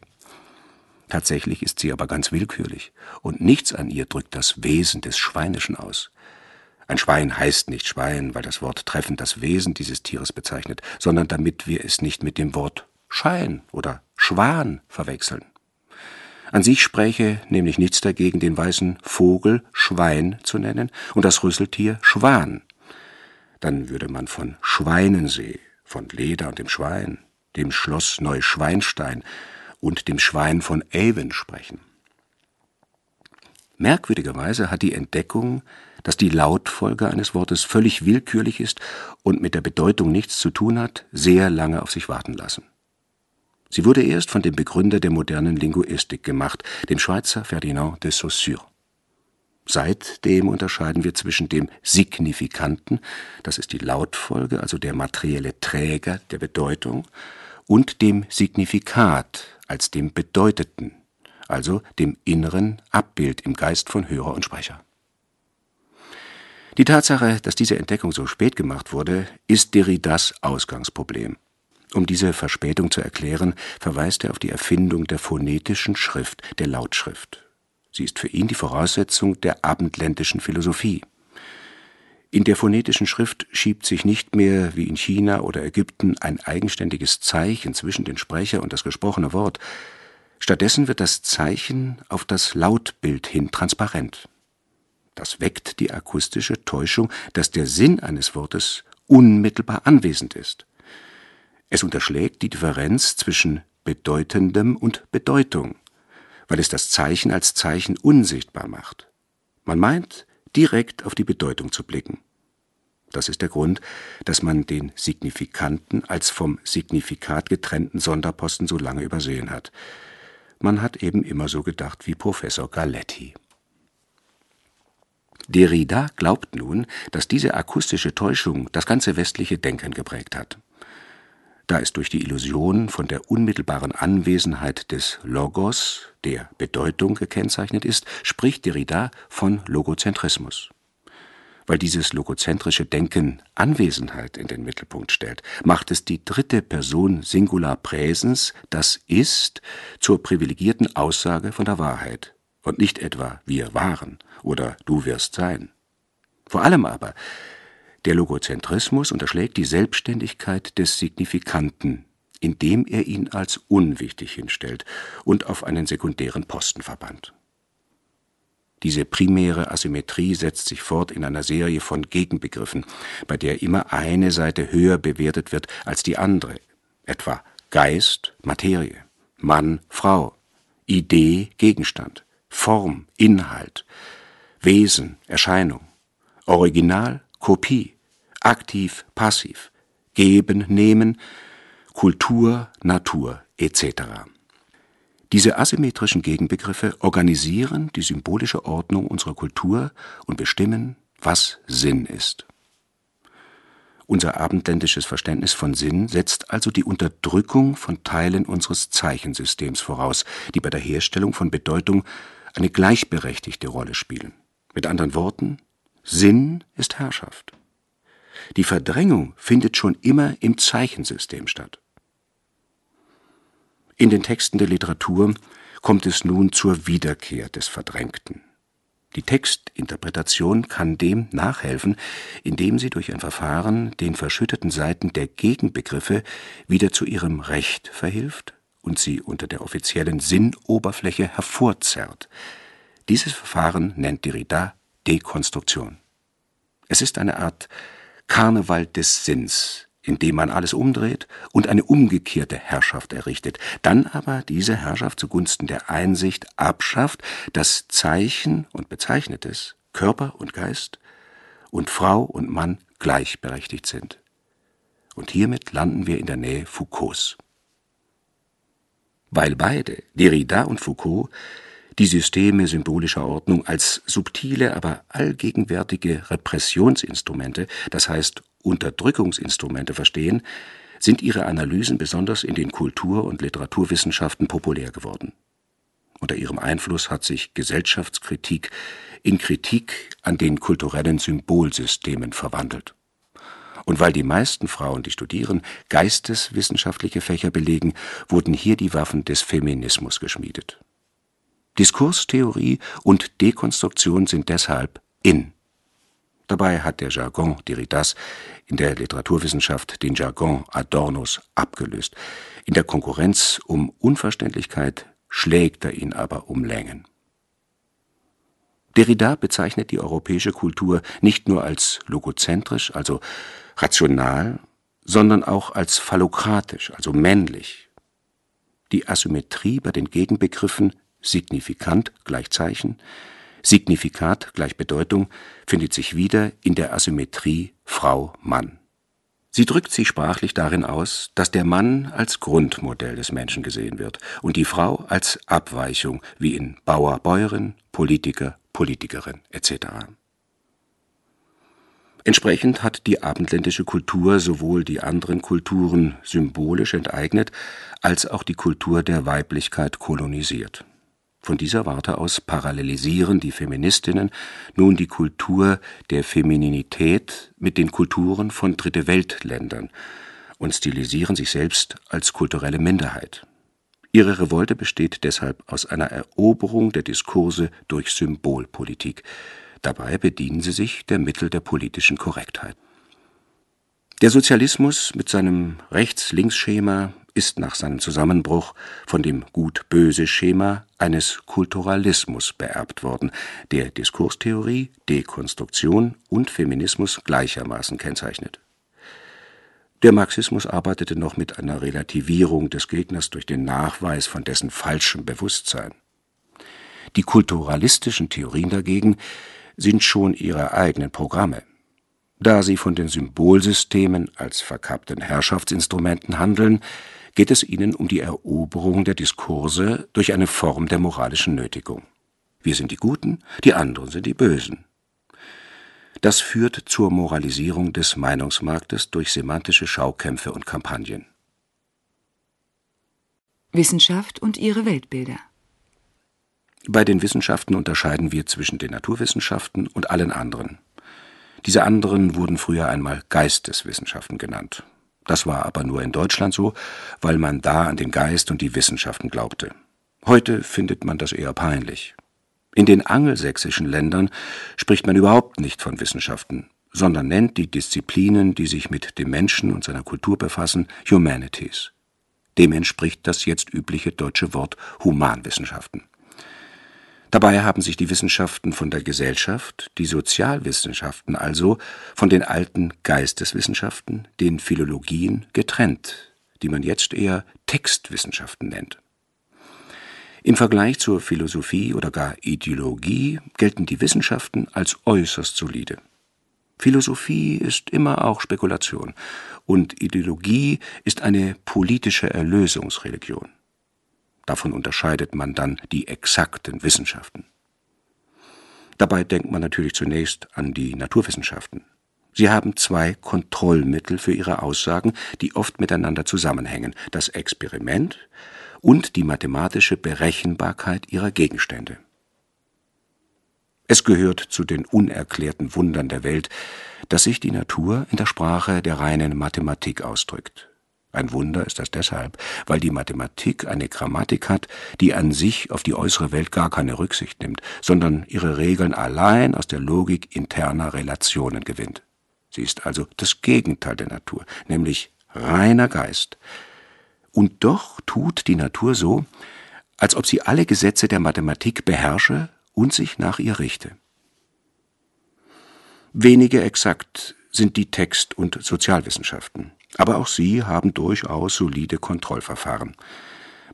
Tatsächlich ist sie aber ganz willkürlich und nichts an ihr drückt das Wesen des Schweinischen aus. Ein Schwein heißt nicht Schwein, weil das Wort treffend das Wesen dieses Tieres bezeichnet, sondern damit wir es nicht mit dem Wort Schein oder Schwan verwechseln. An sich spräche nämlich nichts dagegen, den weißen Vogel Schwein zu nennen und das Rüsseltier Schwan. Dann würde man von Schweinensee, von Leder und dem Schwein, dem Schloss Neuschweinstein und dem Schwein von Avon sprechen. Merkwürdigerweise hat die Entdeckung, dass die Lautfolge eines Wortes völlig willkürlich ist und mit der Bedeutung nichts zu tun hat, sehr lange auf sich warten lassen. Sie wurde erst von dem Begründer der modernen Linguistik gemacht, dem Schweizer Ferdinand de Saussure. Seitdem unterscheiden wir zwischen dem Signifikanten, das ist die Lautfolge, also der materielle Träger der Bedeutung, und dem Signifikat als dem Bedeuteten, also dem inneren Abbild im Geist von Hörer und Sprecher. Die Tatsache, dass diese Entdeckung so spät gemacht wurde, ist Derridas Ausgangsproblem um diese Verspätung zu erklären, verweist er auf die Erfindung der phonetischen Schrift, der Lautschrift. Sie ist für ihn die Voraussetzung der abendländischen Philosophie. In der phonetischen Schrift schiebt sich nicht mehr, wie in China oder Ägypten, ein eigenständiges Zeichen zwischen den Sprecher und das gesprochene Wort. Stattdessen wird das Zeichen auf das Lautbild hin transparent. Das weckt die akustische Täuschung, dass der Sinn eines Wortes unmittelbar anwesend ist. Es unterschlägt die Differenz zwischen Bedeutendem und Bedeutung, weil es das Zeichen als Zeichen unsichtbar macht. Man meint, direkt auf die Bedeutung zu blicken. Das ist der Grund, dass man den Signifikanten als vom Signifikat getrennten Sonderposten so lange übersehen hat. Man hat eben immer so gedacht wie Professor Galetti. Derrida glaubt nun, dass diese akustische Täuschung das ganze westliche Denken geprägt hat da es durch die Illusion von der unmittelbaren Anwesenheit des Logos, der Bedeutung, gekennzeichnet ist, spricht Derrida von Logozentrismus. Weil dieses logozentrische Denken Anwesenheit in den Mittelpunkt stellt, macht es die dritte Person Singular Präsens, das Ist, zur privilegierten Aussage von der Wahrheit und nicht etwa wir waren oder du wirst sein. Vor allem aber der Logozentrismus unterschlägt die Selbstständigkeit des Signifikanten, indem er ihn als unwichtig hinstellt und auf einen sekundären Posten verbannt. Diese primäre Asymmetrie setzt sich fort in einer Serie von Gegenbegriffen, bei der immer eine Seite höher bewertet wird als die andere, etwa Geist, Materie, Mann, Frau, Idee, Gegenstand, Form, Inhalt, Wesen, Erscheinung, Original, Kopie, aktiv, passiv, geben, nehmen, Kultur, Natur etc. Diese asymmetrischen Gegenbegriffe organisieren die symbolische Ordnung unserer Kultur und bestimmen, was Sinn ist. Unser abendländisches Verständnis von Sinn setzt also die Unterdrückung von Teilen unseres Zeichensystems voraus, die bei der Herstellung von Bedeutung eine gleichberechtigte Rolle spielen. Mit anderen Worten, Sinn ist Herrschaft. Die Verdrängung findet schon immer im Zeichensystem statt. In den Texten der Literatur kommt es nun zur Wiederkehr des Verdrängten. Die Textinterpretation kann dem nachhelfen, indem sie durch ein Verfahren den verschütteten Seiten der Gegenbegriffe wieder zu ihrem Recht verhilft und sie unter der offiziellen Sinnoberfläche hervorzerrt. Dieses Verfahren nennt Derrida Dekonstruktion. Es ist eine Art Karneval des Sinns, in dem man alles umdreht und eine umgekehrte Herrschaft errichtet, dann aber diese Herrschaft zugunsten der Einsicht abschafft, dass Zeichen und Bezeichnetes, Körper und Geist und Frau und Mann gleichberechtigt sind. Und hiermit landen wir in der Nähe Foucaults. Weil beide, Derrida und Foucault, die Systeme symbolischer Ordnung als subtile, aber allgegenwärtige Repressionsinstrumente, das heißt Unterdrückungsinstrumente verstehen, sind ihre Analysen besonders in den Kultur- und Literaturwissenschaften populär geworden. Unter ihrem Einfluss hat sich Gesellschaftskritik in Kritik an den kulturellen Symbolsystemen verwandelt. Und weil die meisten Frauen, die studieren, geisteswissenschaftliche Fächer belegen, wurden hier die Waffen des Feminismus geschmiedet Diskurstheorie und Dekonstruktion sind deshalb in. Dabei hat der Jargon Derridas in der Literaturwissenschaft den Jargon Adornos abgelöst. In der Konkurrenz um Unverständlichkeit schlägt er ihn aber um Längen. Derrida bezeichnet die europäische Kultur nicht nur als logozentrisch, also rational, sondern auch als phallokratisch, also männlich. Die Asymmetrie bei den Gegenbegriffen signifikant Gleichzeichen, Signifikat gleich Bedeutung findet sich wieder in der Asymmetrie Frau-Mann. Sie drückt sich sprachlich darin aus, dass der Mann als Grundmodell des Menschen gesehen wird und die Frau als Abweichung, wie in Bauer, Bäuerin, Politiker, Politikerin etc. Entsprechend hat die abendländische Kultur sowohl die anderen Kulturen symbolisch enteignet, als auch die Kultur der Weiblichkeit kolonisiert von dieser Warte aus parallelisieren die Feministinnen nun die Kultur der Femininität mit den Kulturen von dritte Weltländern und stilisieren sich selbst als kulturelle Minderheit. Ihre Revolte besteht deshalb aus einer Eroberung der Diskurse durch Symbolpolitik. Dabei bedienen sie sich der Mittel der politischen Korrektheit. Der Sozialismus mit seinem Rechts-Links-Schema ist nach seinem Zusammenbruch von dem gut-böse Schema eines Kulturalismus beerbt worden, der Diskurstheorie, Dekonstruktion und Feminismus gleichermaßen kennzeichnet. Der Marxismus arbeitete noch mit einer Relativierung des Gegners durch den Nachweis von dessen falschem Bewusstsein. Die kulturalistischen Theorien dagegen sind schon ihre eigenen Programme. Da sie von den Symbolsystemen als verkappten Herrschaftsinstrumenten handeln, geht es ihnen um die Eroberung der Diskurse durch eine Form der moralischen Nötigung. Wir sind die Guten, die anderen sind die Bösen. Das führt zur Moralisierung des Meinungsmarktes durch semantische Schaukämpfe und Kampagnen. Wissenschaft und ihre Weltbilder. Bei den Wissenschaften unterscheiden wir zwischen den Naturwissenschaften und allen anderen. Diese anderen wurden früher einmal Geisteswissenschaften genannt. Das war aber nur in Deutschland so, weil man da an den Geist und die Wissenschaften glaubte. Heute findet man das eher peinlich. In den angelsächsischen Ländern spricht man überhaupt nicht von Wissenschaften, sondern nennt die Disziplinen, die sich mit dem Menschen und seiner Kultur befassen, Humanities. Dem entspricht das jetzt übliche deutsche Wort Humanwissenschaften. Dabei haben sich die Wissenschaften von der Gesellschaft, die Sozialwissenschaften also, von den alten Geisteswissenschaften, den Philologien getrennt, die man jetzt eher Textwissenschaften nennt. Im Vergleich zur Philosophie oder gar Ideologie gelten die Wissenschaften als äußerst solide. Philosophie ist immer auch Spekulation und Ideologie ist eine politische Erlösungsreligion. Davon unterscheidet man dann die exakten Wissenschaften. Dabei denkt man natürlich zunächst an die Naturwissenschaften. Sie haben zwei Kontrollmittel für ihre Aussagen, die oft miteinander zusammenhängen, das Experiment und die mathematische Berechenbarkeit ihrer Gegenstände. Es gehört zu den unerklärten Wundern der Welt, dass sich die Natur in der Sprache der reinen Mathematik ausdrückt. Ein Wunder ist das deshalb, weil die Mathematik eine Grammatik hat, die an sich auf die äußere Welt gar keine Rücksicht nimmt, sondern ihre Regeln allein aus der Logik interner Relationen gewinnt. Sie ist also das Gegenteil der Natur, nämlich reiner Geist. Und doch tut die Natur so, als ob sie alle Gesetze der Mathematik beherrsche und sich nach ihr richte. Wenige exakt sind die Text- und Sozialwissenschaften. Aber auch sie haben durchaus solide Kontrollverfahren.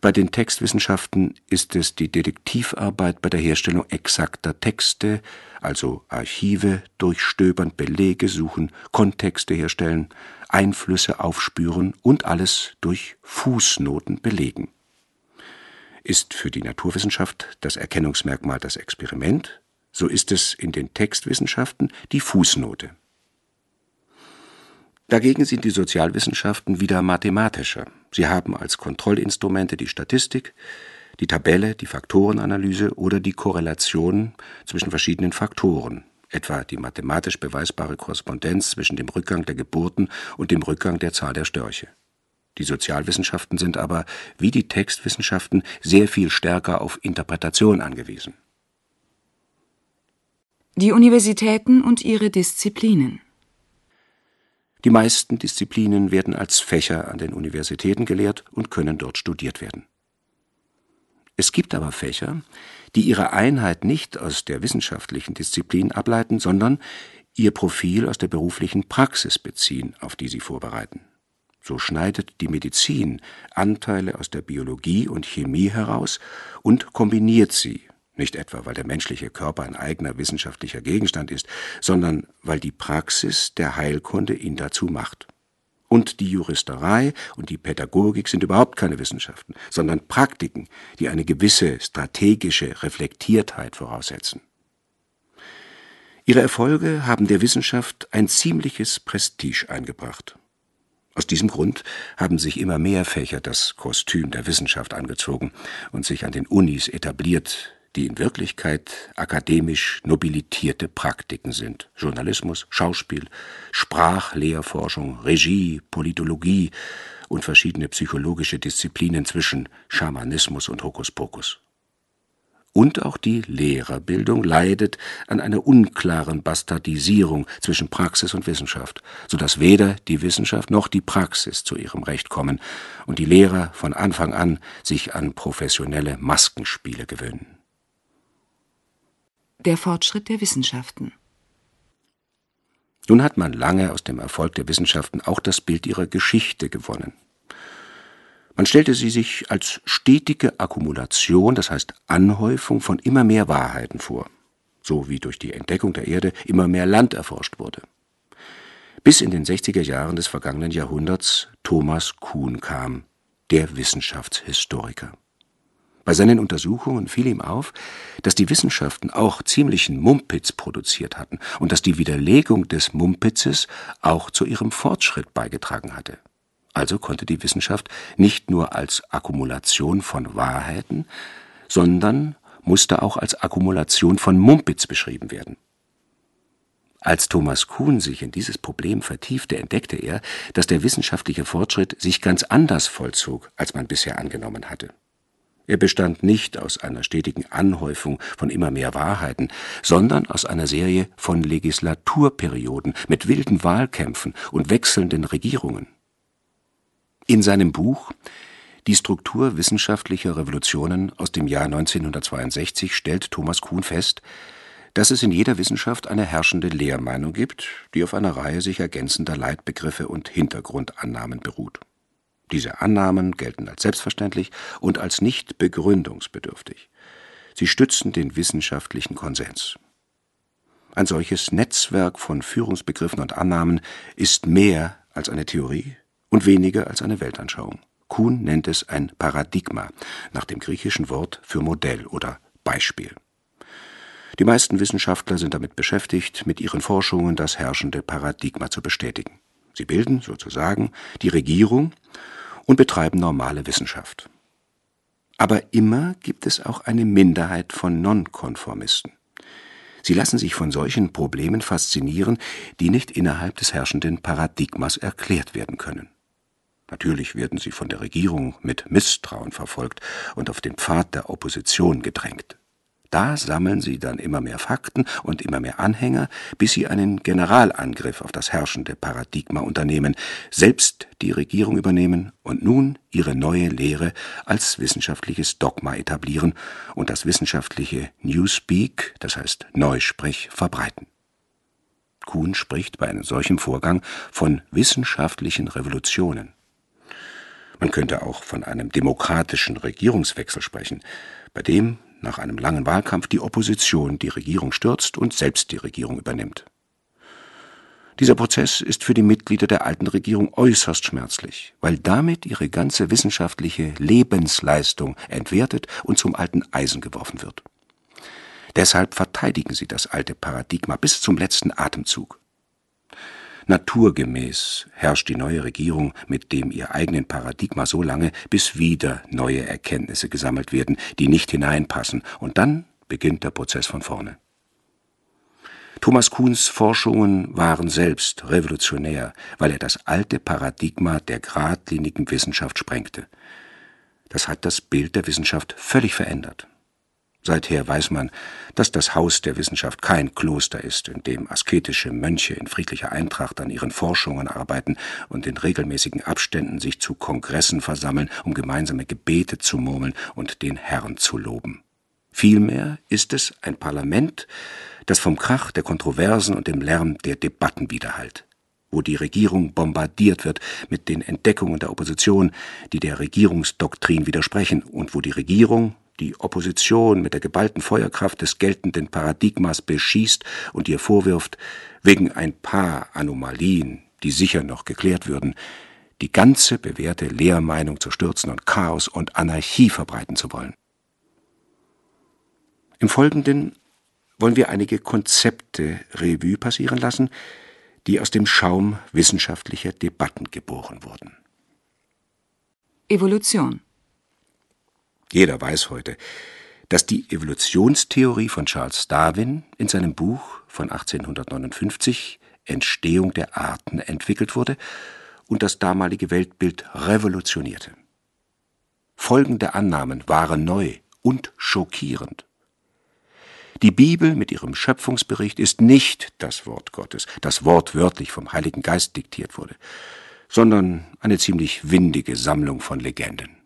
Bei den Textwissenschaften ist es die Detektivarbeit bei der Herstellung exakter Texte, also Archive durchstöbern, Belege suchen, Kontexte herstellen, Einflüsse aufspüren und alles durch Fußnoten belegen. Ist für die Naturwissenschaft das Erkennungsmerkmal das Experiment, so ist es in den Textwissenschaften die Fußnote. Dagegen sind die Sozialwissenschaften wieder mathematischer. Sie haben als Kontrollinstrumente die Statistik, die Tabelle, die Faktorenanalyse oder die Korrelation zwischen verschiedenen Faktoren, etwa die mathematisch beweisbare Korrespondenz zwischen dem Rückgang der Geburten und dem Rückgang der Zahl der Störche. Die Sozialwissenschaften sind aber, wie die Textwissenschaften, sehr viel stärker auf Interpretation angewiesen. Die Universitäten und ihre Disziplinen die meisten Disziplinen werden als Fächer an den Universitäten gelehrt und können dort studiert werden. Es gibt aber Fächer, die ihre Einheit nicht aus der wissenschaftlichen Disziplin ableiten, sondern ihr Profil aus der beruflichen Praxis beziehen, auf die sie vorbereiten. So schneidet die Medizin Anteile aus der Biologie und Chemie heraus und kombiniert sie nicht etwa, weil der menschliche Körper ein eigener wissenschaftlicher Gegenstand ist, sondern weil die Praxis der Heilkunde ihn dazu macht. Und die Juristerei und die Pädagogik sind überhaupt keine Wissenschaften, sondern Praktiken, die eine gewisse strategische Reflektiertheit voraussetzen. Ihre Erfolge haben der Wissenschaft ein ziemliches Prestige eingebracht. Aus diesem Grund haben sich immer mehr Fächer das Kostüm der Wissenschaft angezogen und sich an den Unis etabliert, die in Wirklichkeit akademisch nobilitierte Praktiken sind. Journalismus, Schauspiel, Sprachlehrforschung, Regie, Politologie und verschiedene psychologische Disziplinen zwischen Schamanismus und Hokuspokus. Und auch die Lehrerbildung leidet an einer unklaren Bastardisierung zwischen Praxis und Wissenschaft, sodass weder die Wissenschaft noch die Praxis zu ihrem Recht kommen und die Lehrer von Anfang an sich an professionelle Maskenspiele gewöhnen der Fortschritt der Wissenschaften. Nun hat man lange aus dem Erfolg der Wissenschaften auch das Bild ihrer Geschichte gewonnen. Man stellte sie sich als stetige Akkumulation, das heißt Anhäufung von immer mehr Wahrheiten vor, so wie durch die Entdeckung der Erde immer mehr Land erforscht wurde. Bis in den 60er Jahren des vergangenen Jahrhunderts Thomas Kuhn kam, der Wissenschaftshistoriker. Bei seinen Untersuchungen fiel ihm auf, dass die Wissenschaften auch ziemlichen Mumpitz produziert hatten und dass die Widerlegung des Mumpitzes auch zu ihrem Fortschritt beigetragen hatte. Also konnte die Wissenschaft nicht nur als Akkumulation von Wahrheiten, sondern musste auch als Akkumulation von Mumpitz beschrieben werden. Als Thomas Kuhn sich in dieses Problem vertiefte, entdeckte er, dass der wissenschaftliche Fortschritt sich ganz anders vollzog, als man bisher angenommen hatte. Er bestand nicht aus einer stetigen Anhäufung von immer mehr Wahrheiten, sondern aus einer Serie von Legislaturperioden mit wilden Wahlkämpfen und wechselnden Regierungen. In seinem Buch Die Struktur wissenschaftlicher Revolutionen aus dem Jahr 1962 stellt Thomas Kuhn fest, dass es in jeder Wissenschaft eine herrschende Lehrmeinung gibt, die auf einer Reihe sich ergänzender Leitbegriffe und Hintergrundannahmen beruht diese Annahmen gelten als selbstverständlich und als nicht begründungsbedürftig. Sie stützen den wissenschaftlichen Konsens. Ein solches Netzwerk von Führungsbegriffen und Annahmen ist mehr als eine Theorie und weniger als eine Weltanschauung. Kuhn nennt es ein Paradigma, nach dem griechischen Wort für Modell oder Beispiel. Die meisten Wissenschaftler sind damit beschäftigt, mit ihren Forschungen das herrschende Paradigma zu bestätigen. Sie bilden sozusagen die Regierung und betreiben normale Wissenschaft. Aber immer gibt es auch eine Minderheit von Nonkonformisten. Sie lassen sich von solchen Problemen faszinieren, die nicht innerhalb des herrschenden Paradigmas erklärt werden können. Natürlich werden sie von der Regierung mit Misstrauen verfolgt und auf den Pfad der Opposition gedrängt. Da sammeln sie dann immer mehr Fakten und immer mehr Anhänger, bis sie einen Generalangriff auf das herrschende Paradigma unternehmen, selbst die Regierung übernehmen und nun ihre neue Lehre als wissenschaftliches Dogma etablieren und das wissenschaftliche Newspeak, das heißt Neusprech, verbreiten. Kuhn spricht bei einem solchen Vorgang von wissenschaftlichen Revolutionen. Man könnte auch von einem demokratischen Regierungswechsel sprechen, bei dem nach einem langen Wahlkampf die Opposition die Regierung stürzt und selbst die Regierung übernimmt. Dieser Prozess ist für die Mitglieder der alten Regierung äußerst schmerzlich, weil damit ihre ganze wissenschaftliche Lebensleistung entwertet und zum alten Eisen geworfen wird. Deshalb verteidigen sie das alte Paradigma bis zum letzten Atemzug. Naturgemäß herrscht die neue Regierung mit dem ihr eigenen Paradigma so lange, bis wieder neue Erkenntnisse gesammelt werden, die nicht hineinpassen, und dann beginnt der Prozess von vorne. Thomas Kuhns Forschungen waren selbst revolutionär, weil er das alte Paradigma der geradlinigen Wissenschaft sprengte. Das hat das Bild der Wissenschaft völlig verändert. Seither weiß man, dass das Haus der Wissenschaft kein Kloster ist, in dem asketische Mönche in friedlicher Eintracht an ihren Forschungen arbeiten und in regelmäßigen Abständen sich zu Kongressen versammeln, um gemeinsame Gebete zu murmeln und den Herrn zu loben. Vielmehr ist es ein Parlament, das vom Krach der Kontroversen und dem Lärm der Debatten widerhallt wo die Regierung bombardiert wird mit den Entdeckungen der Opposition, die der Regierungsdoktrin widersprechen und wo die Regierung die Opposition mit der geballten Feuerkraft des geltenden Paradigmas beschießt und ihr vorwirft, wegen ein paar Anomalien, die sicher noch geklärt würden, die ganze bewährte Lehrmeinung zu stürzen und Chaos und Anarchie verbreiten zu wollen. Im Folgenden wollen wir einige Konzepte Revue passieren lassen, die aus dem Schaum wissenschaftlicher Debatten geboren wurden. Evolution jeder weiß heute, dass die Evolutionstheorie von Charles Darwin in seinem Buch von 1859 Entstehung der Arten entwickelt wurde und das damalige Weltbild revolutionierte. Folgende Annahmen waren neu und schockierend. Die Bibel mit ihrem Schöpfungsbericht ist nicht das Wort Gottes, das wortwörtlich vom Heiligen Geist diktiert wurde, sondern eine ziemlich windige Sammlung von Legenden.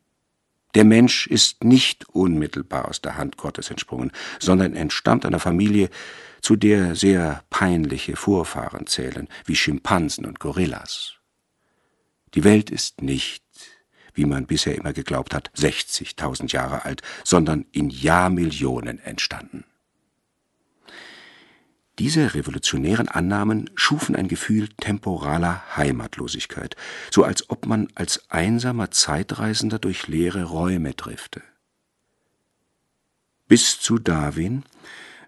Der Mensch ist nicht unmittelbar aus der Hand Gottes entsprungen, sondern entstammt einer Familie, zu der sehr peinliche Vorfahren zählen, wie Schimpansen und Gorillas. Die Welt ist nicht, wie man bisher immer geglaubt hat, 60.000 Jahre alt, sondern in Jahrmillionen entstanden. Diese revolutionären Annahmen schufen ein Gefühl temporaler Heimatlosigkeit, so als ob man als einsamer Zeitreisender durch leere Räume drifte. Bis zu Darwin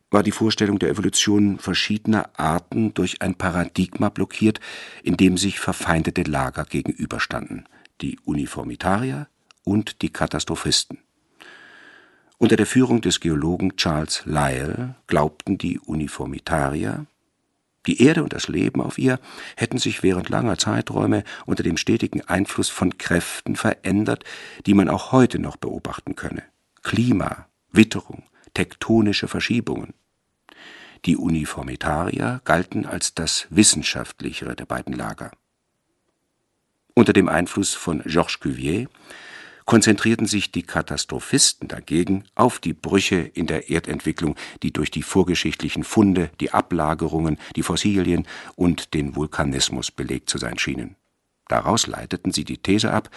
war die Vorstellung der Evolution verschiedener Arten durch ein Paradigma blockiert, in dem sich verfeindete Lager gegenüberstanden, die Uniformitarier und die Katastrophisten. Unter der Führung des Geologen Charles Lyell glaubten die Uniformitarier, die Erde und das Leben auf ihr hätten sich während langer Zeiträume unter dem stetigen Einfluss von Kräften verändert, die man auch heute noch beobachten könne. Klima, Witterung, tektonische Verschiebungen. Die Uniformitarier galten als das wissenschaftlichere der beiden Lager. Unter dem Einfluss von Georges Cuvier konzentrierten sich die Katastrophisten dagegen auf die Brüche in der Erdentwicklung, die durch die vorgeschichtlichen Funde, die Ablagerungen, die Fossilien und den Vulkanismus belegt zu sein schienen. Daraus leiteten sie die These ab,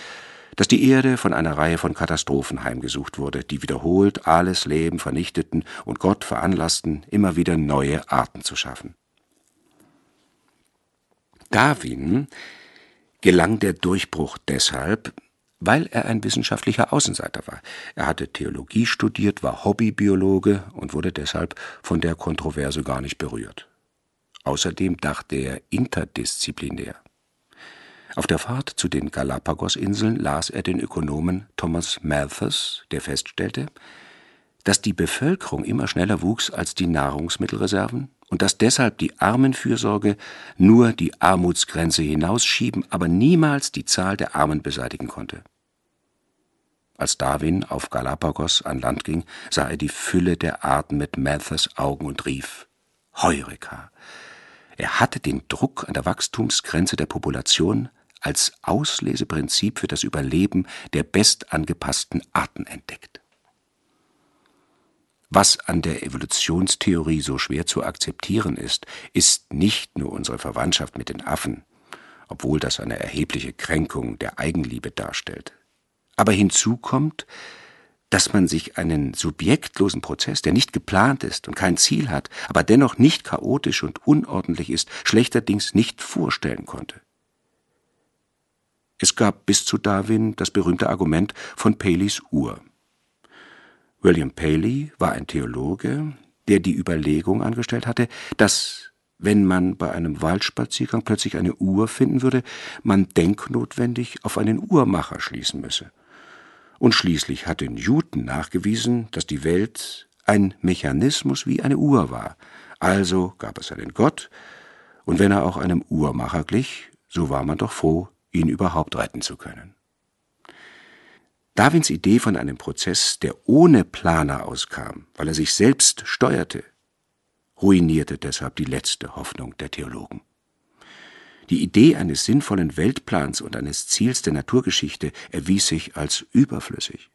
dass die Erde von einer Reihe von Katastrophen heimgesucht wurde, die wiederholt alles Leben vernichteten und Gott veranlassten, immer wieder neue Arten zu schaffen. Darwin gelang der Durchbruch deshalb, weil er ein wissenschaftlicher Außenseiter war. Er hatte Theologie studiert, war Hobbybiologe und wurde deshalb von der Kontroverse gar nicht berührt. Außerdem dachte er interdisziplinär. Auf der Fahrt zu den Galapagosinseln las er den Ökonomen Thomas Malthus, der feststellte, dass die Bevölkerung immer schneller wuchs als die Nahrungsmittelreserven, und dass deshalb die Armenfürsorge nur die Armutsgrenze hinausschieben, aber niemals die Zahl der Armen beseitigen konnte. Als Darwin auf Galapagos an Land ging, sah er die Fülle der Arten mit Mathers Augen und rief Heureka. Er hatte den Druck an der Wachstumsgrenze der Population als Ausleseprinzip für das Überleben der bestangepassten Arten entdeckt. Was an der Evolutionstheorie so schwer zu akzeptieren ist, ist nicht nur unsere Verwandtschaft mit den Affen, obwohl das eine erhebliche Kränkung der Eigenliebe darstellt. Aber hinzu kommt, dass man sich einen subjektlosen Prozess, der nicht geplant ist und kein Ziel hat, aber dennoch nicht chaotisch und unordentlich ist, schlechterdings nicht vorstellen konnte. Es gab bis zu Darwin das berühmte Argument von Paleys Uhr. William Paley war ein Theologe, der die Überlegung angestellt hatte, dass, wenn man bei einem Waldspaziergang plötzlich eine Uhr finden würde, man denknotwendig auf einen Uhrmacher schließen müsse. Und schließlich hatte Newton nachgewiesen, dass die Welt ein Mechanismus wie eine Uhr war. Also gab es einen Gott, und wenn er auch einem Uhrmacher glich, so war man doch froh, ihn überhaupt retten zu können. Darwins Idee von einem Prozess, der ohne Planer auskam, weil er sich selbst steuerte, ruinierte deshalb die letzte Hoffnung der Theologen. Die Idee eines sinnvollen Weltplans und eines Ziels der Naturgeschichte erwies sich als überflüssig.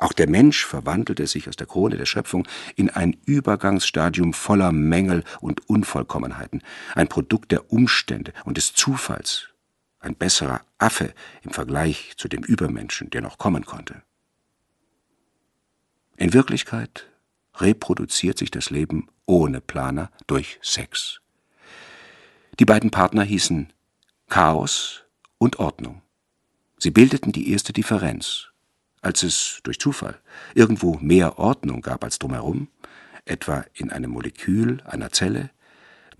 Auch der Mensch verwandelte sich aus der Krone der Schöpfung in ein Übergangsstadium voller Mängel und Unvollkommenheiten, ein Produkt der Umstände und des Zufalls, ein besserer Affe im Vergleich zu dem Übermenschen, der noch kommen konnte. In Wirklichkeit reproduziert sich das Leben ohne Planer durch Sex. Die beiden Partner hießen Chaos und Ordnung. Sie bildeten die erste Differenz. Als es durch Zufall irgendwo mehr Ordnung gab als drumherum, etwa in einem Molekül einer Zelle,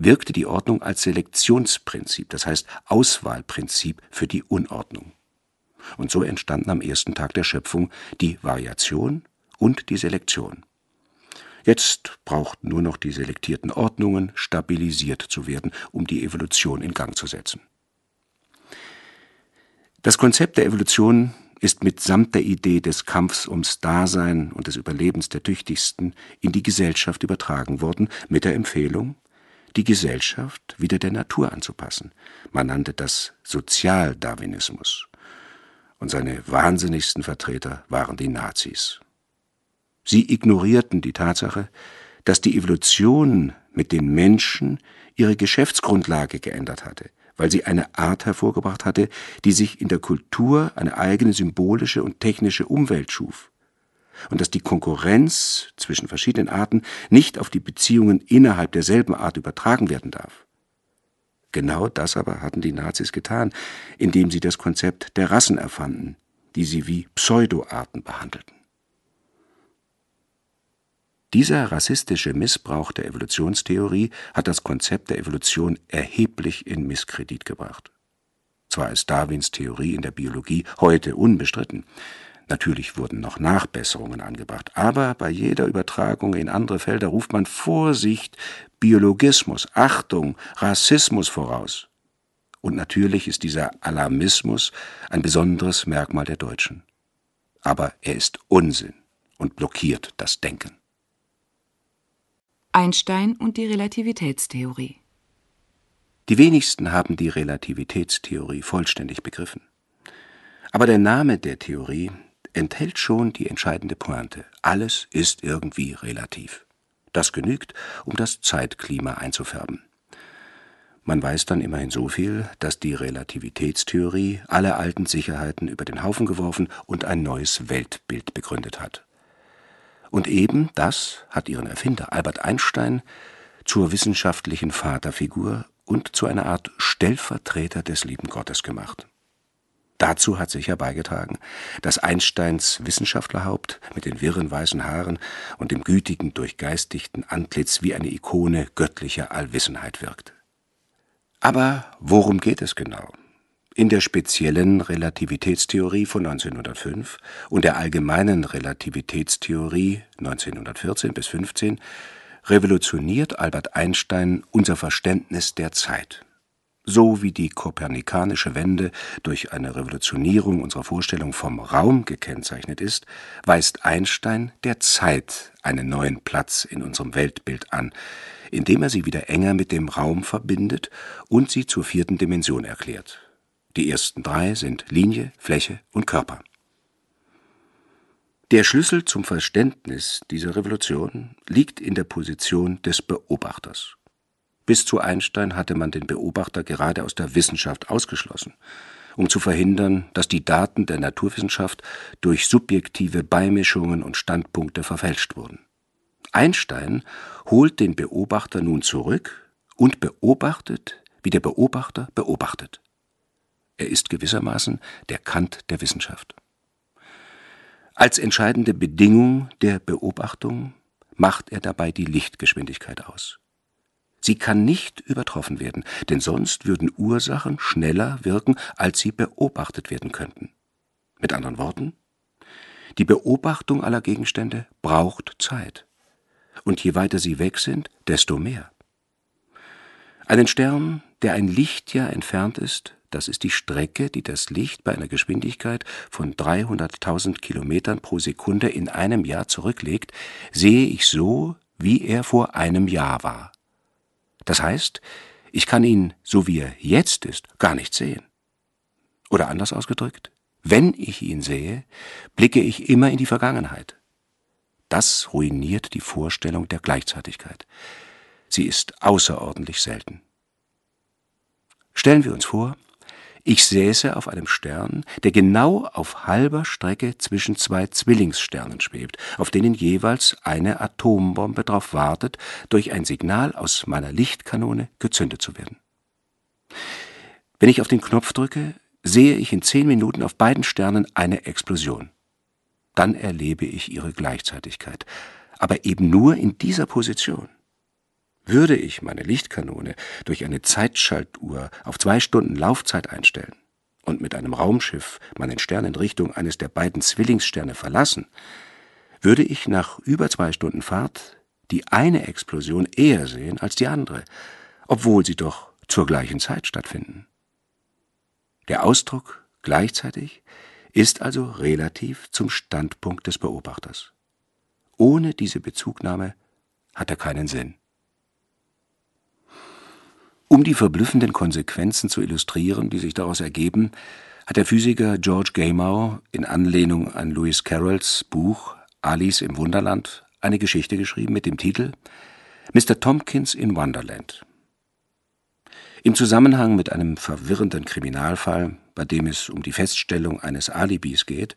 wirkte die Ordnung als Selektionsprinzip, das heißt Auswahlprinzip für die Unordnung. Und so entstanden am ersten Tag der Schöpfung die Variation und die Selektion. Jetzt braucht nur noch die selektierten Ordnungen stabilisiert zu werden, um die Evolution in Gang zu setzen. Das Konzept der Evolution ist mitsamt der Idee des Kampfs ums Dasein und des Überlebens der Tüchtigsten in die Gesellschaft übertragen worden, mit der Empfehlung, die Gesellschaft wieder der Natur anzupassen. Man nannte das Sozialdarwinismus. Und seine wahnsinnigsten Vertreter waren die Nazis. Sie ignorierten die Tatsache, dass die Evolution mit den Menschen ihre Geschäftsgrundlage geändert hatte, weil sie eine Art hervorgebracht hatte, die sich in der Kultur eine eigene symbolische und technische Umwelt schuf und dass die Konkurrenz zwischen verschiedenen Arten nicht auf die Beziehungen innerhalb derselben Art übertragen werden darf. Genau das aber hatten die Nazis getan, indem sie das Konzept der Rassen erfanden, die sie wie Pseudoarten behandelten. Dieser rassistische Missbrauch der Evolutionstheorie hat das Konzept der Evolution erheblich in Misskredit gebracht. Zwar ist Darwins Theorie in der Biologie heute unbestritten, Natürlich wurden noch Nachbesserungen angebracht, aber bei jeder Übertragung in andere Felder ruft man Vorsicht, Biologismus, Achtung, Rassismus voraus. Und natürlich ist dieser Alarmismus ein besonderes Merkmal der Deutschen. Aber er ist Unsinn und blockiert das Denken. Einstein und die Relativitätstheorie Die wenigsten haben die Relativitätstheorie vollständig begriffen. Aber der Name der Theorie, enthält schon die entscheidende Pointe. Alles ist irgendwie relativ. Das genügt, um das Zeitklima einzufärben. Man weiß dann immerhin so viel, dass die Relativitätstheorie alle alten Sicherheiten über den Haufen geworfen und ein neues Weltbild begründet hat. Und eben das hat ihren Erfinder Albert Einstein zur wissenschaftlichen Vaterfigur und zu einer Art Stellvertreter des lieben Gottes gemacht. Dazu hat sicher beigetragen, dass Einsteins Wissenschaftlerhaupt mit den wirren weißen Haaren und dem gütigen, durchgeistigten Antlitz wie eine Ikone göttlicher Allwissenheit wirkt. Aber worum geht es genau? In der speziellen Relativitätstheorie von 1905 und der allgemeinen Relativitätstheorie 1914 bis 15 revolutioniert Albert Einstein unser Verständnis der Zeit so wie die kopernikanische Wende durch eine Revolutionierung unserer Vorstellung vom Raum gekennzeichnet ist, weist Einstein der Zeit einen neuen Platz in unserem Weltbild an, indem er sie wieder enger mit dem Raum verbindet und sie zur vierten Dimension erklärt. Die ersten drei sind Linie, Fläche und Körper. Der Schlüssel zum Verständnis dieser Revolution liegt in der Position des Beobachters bis zu Einstein hatte man den Beobachter gerade aus der Wissenschaft ausgeschlossen, um zu verhindern, dass die Daten der Naturwissenschaft durch subjektive Beimischungen und Standpunkte verfälscht wurden. Einstein holt den Beobachter nun zurück und beobachtet, wie der Beobachter beobachtet. Er ist gewissermaßen der Kant der Wissenschaft. Als entscheidende Bedingung der Beobachtung macht er dabei die Lichtgeschwindigkeit aus. Sie kann nicht übertroffen werden, denn sonst würden Ursachen schneller wirken, als sie beobachtet werden könnten. Mit anderen Worten, die Beobachtung aller Gegenstände braucht Zeit. Und je weiter sie weg sind, desto mehr. Einen Stern, der ein Lichtjahr entfernt ist, das ist die Strecke, die das Licht bei einer Geschwindigkeit von 300.000 Kilometern pro Sekunde in einem Jahr zurücklegt, sehe ich so, wie er vor einem Jahr war. Das heißt, ich kann ihn, so wie er jetzt ist, gar nicht sehen. Oder anders ausgedrückt, wenn ich ihn sehe, blicke ich immer in die Vergangenheit. Das ruiniert die Vorstellung der Gleichzeitigkeit. Sie ist außerordentlich selten. Stellen wir uns vor, ich säße auf einem Stern, der genau auf halber Strecke zwischen zwei Zwillingssternen schwebt, auf denen jeweils eine Atombombe drauf wartet, durch ein Signal aus meiner Lichtkanone gezündet zu werden. Wenn ich auf den Knopf drücke, sehe ich in zehn Minuten auf beiden Sternen eine Explosion. Dann erlebe ich ihre Gleichzeitigkeit, aber eben nur in dieser Position – würde ich meine Lichtkanone durch eine Zeitschaltuhr auf zwei Stunden Laufzeit einstellen und mit einem Raumschiff meinen Stern in Richtung eines der beiden Zwillingssterne verlassen, würde ich nach über zwei Stunden Fahrt die eine Explosion eher sehen als die andere, obwohl sie doch zur gleichen Zeit stattfinden. Der Ausdruck gleichzeitig ist also relativ zum Standpunkt des Beobachters. Ohne diese Bezugnahme hat er keinen Sinn. Um die verblüffenden Konsequenzen zu illustrieren, die sich daraus ergeben, hat der Physiker George Gamow in Anlehnung an Lewis Carrolls Buch Alice im Wunderland eine Geschichte geschrieben mit dem Titel Mr. Tompkins in Wonderland. Im Zusammenhang mit einem verwirrenden Kriminalfall, bei dem es um die Feststellung eines Alibis geht,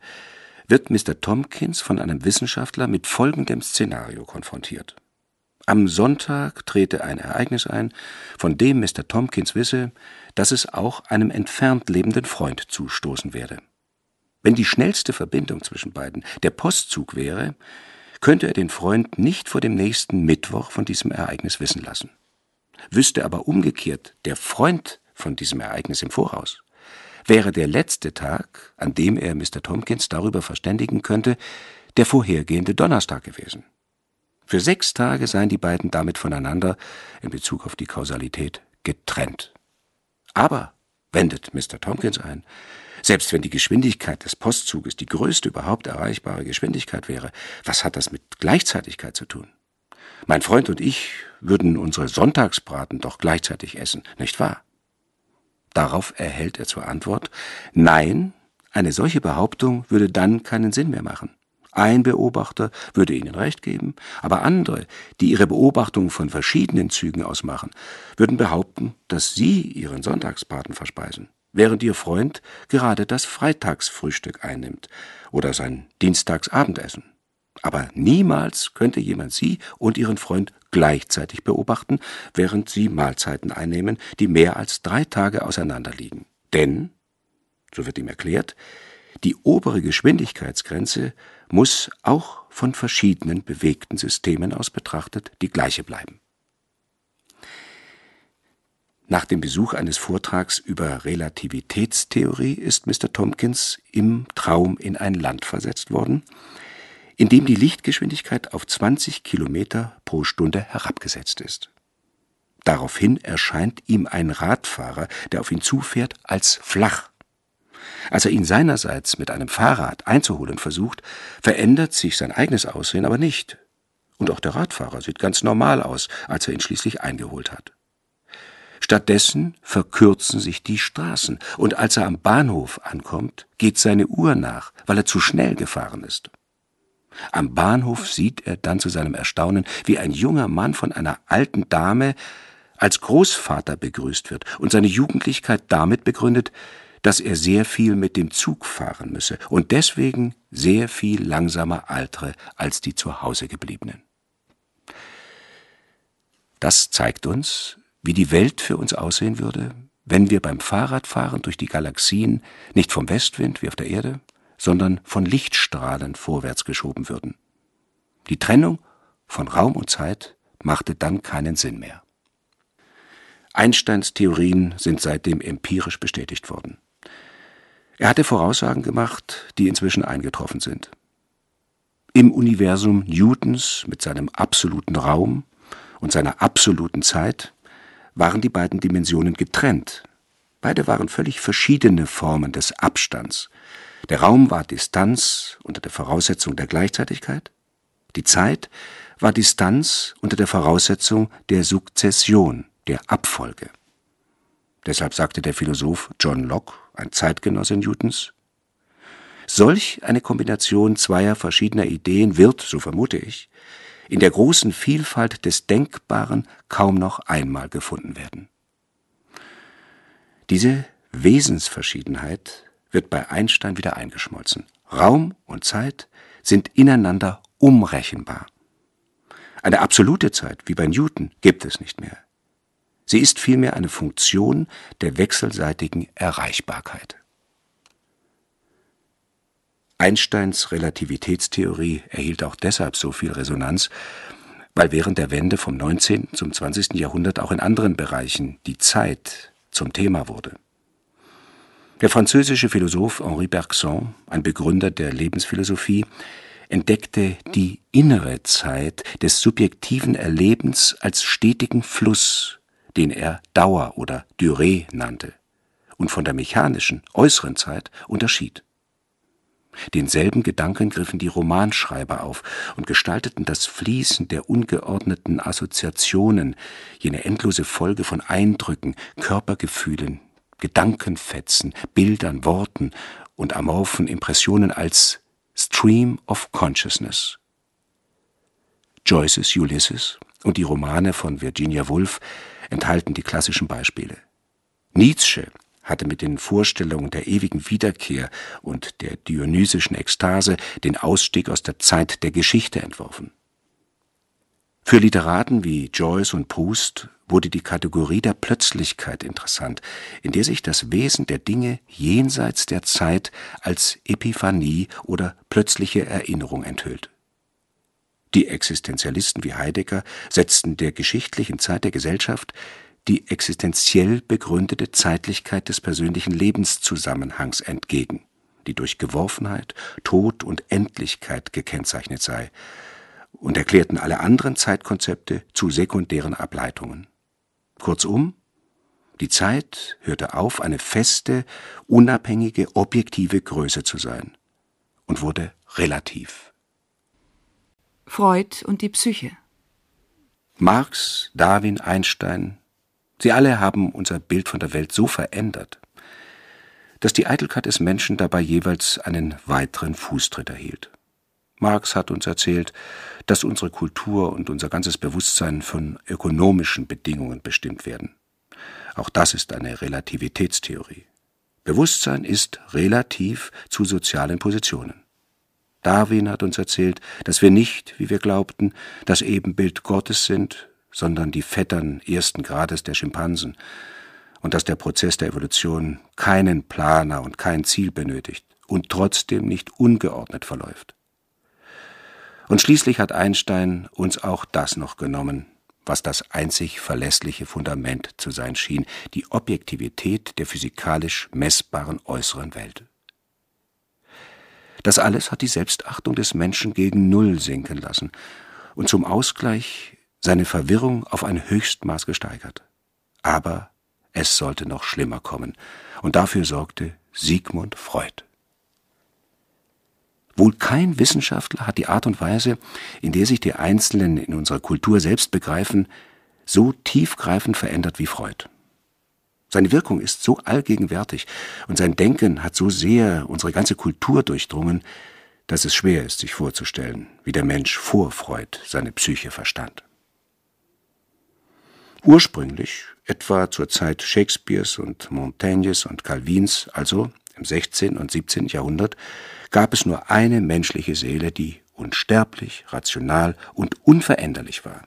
wird Mr. Tompkins von einem Wissenschaftler mit folgendem Szenario konfrontiert. Am Sonntag trete ein Ereignis ein, von dem Mr. Tompkins wisse, dass es auch einem entfernt lebenden Freund zustoßen werde. Wenn die schnellste Verbindung zwischen beiden der Postzug wäre, könnte er den Freund nicht vor dem nächsten Mittwoch von diesem Ereignis wissen lassen. Wüsste aber umgekehrt der Freund von diesem Ereignis im Voraus, wäre der letzte Tag, an dem er Mr. Tompkins darüber verständigen könnte, der vorhergehende Donnerstag gewesen. Für sechs Tage seien die beiden damit voneinander in Bezug auf die Kausalität getrennt. Aber, wendet Mr. Tompkins ein, selbst wenn die Geschwindigkeit des Postzuges die größte überhaupt erreichbare Geschwindigkeit wäre, was hat das mit Gleichzeitigkeit zu tun? Mein Freund und ich würden unsere Sonntagsbraten doch gleichzeitig essen, nicht wahr? Darauf erhält er zur Antwort Nein, eine solche Behauptung würde dann keinen Sinn mehr machen. Ein Beobachter würde Ihnen recht geben, aber andere, die ihre Beobachtung von verschiedenen Zügen ausmachen, würden behaupten, dass Sie Ihren Sonntagspaten verspeisen, während Ihr Freund gerade das Freitagsfrühstück einnimmt oder sein Dienstagsabendessen. Aber niemals könnte jemand Sie und Ihren Freund gleichzeitig beobachten, während Sie Mahlzeiten einnehmen, die mehr als drei Tage auseinander liegen. Denn, so wird ihm erklärt, die obere Geschwindigkeitsgrenze muss auch von verschiedenen bewegten Systemen aus betrachtet die gleiche bleiben. Nach dem Besuch eines Vortrags über Relativitätstheorie ist Mr. Tompkins im Traum in ein Land versetzt worden, in dem die Lichtgeschwindigkeit auf 20 Kilometer pro Stunde herabgesetzt ist. Daraufhin erscheint ihm ein Radfahrer, der auf ihn zufährt, als flach als er ihn seinerseits mit einem Fahrrad einzuholen versucht, verändert sich sein eigenes Aussehen aber nicht. Und auch der Radfahrer sieht ganz normal aus, als er ihn schließlich eingeholt hat. Stattdessen verkürzen sich die Straßen, und als er am Bahnhof ankommt, geht seine Uhr nach, weil er zu schnell gefahren ist. Am Bahnhof sieht er dann zu seinem Erstaunen, wie ein junger Mann von einer alten Dame als Großvater begrüßt wird und seine Jugendlichkeit damit begründet, dass er sehr viel mit dem Zug fahren müsse und deswegen sehr viel langsamer altere als die zu Hause gebliebenen. Das zeigt uns, wie die Welt für uns aussehen würde, wenn wir beim Fahrradfahren durch die Galaxien nicht vom Westwind wie auf der Erde, sondern von Lichtstrahlen vorwärts geschoben würden. Die Trennung von Raum und Zeit machte dann keinen Sinn mehr. Einsteins Theorien sind seitdem empirisch bestätigt worden. Er hatte Voraussagen gemacht, die inzwischen eingetroffen sind. Im Universum Newtons mit seinem absoluten Raum und seiner absoluten Zeit waren die beiden Dimensionen getrennt. Beide waren völlig verschiedene Formen des Abstands. Der Raum war Distanz unter der Voraussetzung der Gleichzeitigkeit, die Zeit war Distanz unter der Voraussetzung der Sukzession, der Abfolge. Deshalb sagte der Philosoph John Locke ein Zeitgenosse Newtons? Solch eine Kombination zweier verschiedener Ideen wird, so vermute ich, in der großen Vielfalt des Denkbaren kaum noch einmal gefunden werden. Diese Wesensverschiedenheit wird bei Einstein wieder eingeschmolzen. Raum und Zeit sind ineinander umrechenbar. Eine absolute Zeit, wie bei Newton, gibt es nicht mehr. Sie ist vielmehr eine Funktion der wechselseitigen Erreichbarkeit. Einsteins Relativitätstheorie erhielt auch deshalb so viel Resonanz, weil während der Wende vom 19. zum 20. Jahrhundert auch in anderen Bereichen die Zeit zum Thema wurde. Der französische Philosoph Henri Bergson, ein Begründer der Lebensphilosophie, entdeckte die innere Zeit des subjektiven Erlebens als stetigen Fluss den er Dauer oder Dürre nannte und von der mechanischen äußeren Zeit unterschied. Denselben Gedanken griffen die Romanschreiber auf und gestalteten das Fließen der ungeordneten Assoziationen, jene endlose Folge von Eindrücken, Körpergefühlen, Gedankenfetzen, Bildern, Worten und amorphen Impressionen als Stream of Consciousness. Joyces Ulysses und die Romane von Virginia Woolf enthalten die klassischen Beispiele. Nietzsche hatte mit den Vorstellungen der ewigen Wiederkehr und der dionysischen Ekstase den Ausstieg aus der Zeit der Geschichte entworfen. Für Literaten wie Joyce und Proust wurde die Kategorie der Plötzlichkeit interessant, in der sich das Wesen der Dinge jenseits der Zeit als Epiphanie oder plötzliche Erinnerung enthüllt. Die Existenzialisten wie Heidegger setzten der geschichtlichen Zeit der Gesellschaft die existenziell begründete Zeitlichkeit des persönlichen Lebenszusammenhangs entgegen, die durch Geworfenheit, Tod und Endlichkeit gekennzeichnet sei, und erklärten alle anderen Zeitkonzepte zu sekundären Ableitungen. Kurzum, die Zeit hörte auf, eine feste, unabhängige, objektive Größe zu sein und wurde relativ. Freud und die Psyche. Marx, Darwin, Einstein, sie alle haben unser Bild von der Welt so verändert, dass die Eitelkeit des Menschen dabei jeweils einen weiteren Fußtritt erhielt. Marx hat uns erzählt, dass unsere Kultur und unser ganzes Bewusstsein von ökonomischen Bedingungen bestimmt werden. Auch das ist eine Relativitätstheorie. Bewusstsein ist relativ zu sozialen Positionen. Darwin hat uns erzählt, dass wir nicht, wie wir glaubten, das Ebenbild Gottes sind, sondern die Vettern ersten Grades der Schimpansen und dass der Prozess der Evolution keinen Planer und kein Ziel benötigt und trotzdem nicht ungeordnet verläuft. Und schließlich hat Einstein uns auch das noch genommen, was das einzig verlässliche Fundament zu sein schien, die Objektivität der physikalisch messbaren äußeren Welt. Das alles hat die Selbstachtung des Menschen gegen Null sinken lassen und zum Ausgleich seine Verwirrung auf ein Höchstmaß gesteigert. Aber es sollte noch schlimmer kommen, und dafür sorgte Sigmund Freud. Wohl kein Wissenschaftler hat die Art und Weise, in der sich die Einzelnen in unserer Kultur selbst begreifen, so tiefgreifend verändert wie Freud. Seine Wirkung ist so allgegenwärtig und sein Denken hat so sehr unsere ganze Kultur durchdrungen, dass es schwer ist, sich vorzustellen, wie der Mensch vor Freud seine Psyche verstand. Ursprünglich, etwa zur Zeit Shakespeares und Montaignes und Calvins, also im 16. und 17. Jahrhundert, gab es nur eine menschliche Seele, die unsterblich, rational und unveränderlich war.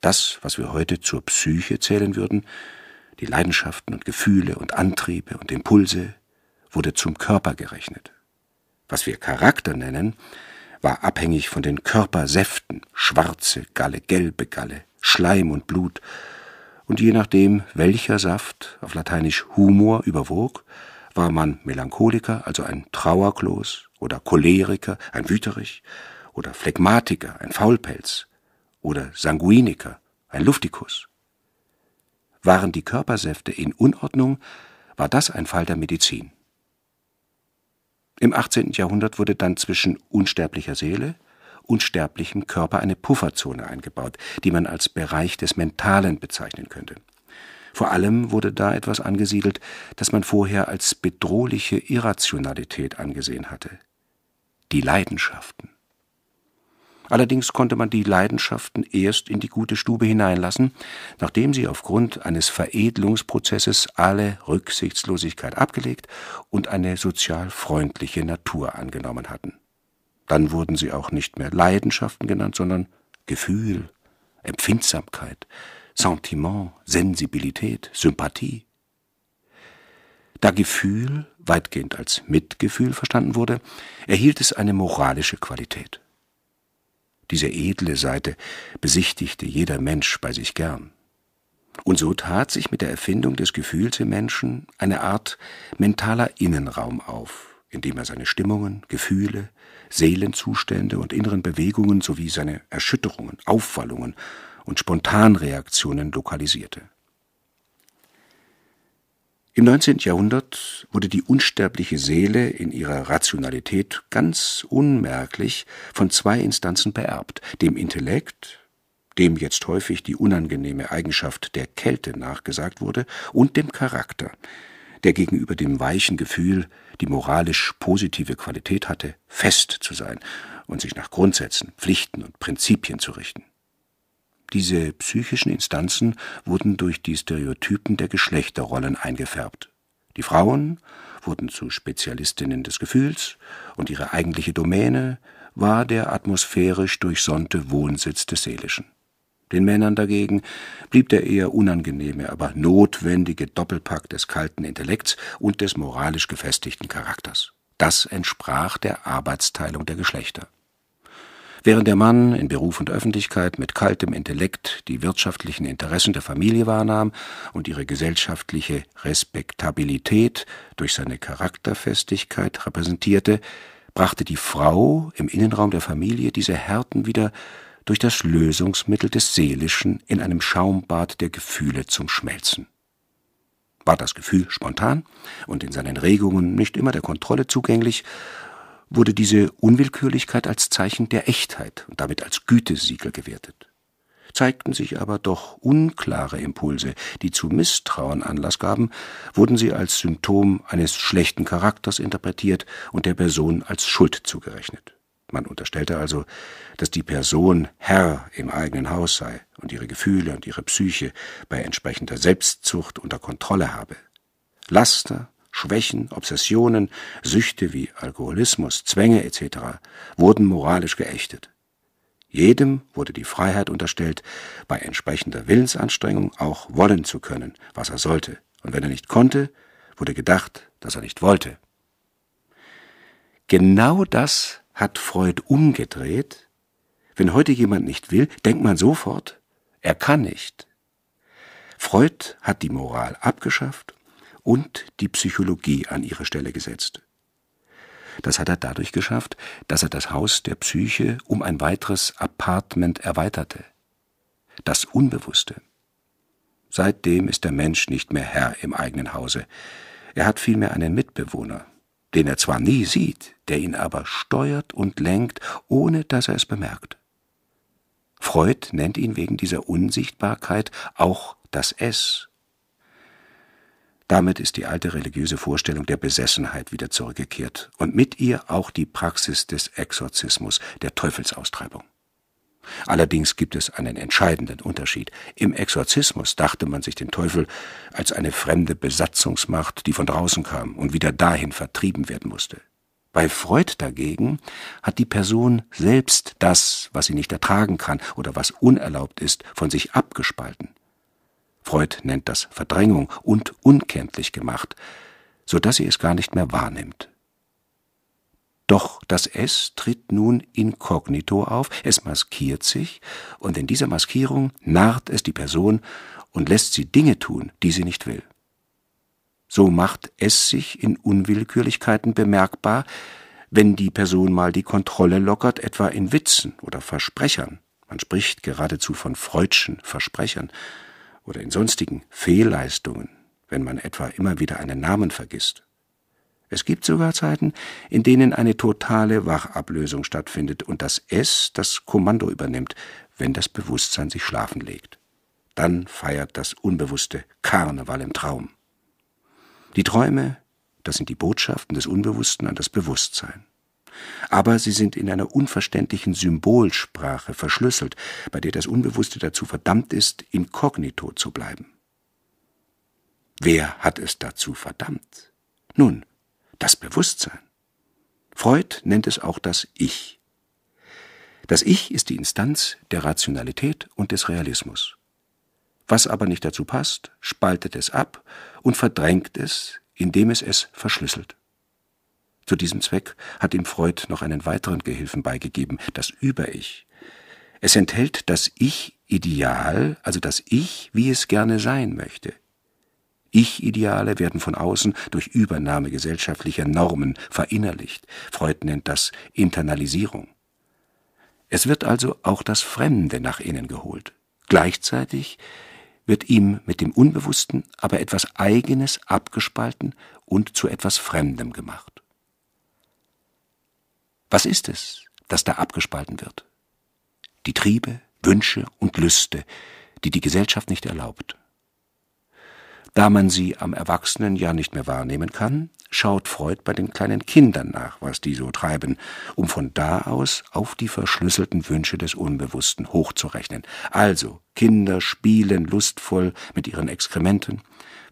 Das, was wir heute zur Psyche zählen würden, die Leidenschaften und Gefühle und Antriebe und Impulse, wurde zum Körper gerechnet. Was wir Charakter nennen, war abhängig von den Körpersäften, schwarze Galle, gelbe Galle, Schleim und Blut, und je nachdem, welcher Saft, auf Lateinisch Humor, überwog, war man Melancholiker, also ein Trauerklos, oder Choleriker, ein Wüterich, oder Phlegmatiker, ein Faulpelz, oder Sanguiniker, ein Luftikus. Waren die Körpersäfte in Unordnung, war das ein Fall der Medizin. Im 18. Jahrhundert wurde dann zwischen unsterblicher Seele und sterblichem Körper eine Pufferzone eingebaut, die man als Bereich des Mentalen bezeichnen könnte. Vor allem wurde da etwas angesiedelt, das man vorher als bedrohliche Irrationalität angesehen hatte. Die Leidenschaften. Allerdings konnte man die Leidenschaften erst in die gute Stube hineinlassen, nachdem sie aufgrund eines Veredelungsprozesses alle Rücksichtslosigkeit abgelegt und eine sozial freundliche Natur angenommen hatten. Dann wurden sie auch nicht mehr Leidenschaften genannt, sondern Gefühl, Empfindsamkeit, Sentiment, Sensibilität, Sympathie. Da Gefühl weitgehend als Mitgefühl verstanden wurde, erhielt es eine moralische Qualität. Diese edle Seite besichtigte jeder Mensch bei sich gern. Und so tat sich mit der Erfindung des Gefühls im Menschen eine Art mentaler Innenraum auf, in dem er seine Stimmungen, Gefühle, Seelenzustände und inneren Bewegungen sowie seine Erschütterungen, Aufwallungen und Spontanreaktionen lokalisierte. Im 19. Jahrhundert wurde die unsterbliche Seele in ihrer Rationalität ganz unmerklich von zwei Instanzen beerbt, dem Intellekt, dem jetzt häufig die unangenehme Eigenschaft der Kälte nachgesagt wurde, und dem Charakter, der gegenüber dem weichen Gefühl die moralisch positive Qualität hatte, fest zu sein und sich nach Grundsätzen, Pflichten und Prinzipien zu richten. Diese psychischen Instanzen wurden durch die Stereotypen der Geschlechterrollen eingefärbt. Die Frauen wurden zu Spezialistinnen des Gefühls und ihre eigentliche Domäne war der atmosphärisch durchsonnte Wohnsitz des Seelischen. Den Männern dagegen blieb der eher unangenehme, aber notwendige Doppelpack des kalten Intellekts und des moralisch gefestigten Charakters. Das entsprach der Arbeitsteilung der Geschlechter. Während der Mann in Beruf und Öffentlichkeit mit kaltem Intellekt die wirtschaftlichen Interessen der Familie wahrnahm und ihre gesellschaftliche Respektabilität durch seine Charakterfestigkeit repräsentierte, brachte die Frau im Innenraum der Familie diese Härten wieder durch das Lösungsmittel des Seelischen in einem Schaumbad der Gefühle zum Schmelzen. War das Gefühl spontan und in seinen Regungen nicht immer der Kontrolle zugänglich, wurde diese Unwillkürlichkeit als Zeichen der Echtheit und damit als Gütesiegel gewertet. Zeigten sich aber doch unklare Impulse, die zu Misstrauen Anlass gaben, wurden sie als Symptom eines schlechten Charakters interpretiert und der Person als Schuld zugerechnet. Man unterstellte also, dass die Person Herr im eigenen Haus sei und ihre Gefühle und ihre Psyche bei entsprechender Selbstzucht unter Kontrolle habe. Laster Schwächen, Obsessionen, Süchte wie Alkoholismus, Zwänge etc. wurden moralisch geächtet. Jedem wurde die Freiheit unterstellt, bei entsprechender Willensanstrengung auch wollen zu können, was er sollte, und wenn er nicht konnte, wurde gedacht, dass er nicht wollte. Genau das hat Freud umgedreht. Wenn heute jemand nicht will, denkt man sofort, er kann nicht. Freud hat die Moral abgeschafft und die Psychologie an ihre Stelle gesetzt. Das hat er dadurch geschafft, dass er das Haus der Psyche um ein weiteres Apartment erweiterte. Das Unbewusste. Seitdem ist der Mensch nicht mehr Herr im eigenen Hause. Er hat vielmehr einen Mitbewohner, den er zwar nie sieht, der ihn aber steuert und lenkt, ohne dass er es bemerkt. Freud nennt ihn wegen dieser Unsichtbarkeit auch das S damit ist die alte religiöse Vorstellung der Besessenheit wieder zurückgekehrt und mit ihr auch die Praxis des Exorzismus, der Teufelsaustreibung. Allerdings gibt es einen entscheidenden Unterschied. Im Exorzismus dachte man sich den Teufel als eine fremde Besatzungsmacht, die von draußen kam und wieder dahin vertrieben werden musste. Bei Freud dagegen hat die Person selbst das, was sie nicht ertragen kann oder was unerlaubt ist, von sich abgespalten. Freud nennt das Verdrängung und unkenntlich gemacht, so dass sie es gar nicht mehr wahrnimmt. Doch das S tritt nun inkognito auf, es maskiert sich, und in dieser Maskierung narrt es die Person und lässt sie Dinge tun, die sie nicht will. So macht es sich in Unwillkürlichkeiten bemerkbar, wenn die Person mal die Kontrolle lockert, etwa in Witzen oder Versprechern. Man spricht geradezu von Freudschen Versprechern oder in sonstigen Fehlleistungen, wenn man etwa immer wieder einen Namen vergisst. Es gibt sogar Zeiten, in denen eine totale Wachablösung stattfindet und das S das Kommando übernimmt, wenn das Bewusstsein sich schlafen legt. Dann feiert das Unbewusste Karneval im Traum. Die Träume, das sind die Botschaften des Unbewussten an das Bewusstsein aber sie sind in einer unverständlichen Symbolsprache verschlüsselt, bei der das Unbewusste dazu verdammt ist, inkognito zu bleiben. Wer hat es dazu verdammt? Nun, das Bewusstsein. Freud nennt es auch das Ich. Das Ich ist die Instanz der Rationalität und des Realismus. Was aber nicht dazu passt, spaltet es ab und verdrängt es, indem es es verschlüsselt. Zu diesem Zweck hat ihm Freud noch einen weiteren Gehilfen beigegeben, das Über-Ich. Es enthält das Ich-Ideal, also das Ich, wie es gerne sein möchte. Ich-Ideale werden von außen durch Übernahme gesellschaftlicher Normen verinnerlicht. Freud nennt das Internalisierung. Es wird also auch das Fremde nach innen geholt. Gleichzeitig wird ihm mit dem Unbewussten aber etwas Eigenes abgespalten und zu etwas Fremdem gemacht. Was ist es, das da abgespalten wird? Die Triebe, Wünsche und Lüste, die die Gesellschaft nicht erlaubt. Da man sie am Erwachsenen ja nicht mehr wahrnehmen kann, schaut Freud bei den kleinen Kindern nach, was die so treiben, um von da aus auf die verschlüsselten Wünsche des Unbewussten hochzurechnen. Also, Kinder spielen lustvoll mit ihren Exkrementen,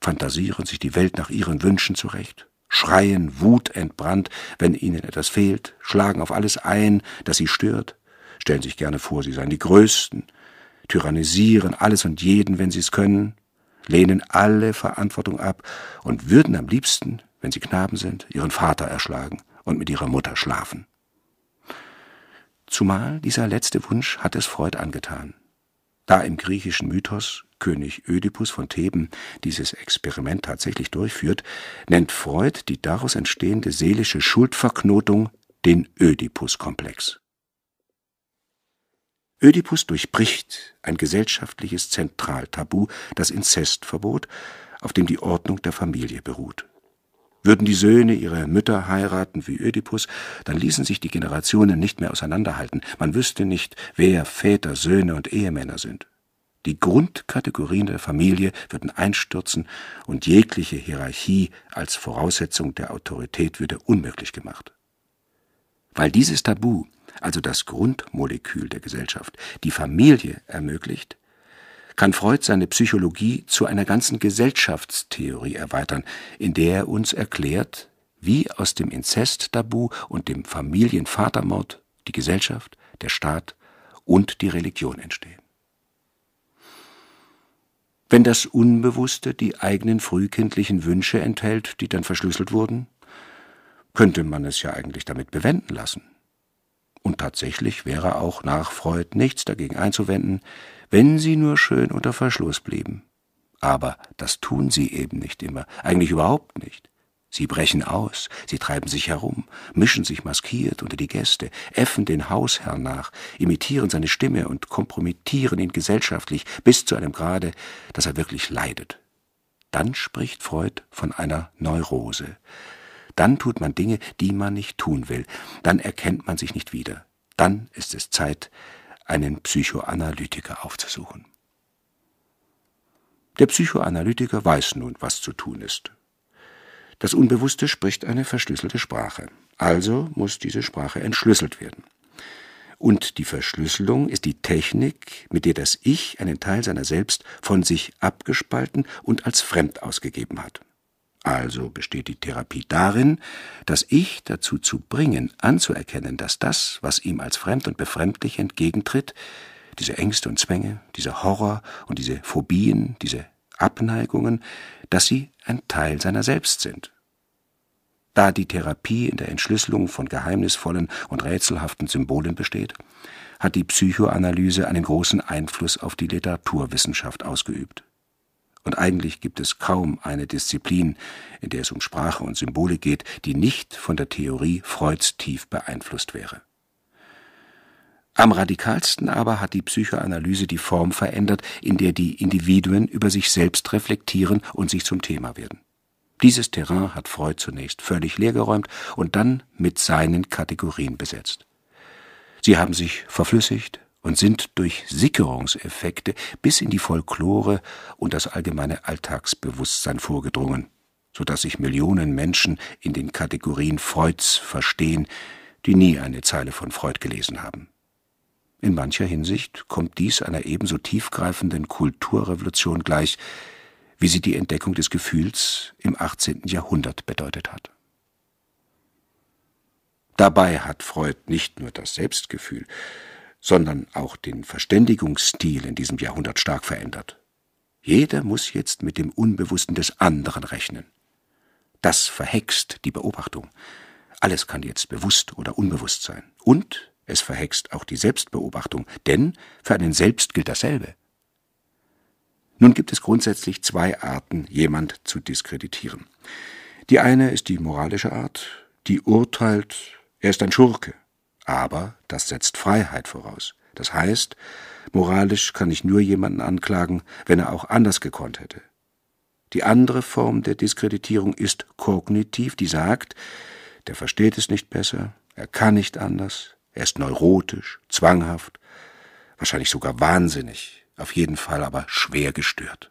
fantasieren sich die Welt nach ihren Wünschen zurecht schreien Wut entbrannt, wenn ihnen etwas fehlt, schlagen auf alles ein, das sie stört, stellen sich gerne vor, sie seien die Größten, tyrannisieren alles und jeden, wenn sie es können, lehnen alle Verantwortung ab und würden am liebsten, wenn sie Knaben sind, ihren Vater erschlagen und mit ihrer Mutter schlafen. Zumal dieser letzte Wunsch hat es Freud angetan. Da im griechischen Mythos König Ödipus von Theben dieses Experiment tatsächlich durchführt, nennt Freud die daraus entstehende seelische Schuldverknotung den Ödipus-Komplex. Ödipus durchbricht ein gesellschaftliches Zentraltabu, das Inzestverbot, auf dem die Ordnung der Familie beruht würden die Söhne ihre Mütter heiraten wie Ödipus, dann ließen sich die Generationen nicht mehr auseinanderhalten. Man wüsste nicht, wer Väter, Söhne und Ehemänner sind. Die Grundkategorien der Familie würden einstürzen und jegliche Hierarchie als Voraussetzung der Autorität würde unmöglich gemacht. Weil dieses Tabu, also das Grundmolekül der Gesellschaft, die Familie ermöglicht, kann Freud seine Psychologie zu einer ganzen Gesellschaftstheorie erweitern, in der er uns erklärt, wie aus dem Inzesttabu und dem Familienvatermord die Gesellschaft, der Staat und die Religion entstehen. Wenn das Unbewusste die eigenen frühkindlichen Wünsche enthält, die dann verschlüsselt wurden, könnte man es ja eigentlich damit bewenden lassen. Und tatsächlich wäre auch nach Freud nichts dagegen einzuwenden, wenn sie nur schön unter Verschluss blieben. Aber das tun sie eben nicht immer, eigentlich überhaupt nicht. Sie brechen aus, sie treiben sich herum, mischen sich maskiert unter die Gäste, äffen den Hausherrn nach, imitieren seine Stimme und kompromittieren ihn gesellschaftlich bis zu einem Grade, dass er wirklich leidet. Dann spricht Freud von einer Neurose. Dann tut man Dinge, die man nicht tun will. Dann erkennt man sich nicht wieder. Dann ist es Zeit, einen Psychoanalytiker aufzusuchen. Der Psychoanalytiker weiß nun, was zu tun ist. Das Unbewusste spricht eine verschlüsselte Sprache, also muss diese Sprache entschlüsselt werden. Und die Verschlüsselung ist die Technik, mit der das Ich einen Teil seiner selbst von sich abgespalten und als fremd ausgegeben hat. Also besteht die Therapie darin, das Ich dazu zu bringen, anzuerkennen, dass das, was ihm als fremd und befremdlich entgegentritt, diese Ängste und Zwänge, dieser Horror und diese Phobien, diese Abneigungen, dass sie ein Teil seiner selbst sind. Da die Therapie in der Entschlüsselung von geheimnisvollen und rätselhaften Symbolen besteht, hat die Psychoanalyse einen großen Einfluss auf die Literaturwissenschaft ausgeübt. Und eigentlich gibt es kaum eine Disziplin, in der es um Sprache und Symbole geht, die nicht von der Theorie Freuds tief beeinflusst wäre. Am radikalsten aber hat die Psychoanalyse die Form verändert, in der die Individuen über sich selbst reflektieren und sich zum Thema werden. Dieses Terrain hat Freud zunächst völlig leergeräumt und dann mit seinen Kategorien besetzt. Sie haben sich verflüssigt, und sind durch Sickerungseffekte bis in die Folklore und das allgemeine Alltagsbewusstsein vorgedrungen, so dass sich Millionen Menschen in den Kategorien Freuds verstehen, die nie eine Zeile von Freud gelesen haben. In mancher Hinsicht kommt dies einer ebenso tiefgreifenden Kulturrevolution gleich, wie sie die Entdeckung des Gefühls im 18. Jahrhundert bedeutet hat. Dabei hat Freud nicht nur das Selbstgefühl, sondern auch den Verständigungsstil in diesem Jahrhundert stark verändert. Jeder muss jetzt mit dem Unbewussten des anderen rechnen. Das verhext die Beobachtung. Alles kann jetzt bewusst oder unbewusst sein. Und es verhext auch die Selbstbeobachtung, denn für einen selbst gilt dasselbe. Nun gibt es grundsätzlich zwei Arten, jemand zu diskreditieren. Die eine ist die moralische Art, die urteilt, er ist ein Schurke, aber das setzt Freiheit voraus. Das heißt, moralisch kann ich nur jemanden anklagen, wenn er auch anders gekonnt hätte. Die andere Form der Diskreditierung ist kognitiv, die sagt, der versteht es nicht besser, er kann nicht anders, er ist neurotisch, zwanghaft, wahrscheinlich sogar wahnsinnig, auf jeden Fall aber schwer gestört.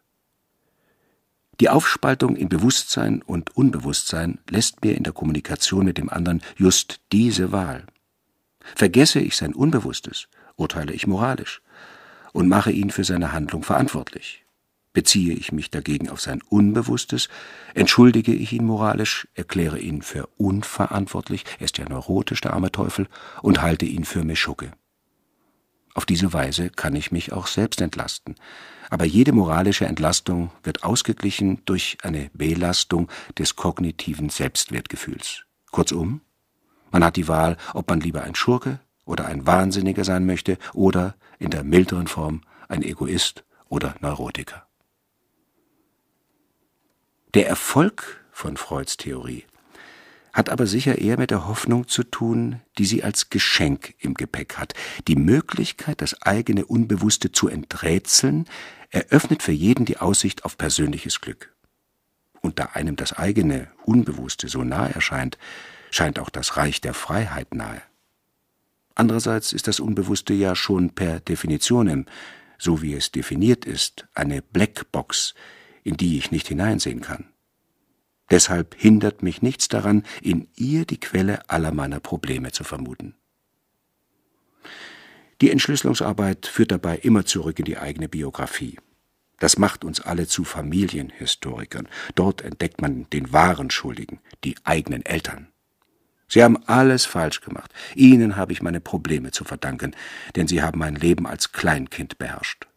Die Aufspaltung in Bewusstsein und Unbewusstsein lässt mir in der Kommunikation mit dem anderen just diese Wahl, Vergesse ich sein Unbewusstes, urteile ich moralisch und mache ihn für seine Handlung verantwortlich. Beziehe ich mich dagegen auf sein Unbewusstes, entschuldige ich ihn moralisch, erkläre ihn für unverantwortlich, er ist ja neurotisch, der arme Teufel, und halte ihn für Meschucke. Auf diese Weise kann ich mich auch selbst entlasten. Aber jede moralische Entlastung wird ausgeglichen durch eine Belastung des kognitiven Selbstwertgefühls. Kurzum, man hat die Wahl, ob man lieber ein Schurke oder ein Wahnsinniger sein möchte oder in der milderen Form ein Egoist oder Neurotiker. Der Erfolg von Freuds Theorie hat aber sicher eher mit der Hoffnung zu tun, die sie als Geschenk im Gepäck hat. Die Möglichkeit, das eigene Unbewusste zu enträtseln, eröffnet für jeden die Aussicht auf persönliches Glück. Und da einem das eigene Unbewusste so nah erscheint, scheint auch das Reich der Freiheit nahe. Andererseits ist das Unbewusste ja schon per Definitionem, so wie es definiert ist, eine Blackbox, in die ich nicht hineinsehen kann. Deshalb hindert mich nichts daran, in ihr die Quelle aller meiner Probleme zu vermuten. Die Entschlüsselungsarbeit führt dabei immer zurück in die eigene Biografie. Das macht uns alle zu Familienhistorikern. Dort entdeckt man den wahren Schuldigen, die eigenen Eltern. Sie haben alles falsch gemacht. Ihnen habe ich meine Probleme zu verdanken, denn Sie haben mein Leben als Kleinkind beherrscht.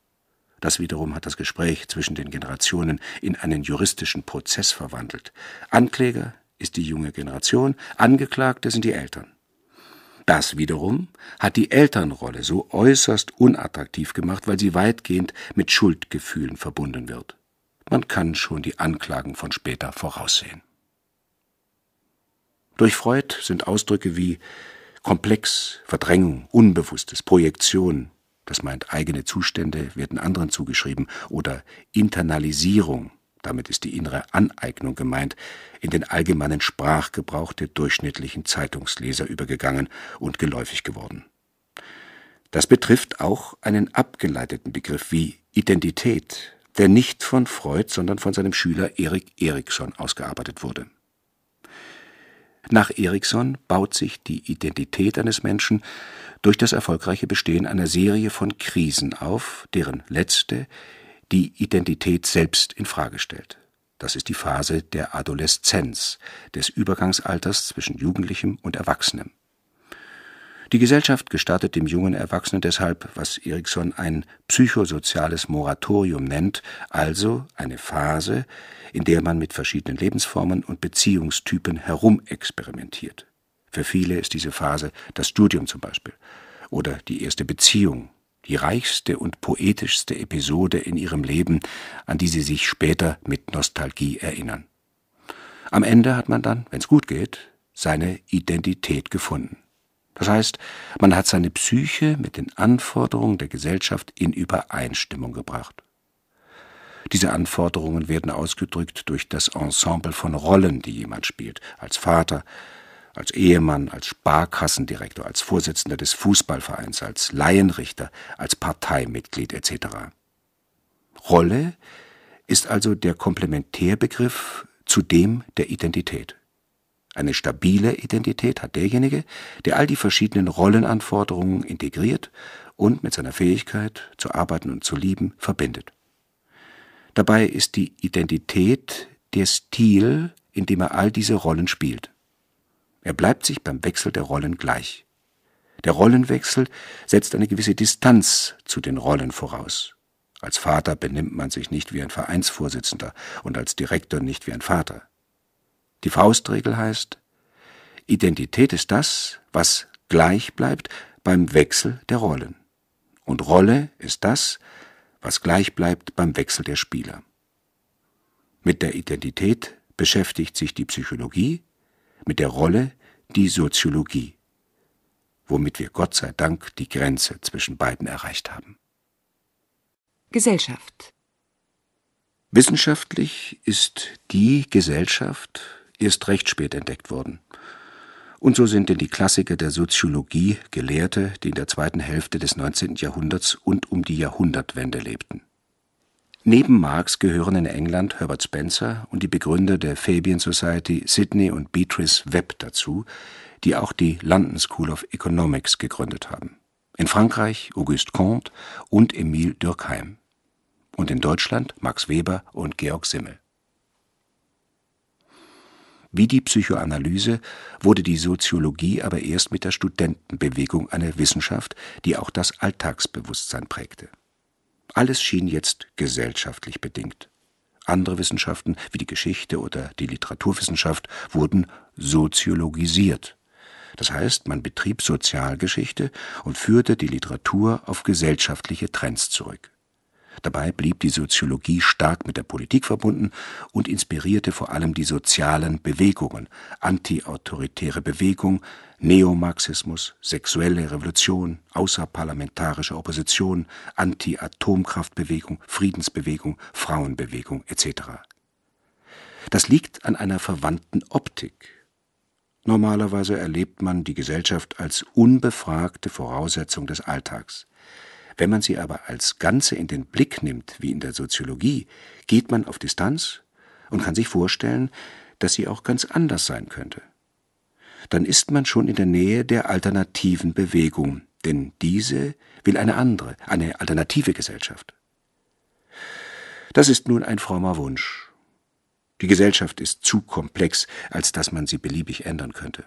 Das wiederum hat das Gespräch zwischen den Generationen in einen juristischen Prozess verwandelt. Ankläger ist die junge Generation, Angeklagte sind die Eltern. Das wiederum hat die Elternrolle so äußerst unattraktiv gemacht, weil sie weitgehend mit Schuldgefühlen verbunden wird. Man kann schon die Anklagen von später voraussehen. Durch Freud sind Ausdrücke wie Komplex, Verdrängung, Unbewusstes, Projektion, das meint eigene Zustände werden anderen zugeschrieben, oder Internalisierung, damit ist die innere Aneignung gemeint, in den allgemeinen Sprachgebrauch der durchschnittlichen Zeitungsleser übergegangen und geläufig geworden. Das betrifft auch einen abgeleiteten Begriff wie Identität, der nicht von Freud, sondern von seinem Schüler Erik Erikson ausgearbeitet wurde nach Erikson baut sich die Identität eines Menschen durch das erfolgreiche Bestehen einer Serie von Krisen auf, deren letzte die Identität selbst in Frage stellt. Das ist die Phase der Adoleszenz, des Übergangsalters zwischen Jugendlichem und Erwachsenem. Die Gesellschaft gestattet dem jungen Erwachsenen deshalb, was Erikson ein psychosoziales Moratorium nennt, also eine Phase, in der man mit verschiedenen Lebensformen und Beziehungstypen herumexperimentiert. Für viele ist diese Phase das Studium zum Beispiel oder die erste Beziehung, die reichste und poetischste Episode in ihrem Leben, an die sie sich später mit Nostalgie erinnern. Am Ende hat man dann, wenn's gut geht, seine Identität gefunden. Das heißt, man hat seine Psyche mit den Anforderungen der Gesellschaft in Übereinstimmung gebracht. Diese Anforderungen werden ausgedrückt durch das Ensemble von Rollen, die jemand spielt, als Vater, als Ehemann, als Sparkassendirektor, als Vorsitzender des Fußballvereins, als Laienrichter, als Parteimitglied etc. Rolle ist also der Komplementärbegriff zu dem der Identität. Eine stabile Identität hat derjenige, der all die verschiedenen Rollenanforderungen integriert und mit seiner Fähigkeit zu arbeiten und zu lieben verbindet. Dabei ist die Identität der Stil, in dem er all diese Rollen spielt. Er bleibt sich beim Wechsel der Rollen gleich. Der Rollenwechsel setzt eine gewisse Distanz zu den Rollen voraus. Als Vater benimmt man sich nicht wie ein Vereinsvorsitzender und als Direktor nicht wie ein Vater. Die Faustregel heißt, Identität ist das, was gleich bleibt beim Wechsel der Rollen. Und Rolle ist das, was gleich bleibt beim Wechsel der Spieler. Mit der Identität beschäftigt sich die Psychologie, mit der Rolle die Soziologie, womit wir Gott sei Dank die Grenze zwischen beiden erreicht haben. Gesellschaft Wissenschaftlich ist die Gesellschaft erst recht spät entdeckt worden. Und so sind denn die Klassiker der Soziologie Gelehrte, die in der zweiten Hälfte des 19. Jahrhunderts und um die Jahrhundertwende lebten. Neben Marx gehören in England Herbert Spencer und die Begründer der Fabian Society Sidney und Beatrice Webb dazu, die auch die London School of Economics gegründet haben. In Frankreich Auguste Comte und Emile Durkheim. Und in Deutschland Max Weber und Georg Simmel. Wie die Psychoanalyse wurde die Soziologie aber erst mit der Studentenbewegung eine Wissenschaft, die auch das Alltagsbewusstsein prägte. Alles schien jetzt gesellschaftlich bedingt. Andere Wissenschaften, wie die Geschichte oder die Literaturwissenschaft, wurden soziologisiert. Das heißt, man betrieb Sozialgeschichte und führte die Literatur auf gesellschaftliche Trends zurück. Dabei blieb die Soziologie stark mit der Politik verbunden und inspirierte vor allem die sozialen Bewegungen, antiautoritäre Bewegung, Neomarxismus, sexuelle Revolution, außerparlamentarische Opposition, Anti-Atomkraftbewegung, Friedensbewegung, Frauenbewegung etc. Das liegt an einer verwandten Optik. Normalerweise erlebt man die Gesellschaft als unbefragte Voraussetzung des Alltags. Wenn man sie aber als Ganze in den Blick nimmt, wie in der Soziologie, geht man auf Distanz und kann sich vorstellen, dass sie auch ganz anders sein könnte. Dann ist man schon in der Nähe der alternativen Bewegung, denn diese will eine andere, eine alternative Gesellschaft. Das ist nun ein frommer Wunsch. Die Gesellschaft ist zu komplex, als dass man sie beliebig ändern könnte.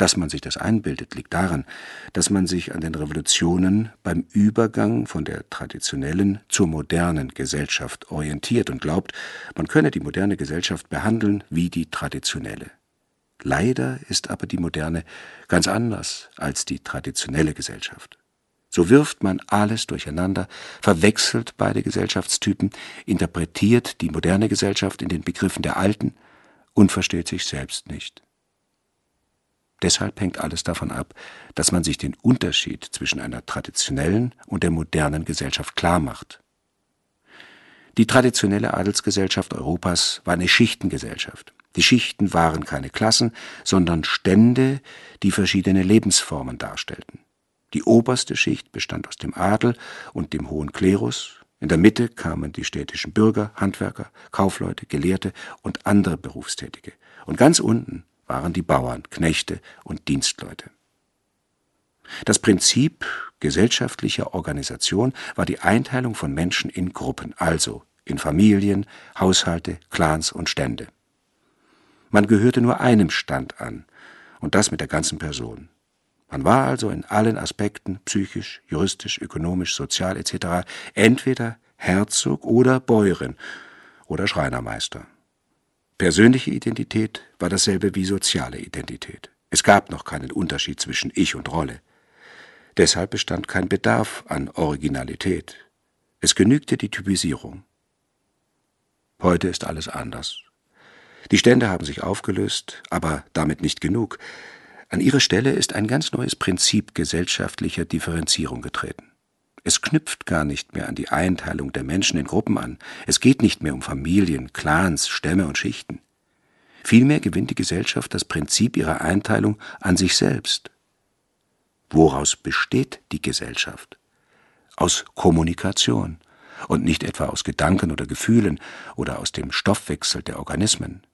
Dass man sich das einbildet, liegt daran, dass man sich an den Revolutionen beim Übergang von der traditionellen zur modernen Gesellschaft orientiert und glaubt, man könne die moderne Gesellschaft behandeln wie die traditionelle. Leider ist aber die moderne ganz anders als die traditionelle Gesellschaft. So wirft man alles durcheinander, verwechselt beide Gesellschaftstypen, interpretiert die moderne Gesellschaft in den Begriffen der alten und versteht sich selbst nicht. Deshalb hängt alles davon ab, dass man sich den Unterschied zwischen einer traditionellen und der modernen Gesellschaft klarmacht. Die traditionelle Adelsgesellschaft Europas war eine Schichtengesellschaft. Die Schichten waren keine Klassen, sondern Stände, die verschiedene Lebensformen darstellten. Die oberste Schicht bestand aus dem Adel und dem hohen Klerus, in der Mitte kamen die städtischen Bürger, Handwerker, Kaufleute, Gelehrte und andere Berufstätige. Und ganz unten waren die Bauern, Knechte und Dienstleute. Das Prinzip gesellschaftlicher Organisation war die Einteilung von Menschen in Gruppen, also in Familien, Haushalte, Clans und Stände. Man gehörte nur einem Stand an, und das mit der ganzen Person. Man war also in allen Aspekten, psychisch, juristisch, ökonomisch, sozial etc., entweder Herzog oder Bäuerin oder Schreinermeister. Persönliche Identität war dasselbe wie soziale Identität. Es gab noch keinen Unterschied zwischen Ich und Rolle. Deshalb bestand kein Bedarf an Originalität. Es genügte die Typisierung. Heute ist alles anders. Die Stände haben sich aufgelöst, aber damit nicht genug. An ihre Stelle ist ein ganz neues Prinzip gesellschaftlicher Differenzierung getreten. Es knüpft gar nicht mehr an die Einteilung der Menschen in Gruppen an. Es geht nicht mehr um Familien, Clans, Stämme und Schichten. Vielmehr gewinnt die Gesellschaft das Prinzip ihrer Einteilung an sich selbst. Woraus besteht die Gesellschaft? Aus Kommunikation und nicht etwa aus Gedanken oder Gefühlen oder aus dem Stoffwechsel der Organismen.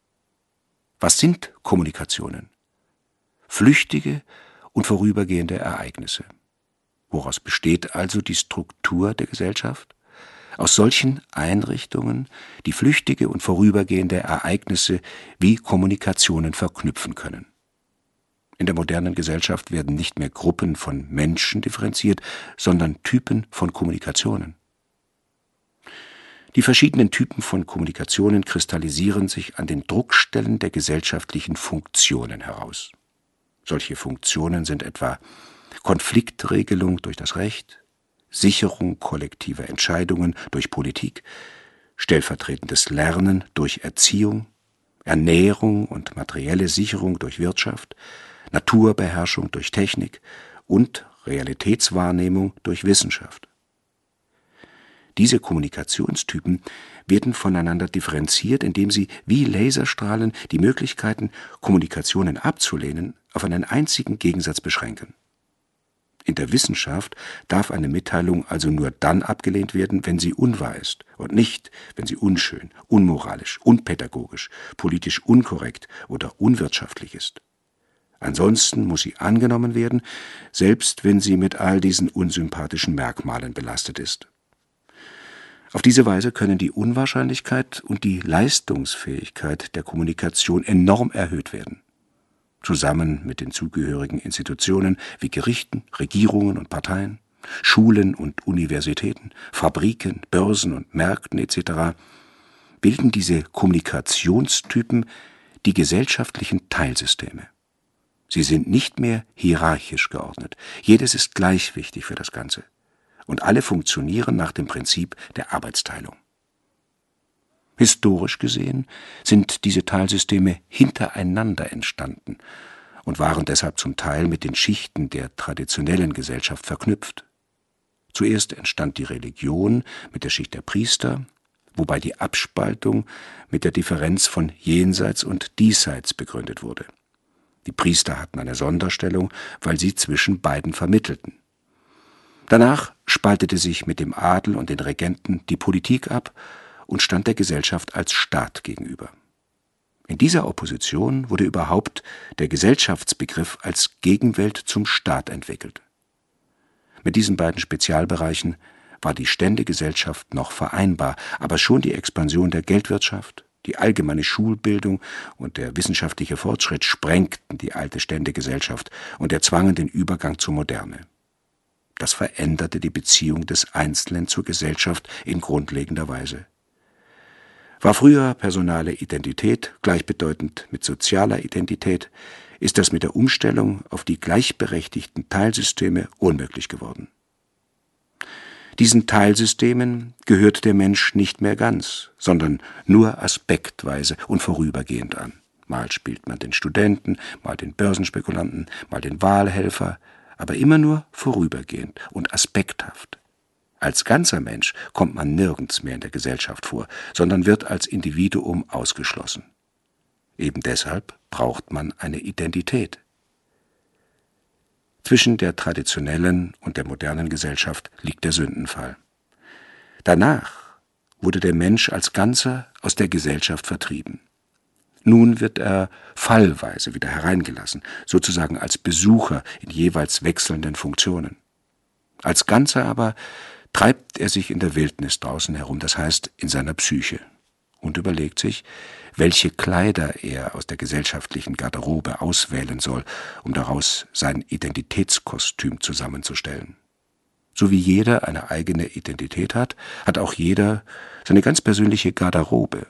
Was sind Kommunikationen? Flüchtige und vorübergehende Ereignisse. Woraus besteht also die Struktur der Gesellschaft? Aus solchen Einrichtungen, die flüchtige und vorübergehende Ereignisse wie Kommunikationen verknüpfen können. In der modernen Gesellschaft werden nicht mehr Gruppen von Menschen differenziert, sondern Typen von Kommunikationen. Die verschiedenen Typen von Kommunikationen kristallisieren sich an den Druckstellen der gesellschaftlichen Funktionen heraus. Solche Funktionen sind etwa Konfliktregelung durch das Recht, Sicherung kollektiver Entscheidungen durch Politik, stellvertretendes Lernen durch Erziehung, Ernährung und materielle Sicherung durch Wirtschaft, Naturbeherrschung durch Technik und Realitätswahrnehmung durch Wissenschaft. Diese Kommunikationstypen werden voneinander differenziert, indem sie wie Laserstrahlen die Möglichkeiten, Kommunikationen abzulehnen, auf einen einzigen Gegensatz beschränken in der Wissenschaft darf eine Mitteilung also nur dann abgelehnt werden, wenn sie unwahr ist und nicht, wenn sie unschön, unmoralisch, unpädagogisch, politisch unkorrekt oder unwirtschaftlich ist. Ansonsten muss sie angenommen werden, selbst wenn sie mit all diesen unsympathischen Merkmalen belastet ist. Auf diese Weise können die Unwahrscheinlichkeit und die Leistungsfähigkeit der Kommunikation enorm erhöht werden zusammen mit den zugehörigen Institutionen wie Gerichten, Regierungen und Parteien, Schulen und Universitäten, Fabriken, Börsen und Märkten etc., bilden diese Kommunikationstypen die gesellschaftlichen Teilsysteme. Sie sind nicht mehr hierarchisch geordnet. Jedes ist gleich wichtig für das Ganze. Und alle funktionieren nach dem Prinzip der Arbeitsteilung. Historisch gesehen sind diese Talsysteme hintereinander entstanden und waren deshalb zum Teil mit den Schichten der traditionellen Gesellschaft verknüpft. Zuerst entstand die Religion mit der Schicht der Priester, wobei die Abspaltung mit der Differenz von Jenseits und Diesseits begründet wurde. Die Priester hatten eine Sonderstellung, weil sie zwischen beiden vermittelten. Danach spaltete sich mit dem Adel und den Regenten die Politik ab und stand der Gesellschaft als Staat gegenüber. In dieser Opposition wurde überhaupt der Gesellschaftsbegriff als Gegenwelt zum Staat entwickelt. Mit diesen beiden Spezialbereichen war die Ständegesellschaft noch vereinbar, aber schon die Expansion der Geldwirtschaft, die allgemeine Schulbildung und der wissenschaftliche Fortschritt sprengten die alte Ständegesellschaft und erzwangen den Übergang zur Moderne. Das veränderte die Beziehung des Einzelnen zur Gesellschaft in grundlegender Weise. War früher personale Identität gleichbedeutend mit sozialer Identität, ist das mit der Umstellung auf die gleichberechtigten Teilsysteme unmöglich geworden. Diesen Teilsystemen gehört der Mensch nicht mehr ganz, sondern nur aspektweise und vorübergehend an. Mal spielt man den Studenten, mal den Börsenspekulanten, mal den Wahlhelfer, aber immer nur vorübergehend und aspekthaft. Als ganzer Mensch kommt man nirgends mehr in der Gesellschaft vor, sondern wird als Individuum ausgeschlossen. Eben deshalb braucht man eine Identität. Zwischen der traditionellen und der modernen Gesellschaft liegt der Sündenfall. Danach wurde der Mensch als Ganzer aus der Gesellschaft vertrieben. Nun wird er fallweise wieder hereingelassen, sozusagen als Besucher in jeweils wechselnden Funktionen. Als Ganzer aber treibt er sich in der Wildnis draußen herum, das heißt in seiner Psyche, und überlegt sich, welche Kleider er aus der gesellschaftlichen Garderobe auswählen soll, um daraus sein Identitätskostüm zusammenzustellen. So wie jeder eine eigene Identität hat, hat auch jeder seine ganz persönliche Garderobe.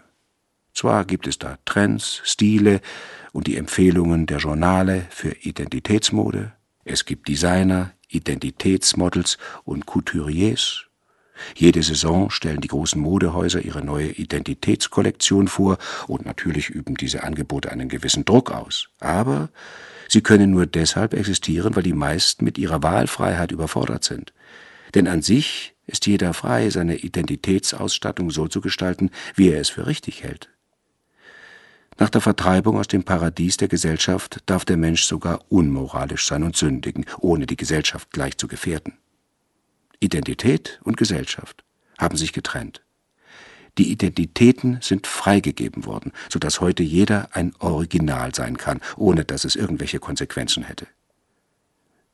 Zwar gibt es da Trends, Stile und die Empfehlungen der Journale für Identitätsmode, es gibt Designer, Identitätsmodels und Couturiers. Jede Saison stellen die großen Modehäuser ihre neue Identitätskollektion vor und natürlich üben diese Angebote einen gewissen Druck aus. Aber sie können nur deshalb existieren, weil die meisten mit ihrer Wahlfreiheit überfordert sind. Denn an sich ist jeder frei, seine Identitätsausstattung so zu gestalten, wie er es für richtig hält. Nach der Vertreibung aus dem Paradies der Gesellschaft darf der Mensch sogar unmoralisch sein und sündigen, ohne die Gesellschaft gleich zu gefährden. Identität und Gesellschaft haben sich getrennt. Die Identitäten sind freigegeben worden, sodass heute jeder ein Original sein kann, ohne dass es irgendwelche Konsequenzen hätte.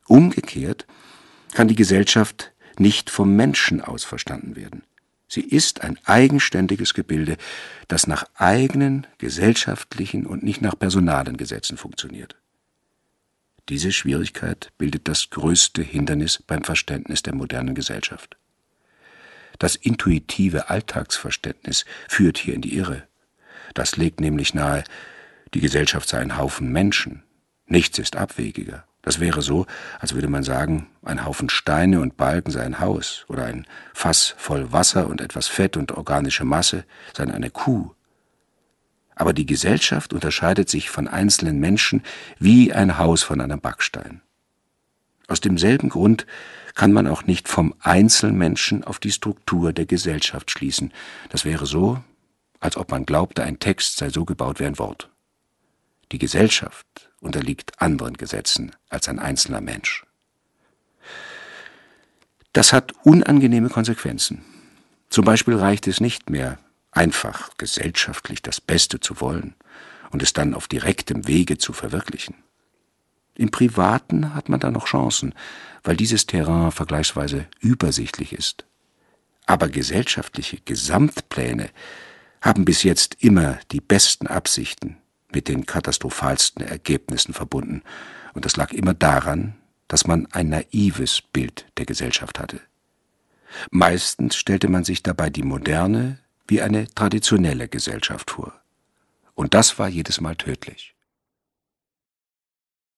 Umgekehrt kann die Gesellschaft nicht vom Menschen aus verstanden werden. Sie ist ein eigenständiges Gebilde, das nach eigenen gesellschaftlichen und nicht nach personalen Gesetzen funktioniert. Diese Schwierigkeit bildet das größte Hindernis beim Verständnis der modernen Gesellschaft. Das intuitive Alltagsverständnis führt hier in die Irre. Das legt nämlich nahe, die Gesellschaft sei ein Haufen Menschen. Nichts ist abwegiger. Das wäre so, als würde man sagen, ein Haufen Steine und Balken sei ein Haus oder ein Fass voll Wasser und etwas Fett und organische Masse sei eine Kuh. Aber die Gesellschaft unterscheidet sich von einzelnen Menschen wie ein Haus von einem Backstein. Aus demselben Grund kann man auch nicht vom Einzelmenschen auf die Struktur der Gesellschaft schließen. Das wäre so, als ob man glaubte, ein Text sei so gebaut wie ein Wort. Die Gesellschaft unterliegt anderen Gesetzen als ein einzelner Mensch. Das hat unangenehme Konsequenzen. Zum Beispiel reicht es nicht mehr, einfach gesellschaftlich das Beste zu wollen und es dann auf direktem Wege zu verwirklichen. Im Privaten hat man da noch Chancen, weil dieses Terrain vergleichsweise übersichtlich ist. Aber gesellschaftliche Gesamtpläne haben bis jetzt immer die besten Absichten mit den katastrophalsten Ergebnissen verbunden, und das lag immer daran, dass man ein naives Bild der Gesellschaft hatte. Meistens stellte man sich dabei die moderne wie eine traditionelle Gesellschaft vor. Und das war jedes Mal tödlich.